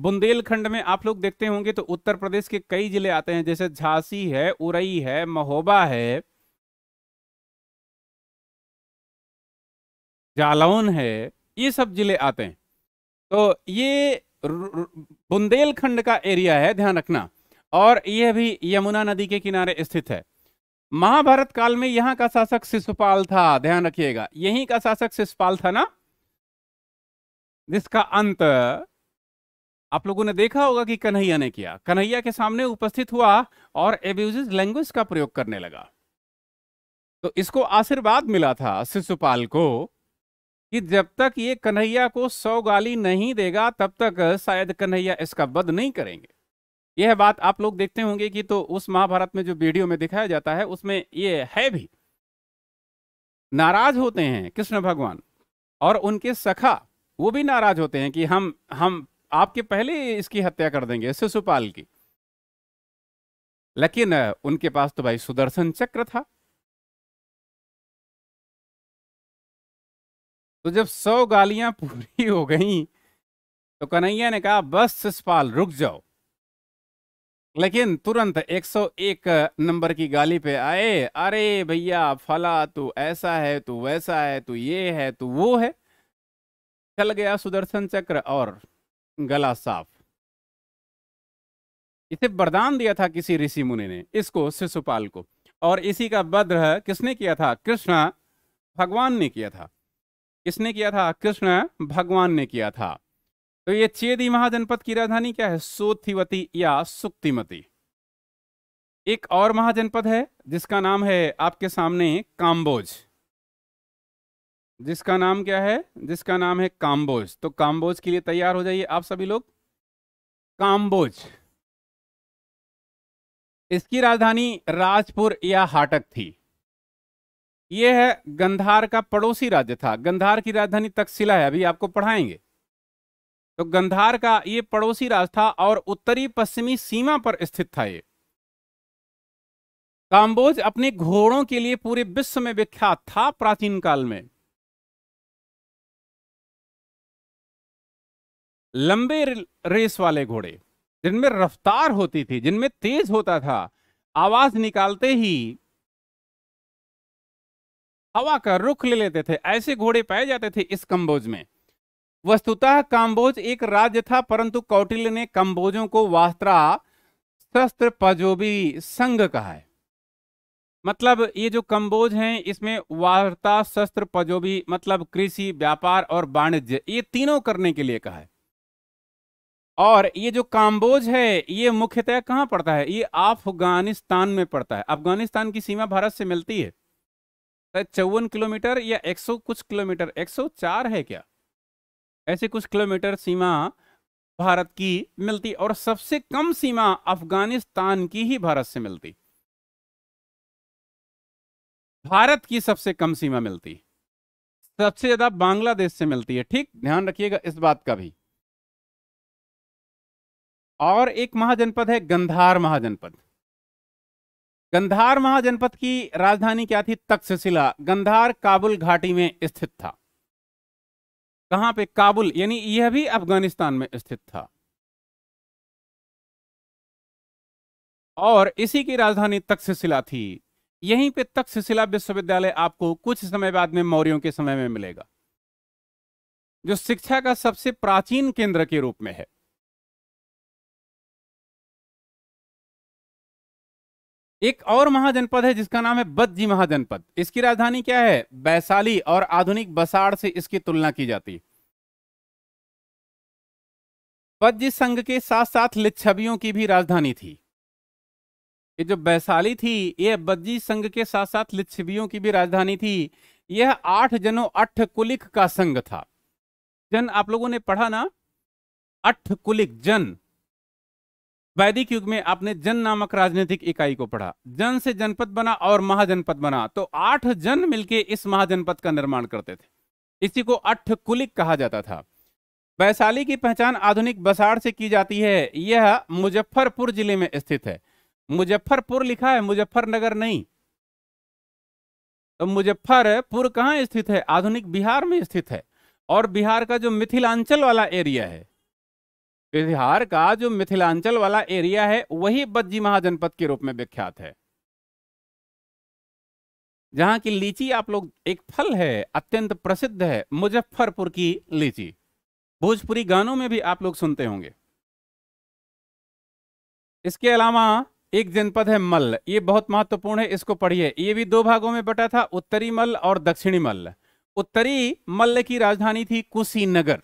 बुंदेलखंड में आप लोग देखते होंगे तो उत्तर प्रदेश के कई जिले आते हैं जैसे झांसी है उरई है महोबा है जालौन है ये सब जिले आते हैं तो ये बुंदेलखंड का एरिया है ध्यान रखना और यह भी यमुना नदी के किनारे स्थित है महाभारत काल में यहां का शासक शिशुपाल था ध्यान रखिएगा यहीं का शासक शिशुपाल था ना जिसका अंत आप लोगों ने देखा होगा कि कन्हैया ने किया कन्हैया के सामने उपस्थित हुआ और एब्यूजिव लैंग्वेज का प्रयोग करने लगा तो इसको आशीर्वाद मिला था शिशुपाल को कि जब तक ये कन्हैया को सौ गाली नहीं देगा तब तक शायद कन्हैया इसका बद नहीं करेंगे यह बात आप लोग देखते होंगे कि तो उस महाभारत में जो वीडियो में दिखाया जाता है उसमें ये है भी नाराज होते हैं कृष्ण भगवान और उनके सखा वो भी नाराज होते हैं कि हम हम आपके पहले इसकी हत्या कर देंगे शिशुपाल की लेकिन उनके पास तो भाई सुदर्शन चक्र था तो जब सौ गालियां पूरी हो गई तो कन्हैया ने कहा बस शिशुपाल रुक जाओ लेकिन तुरंत 101 नंबर की गाली पे आए अरे भैया फला तू ऐसा है तू वैसा है तू ये है तू वो है चल गया सुदर्शन चक्र और गला साफ इसे वरदान दिया था किसी ऋषि मुनि ने इसको शिशुपाल को और इसी का बद्र किसने किया था कृष्ण भगवान ने किया था किसने किया था कृष्ण भगवान ने किया था तो ये चेदी महाजनपद की राजधानी क्या है सोथिवती या सुक्तिमती एक और महाजनपद है जिसका नाम है आपके सामने काम्बोज जिसका नाम क्या है जिसका नाम है काम्बोज तो काम्बोज के लिए तैयार हो जाइए आप सभी लोग काम्बोज इसकी राजधानी राजपुर या हाटक थी यह है गंधार का पड़ोसी राज्य था गंधार की राजधानी तकशिला है अभी आपको पढ़ाएंगे तो गंधार का ये पड़ोसी राज था और उत्तरी पश्चिमी सीमा पर स्थित था ये काम्बोज अपने घोड़ों के लिए पूरे विश्व में विख्यात था प्राचीन काल में लंबे रेस वाले घोड़े जिनमें रफ्तार होती थी जिनमें तेज होता था आवाज निकालते ही हवा का रुख ले लेते थे ऐसे घोड़े पाए जाते थे इस कंबोज में वस्तुतः काम्बोज एक राज्य था परंतु कौटिल्य ने कंबोजों को वास्त्रा शस्त्र पजोबी संघ कहा है मतलब ये जो कंबोज हैं इसमें वार्ता शस्त्र पजोबी मतलब कृषि व्यापार और वाणिज्य ये तीनों करने के लिए कहा है और ये जो काम्बोज है ये मुख्यतः कहाँ पड़ता है ये अफगानिस्तान में पड़ता है अफगानिस्तान की सीमा भारत से मिलती है शायद तो चौवन किलोमीटर या 100 कुछ किलोमीटर 104 है क्या ऐसे कुछ किलोमीटर सीमा भारत की मिलती और सबसे कम सीमा अफगानिस्तान की ही भारत से मिलती भारत की सबसे कम सीमा मिलती सबसे ज्यादा बांग्लादेश से मिलती है ठीक ध्यान रखिएगा इस बात का भी और एक महाजनपद है गंधार महाजनपद गंधार महाजनपद की राजधानी क्या थी तक्षशिला गंधार काबुल घाटी में स्थित था कहां पे काबुल यानी यह भी अफगानिस्तान में स्थित था और इसी की राजधानी तक्षशिला थी यहीं पे तक्षशिला विश्वविद्यालय आपको कुछ समय बाद में मौर्यों के समय में मिलेगा जो शिक्षा का सबसे प्राचीन केंद्र के रूप में है एक और महाजनपद है जिसका नाम है बद्जी महाजनपद इसकी राजधानी क्या है वैशाली और आधुनिक बसाड़ से इसकी तुलना की जाती है बद्जी संघ के साथ साथ लिच्छवियों की भी राजधानी थी ये जो वैशाली थी यह बद्जी संघ के साथ साथ लिच्छवियों की भी राजधानी थी यह आठ जनों अठ कुलिक का संघ था जन आप लोगों ने पढ़ा ना अठ कुलिक जन वैदिक युग में आपने जन नामक राजनीतिक इकाई को पढ़ा जन से जनपद बना और महाजनपद बना तो आठ जन मिलके इस महाजनपद का निर्माण करते थे इसी को अठ कुलिक कहा जाता था वैशाली की पहचान आधुनिक बसाड़ से की जाती है यह मुजफ्फरपुर जिले में स्थित है मुजफ्फरपुर लिखा है मुजफ्फरनगर नहीं तो मुजफ्फरपुर कहाँ स्थित है आधुनिक बिहार में स्थित है और बिहार का जो मिथिलांचल वाला एरिया है बिहार का जो मिथिलांचल वाला एरिया है वही बज्जी महाजनपद के रूप में विख्यात है जहां की लीची आप लोग एक फल है अत्यंत प्रसिद्ध है मुजफ्फरपुर की लीची भोजपुरी गानों में भी आप लोग सुनते होंगे इसके अलावा एक जनपद है मल्ल ये बहुत महत्वपूर्ण है इसको पढ़िए ये भी दो भागों में बटा था उत्तरी मल्ल और दक्षिणी मल्ल उत्तरी मल्ल की राजधानी थी कुशीनगर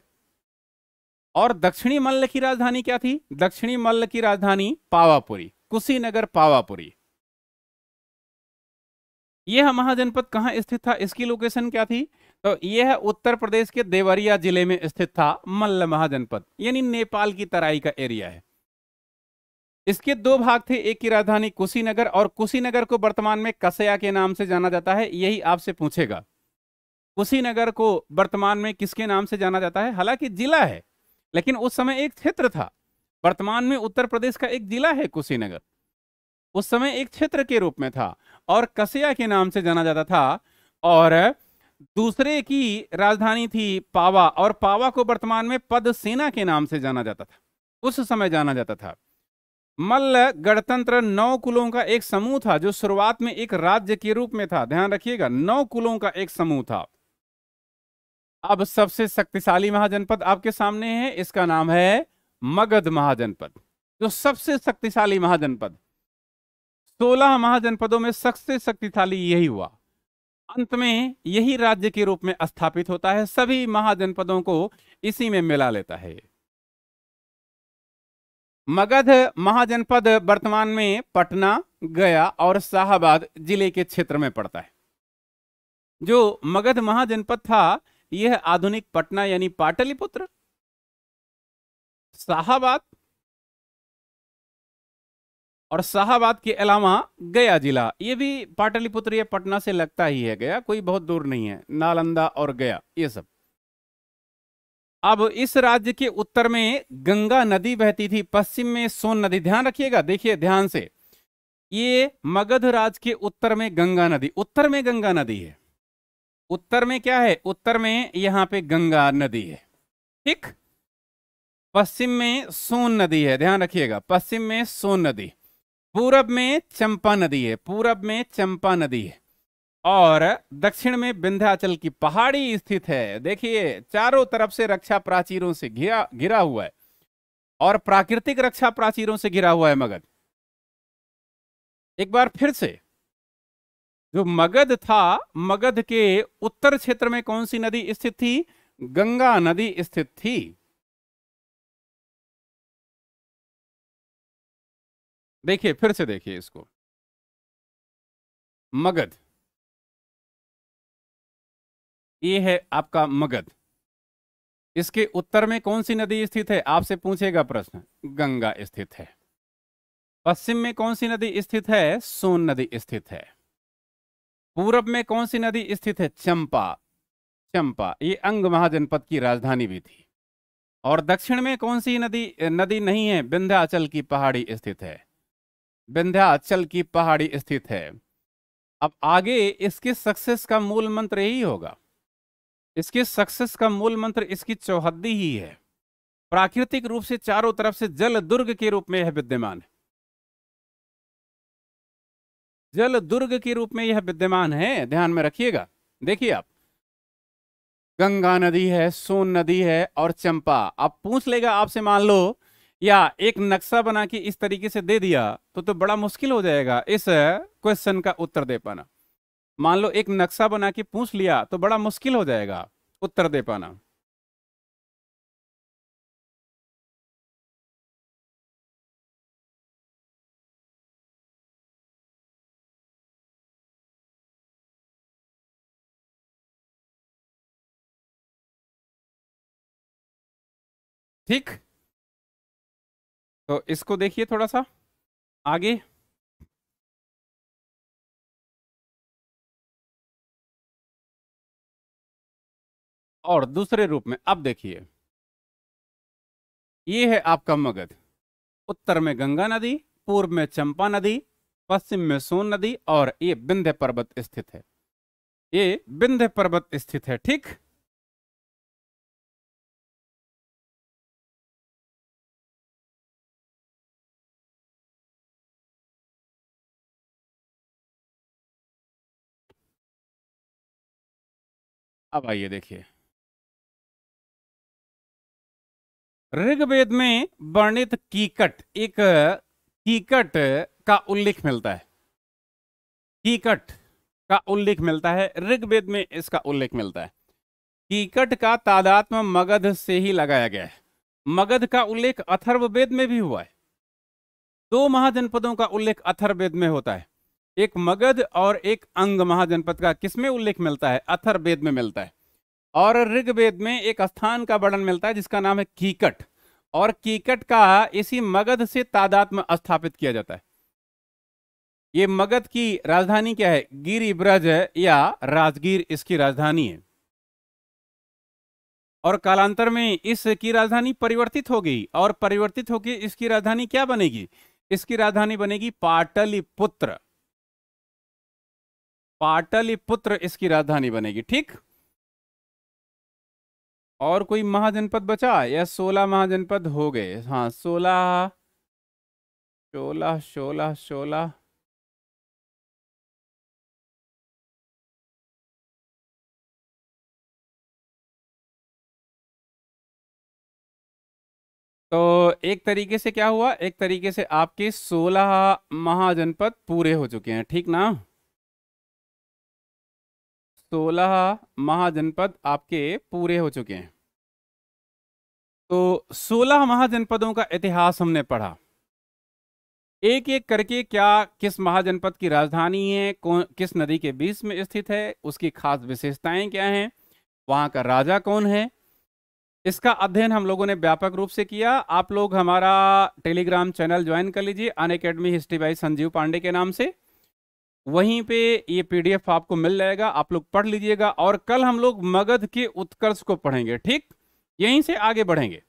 और दक्षिणी मल्ल की राजधानी क्या थी दक्षिणी मल्ल की राजधानी पावापुरी कुशीनगर पावापुरी यह महाजनपद कहां स्थित था इसकी लोकेशन क्या थी तो यह उत्तर प्रदेश के देवरिया जिले में स्थित था मल्ल महाजनपद यानी नेपाल की तराई का एरिया है इसके दो भाग थे एक की राजधानी कुशीनगर और कुशीनगर को वर्तमान में कसया के नाम से जाना जाता है यही आपसे पूछेगा कुशीनगर को वर्तमान में किसके नाम से जाना जाता है हालांकि जिला है लेकिन उस समय एक क्षेत्र था वर्तमान में उत्तर प्रदेश का एक जिला है कुशीनगर उस समय एक क्षेत्र के रूप में था और कसिया के नाम से जाना जाता था और दूसरे की राजधानी थी पावा और पावा को वर्तमान में पद सेना के नाम से जाना जाता था उस समय जाना जाता था मल्ल गणतंत्र नौ कुलों का एक समूह था जो शुरुआत में एक राज्य के रूप में था ध्यान रखिएगा नौ कुलों का एक समूह था अब सबसे शक्तिशाली महाजनपद आपके सामने है इसका नाम है मगध महाजनपद जो सबसे शक्तिशाली महाजनपद सोलह महाजनपदों में सबसे शक्तिशाली यही हुआ अंत में यही राज्य के रूप में स्थापित होता है सभी महाजनपदों को इसी में मिला लेता है मगध महाजनपद वर्तमान में पटना गया और शाहबाद जिले के क्षेत्र में पड़ता है जो मगध महाजनपद था यह आधुनिक पटना यानी पाटलिपुत्र शाहबाद और शाहबाद के अलावा गया जिला ये भी पाटलिपुत्र यह पटना से लगता ही है गया कोई बहुत दूर नहीं है नालंदा और गया ये सब अब इस राज्य के उत्तर में गंगा नदी बहती थी पश्चिम में सोन नदी ध्यान रखिएगा देखिए ध्यान से ये मगध राज्य के उत्तर में गंगा नदी उत्तर में गंगा नदी है उत्तर में क्या है उत्तर में यहां पे गंगा नदी है ठीक पश्चिम में सोन नदी है ध्यान रखिएगा पश्चिम में सोन नदी पूरब में चंपा नदी है पूरब में चंपा नदी है और दक्षिण में विंध्याचल की पहाड़ी स्थित है देखिए चारों तरफ से रक्षा प्राचीरों से घिरा घिरा हुआ है और प्राकृतिक रक्षा प्राचीरों से घिरा हुआ है मगध एक बार फिर से जो मगध था मगध के उत्तर क्षेत्र में कौन सी नदी स्थित थी गंगा नदी स्थित थी देखिए फिर से देखिए इसको मगध ये है आपका मगध इसके उत्तर में कौन सी नदी स्थित है आपसे पूछेगा प्रश्न गंगा स्थित है पश्चिम में कौन सी नदी स्थित है सोन नदी स्थित है पूरब में कौन सी नदी स्थित है चंपा चंपा ये अंग महाजनपद की राजधानी भी थी और दक्षिण में कौन सी नदी नदी नहीं है विंध्याचल की पहाड़ी स्थित है विंध्याचल की पहाड़ी स्थित है अब आगे इसके सक्सेस का मूल मंत्र यही होगा इसके सक्सेस का मूल मंत्र इसकी चौहद्दी ही है प्राकृतिक रूप से चारों तरफ से जल दुर्ग के रूप में यह विद्यमान है जल दुर्ग के रूप में यह विद्यमान है ध्यान में रखिएगा देखिए आप गंगा नदी है सोन नदी है और चंपा आप पूछ लेगा आपसे मान लो या एक नक्शा बना के इस तरीके से दे दिया तो तो बड़ा मुश्किल हो जाएगा इस क्वेश्चन का उत्तर दे पाना मान लो एक नक्शा बना के पूछ लिया तो बड़ा मुश्किल हो जाएगा उत्तर दे पाना ठीक तो इसको देखिए थोड़ा सा आगे और दूसरे रूप में अब देखिए ये है आपका मगध उत्तर में गंगा नदी पूर्व में चंपा नदी पश्चिम में सोन नदी और ये विंध्य पर्वत स्थित है ये विंध्य पर्वत स्थित है ठीक अब आइए देखिए ऋग्वेद में वर्णित कीकट एक कीकट का उल्लेख मिलता है कीकट का उल्लेख मिलता है ऋग्वेद में इसका उल्लेख मिलता है कीकट का तादात्म मगध से ही लगाया गया है मगध का उल्लेख अथर्ववेद में भी हुआ है दो महाजनपदों का उल्लेख अथर्ववेद में होता है एक मगध और एक अंग महाजनपद का किसमें उल्लेख मिलता है अथर वेद में मिलता है और ऋग्वेद में एक स्थान का वर्णन मिलता है जिसका नाम है कीकट और कीकट का इसी मगध से तादात्म स्थापित किया जाता है ये मगध की राजधानी क्या है गिरिब्रज या राजगीर इसकी राजधानी है और कालांतर में इसकी राजधानी परिवर्तित हो गई और परिवर्तित होकर इसकी राजधानी क्या बनेगी इसकी राजधानी बनेगी पाटलिपुत्र पाटलिपुत्र इसकी राजधानी बनेगी ठीक और कोई महाजनपद बचा या सोलह महाजनपद हो गए हाँ सोलह सोलह सोलह सोलह तो एक तरीके से क्या हुआ एक तरीके से आपके सोलह महाजनपद पूरे हो चुके हैं ठीक ना सोलह महाजनपद आपके पूरे हो चुके हैं तो सोलह महाजनपदों का इतिहास हमने पढ़ा एक एक करके क्या किस महाजनपद की राजधानी है कौन किस नदी के बीच में स्थित है उसकी खास विशेषताएं क्या हैं वहां का राजा कौन है इसका अध्ययन हम लोगों ने व्यापक रूप से किया आप लोग हमारा टेलीग्राम चैनल ज्वाइन कर लीजिए Unacademy history by Sanjeev Pandey के नाम से वहीं पे ये पीडीएफ आपको मिल जाएगा आप लोग पढ़ लीजिएगा और कल हम लोग मगध के उत्कर्ष को पढ़ेंगे ठीक यहीं से आगे बढ़ेंगे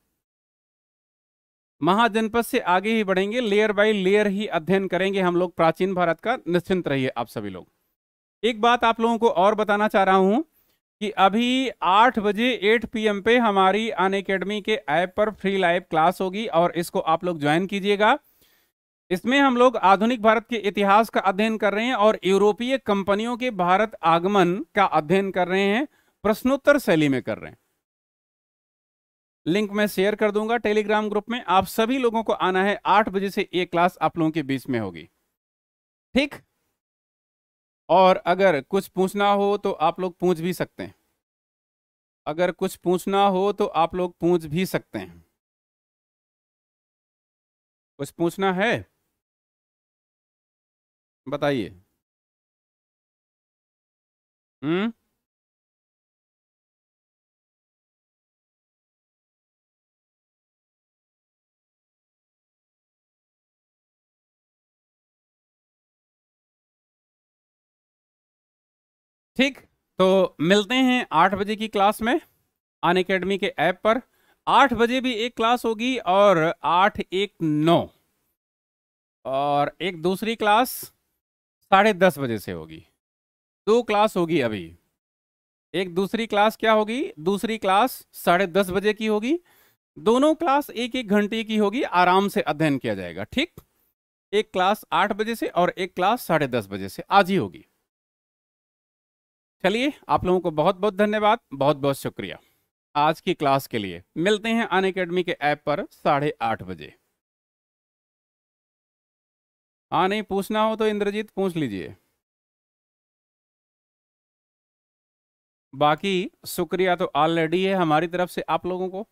महाजनपद से आगे ही बढ़ेंगे लेयर बाय लेयर ही अध्ययन करेंगे हम लोग प्राचीन भारत का निश्चिंत रहिए आप सभी लोग एक बात आप लोगों को और बताना चाह रहा हूं कि अभी 8 बजे 8 पीएम पे हमारी अन अकेडमी के ऐप पर फ्री लाइव क्लास होगी और इसको आप लोग ज्वाइन कीजिएगा इसमें हम लोग आधुनिक भारत के इतिहास का अध्ययन कर रहे हैं और यूरोपीय कंपनियों के भारत आगमन का अध्ययन कर रहे हैं प्रश्नोत्तर शैली में कर रहे हैं लिंक मैं शेयर कर दूंगा टेलीग्राम ग्रुप में आप सभी लोगों को आना है आठ बजे से ये क्लास आप लोगों के बीच में होगी ठीक और अगर कुछ पूछना हो तो आप लोग पूछ भी सकते हैं अगर कुछ पूछना हो तो आप लोग पूछ भी सकते हैं कुछ पूछना है बताइए हम्म ठीक तो मिलते हैं आठ बजे की क्लास में अन अकेडमी के ऐप पर आठ बजे भी एक क्लास होगी और आठ एक नौ और एक दूसरी क्लास साढ़े दस बजे से होगी दो क्लास होगी अभी एक दूसरी क्लास क्या होगी दूसरी क्लास साढ़े दस बजे की होगी दोनों क्लास एक एक घंटे की होगी आराम से अध्ययन किया जाएगा ठीक एक क्लास आठ बजे से और एक क्लास साढ़े दस बजे से आज ही होगी चलिए आप लोगों को बहुत बहुत धन्यवाद बहुत बहुत शुक्रिया आज की क्लास के लिए मिलते हैं अन अकेडमी के ऐप पर साढ़े आठ बजे हाँ नहीं पूछना हो तो इंद्रजीत पूछ लीजिए बाकी शुक्रिया तो ऑलरेडी है हमारी तरफ से आप लोगों को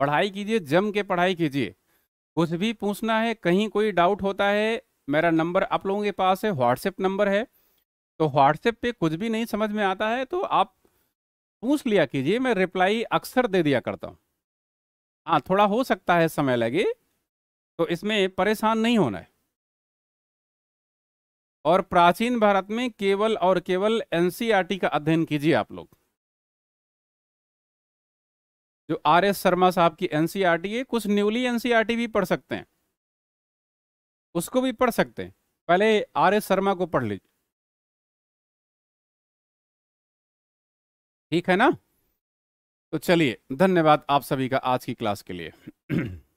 पढ़ाई कीजिए जम के पढ़ाई कीजिए कुछ भी पूछना है कहीं कोई डाउट होता है मेरा नंबर आप लोगों के पास है व्हाट्सएप नंबर है तो व्हाट्सएप पे कुछ भी नहीं समझ में आता है तो आप पूछ लिया कीजिए मैं रिप्लाई अक्सर दे दिया करता हूँ हाँ थोड़ा हो सकता है समय लगे तो इसमें परेशान नहीं होना है और प्राचीन भारत में केवल और केवल एनसीईआरटी e का अध्ययन कीजिए आप लोग जो आर एस शर्मा साहब की एनसीईआरटी e है कुछ न्यूली एनसीईआरटी e भी पढ़ सकते हैं उसको भी पढ़ सकते हैं पहले आर एस शर्मा को पढ़ लीजिए ठीक है ना तो चलिए धन्यवाद आप सभी का आज की क्लास के लिए *clears throat*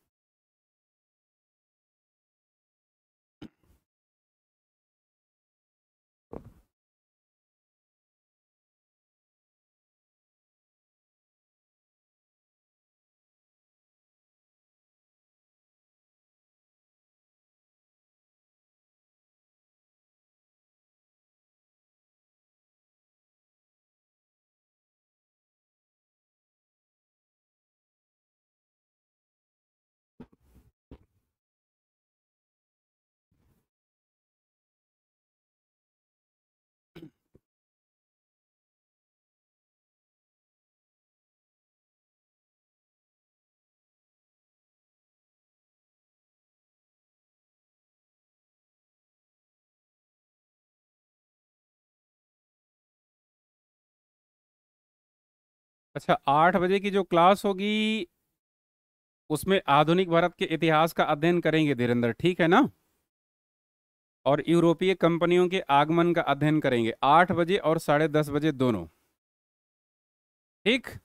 अच्छा आठ बजे की जो क्लास होगी उसमें आधुनिक भारत के इतिहास का अध्ययन करेंगे धीरेन्द्र ठीक है ना और यूरोपीय कंपनियों के आगमन का अध्ययन करेंगे आठ बजे और साढ़े दस बजे दोनों ठीक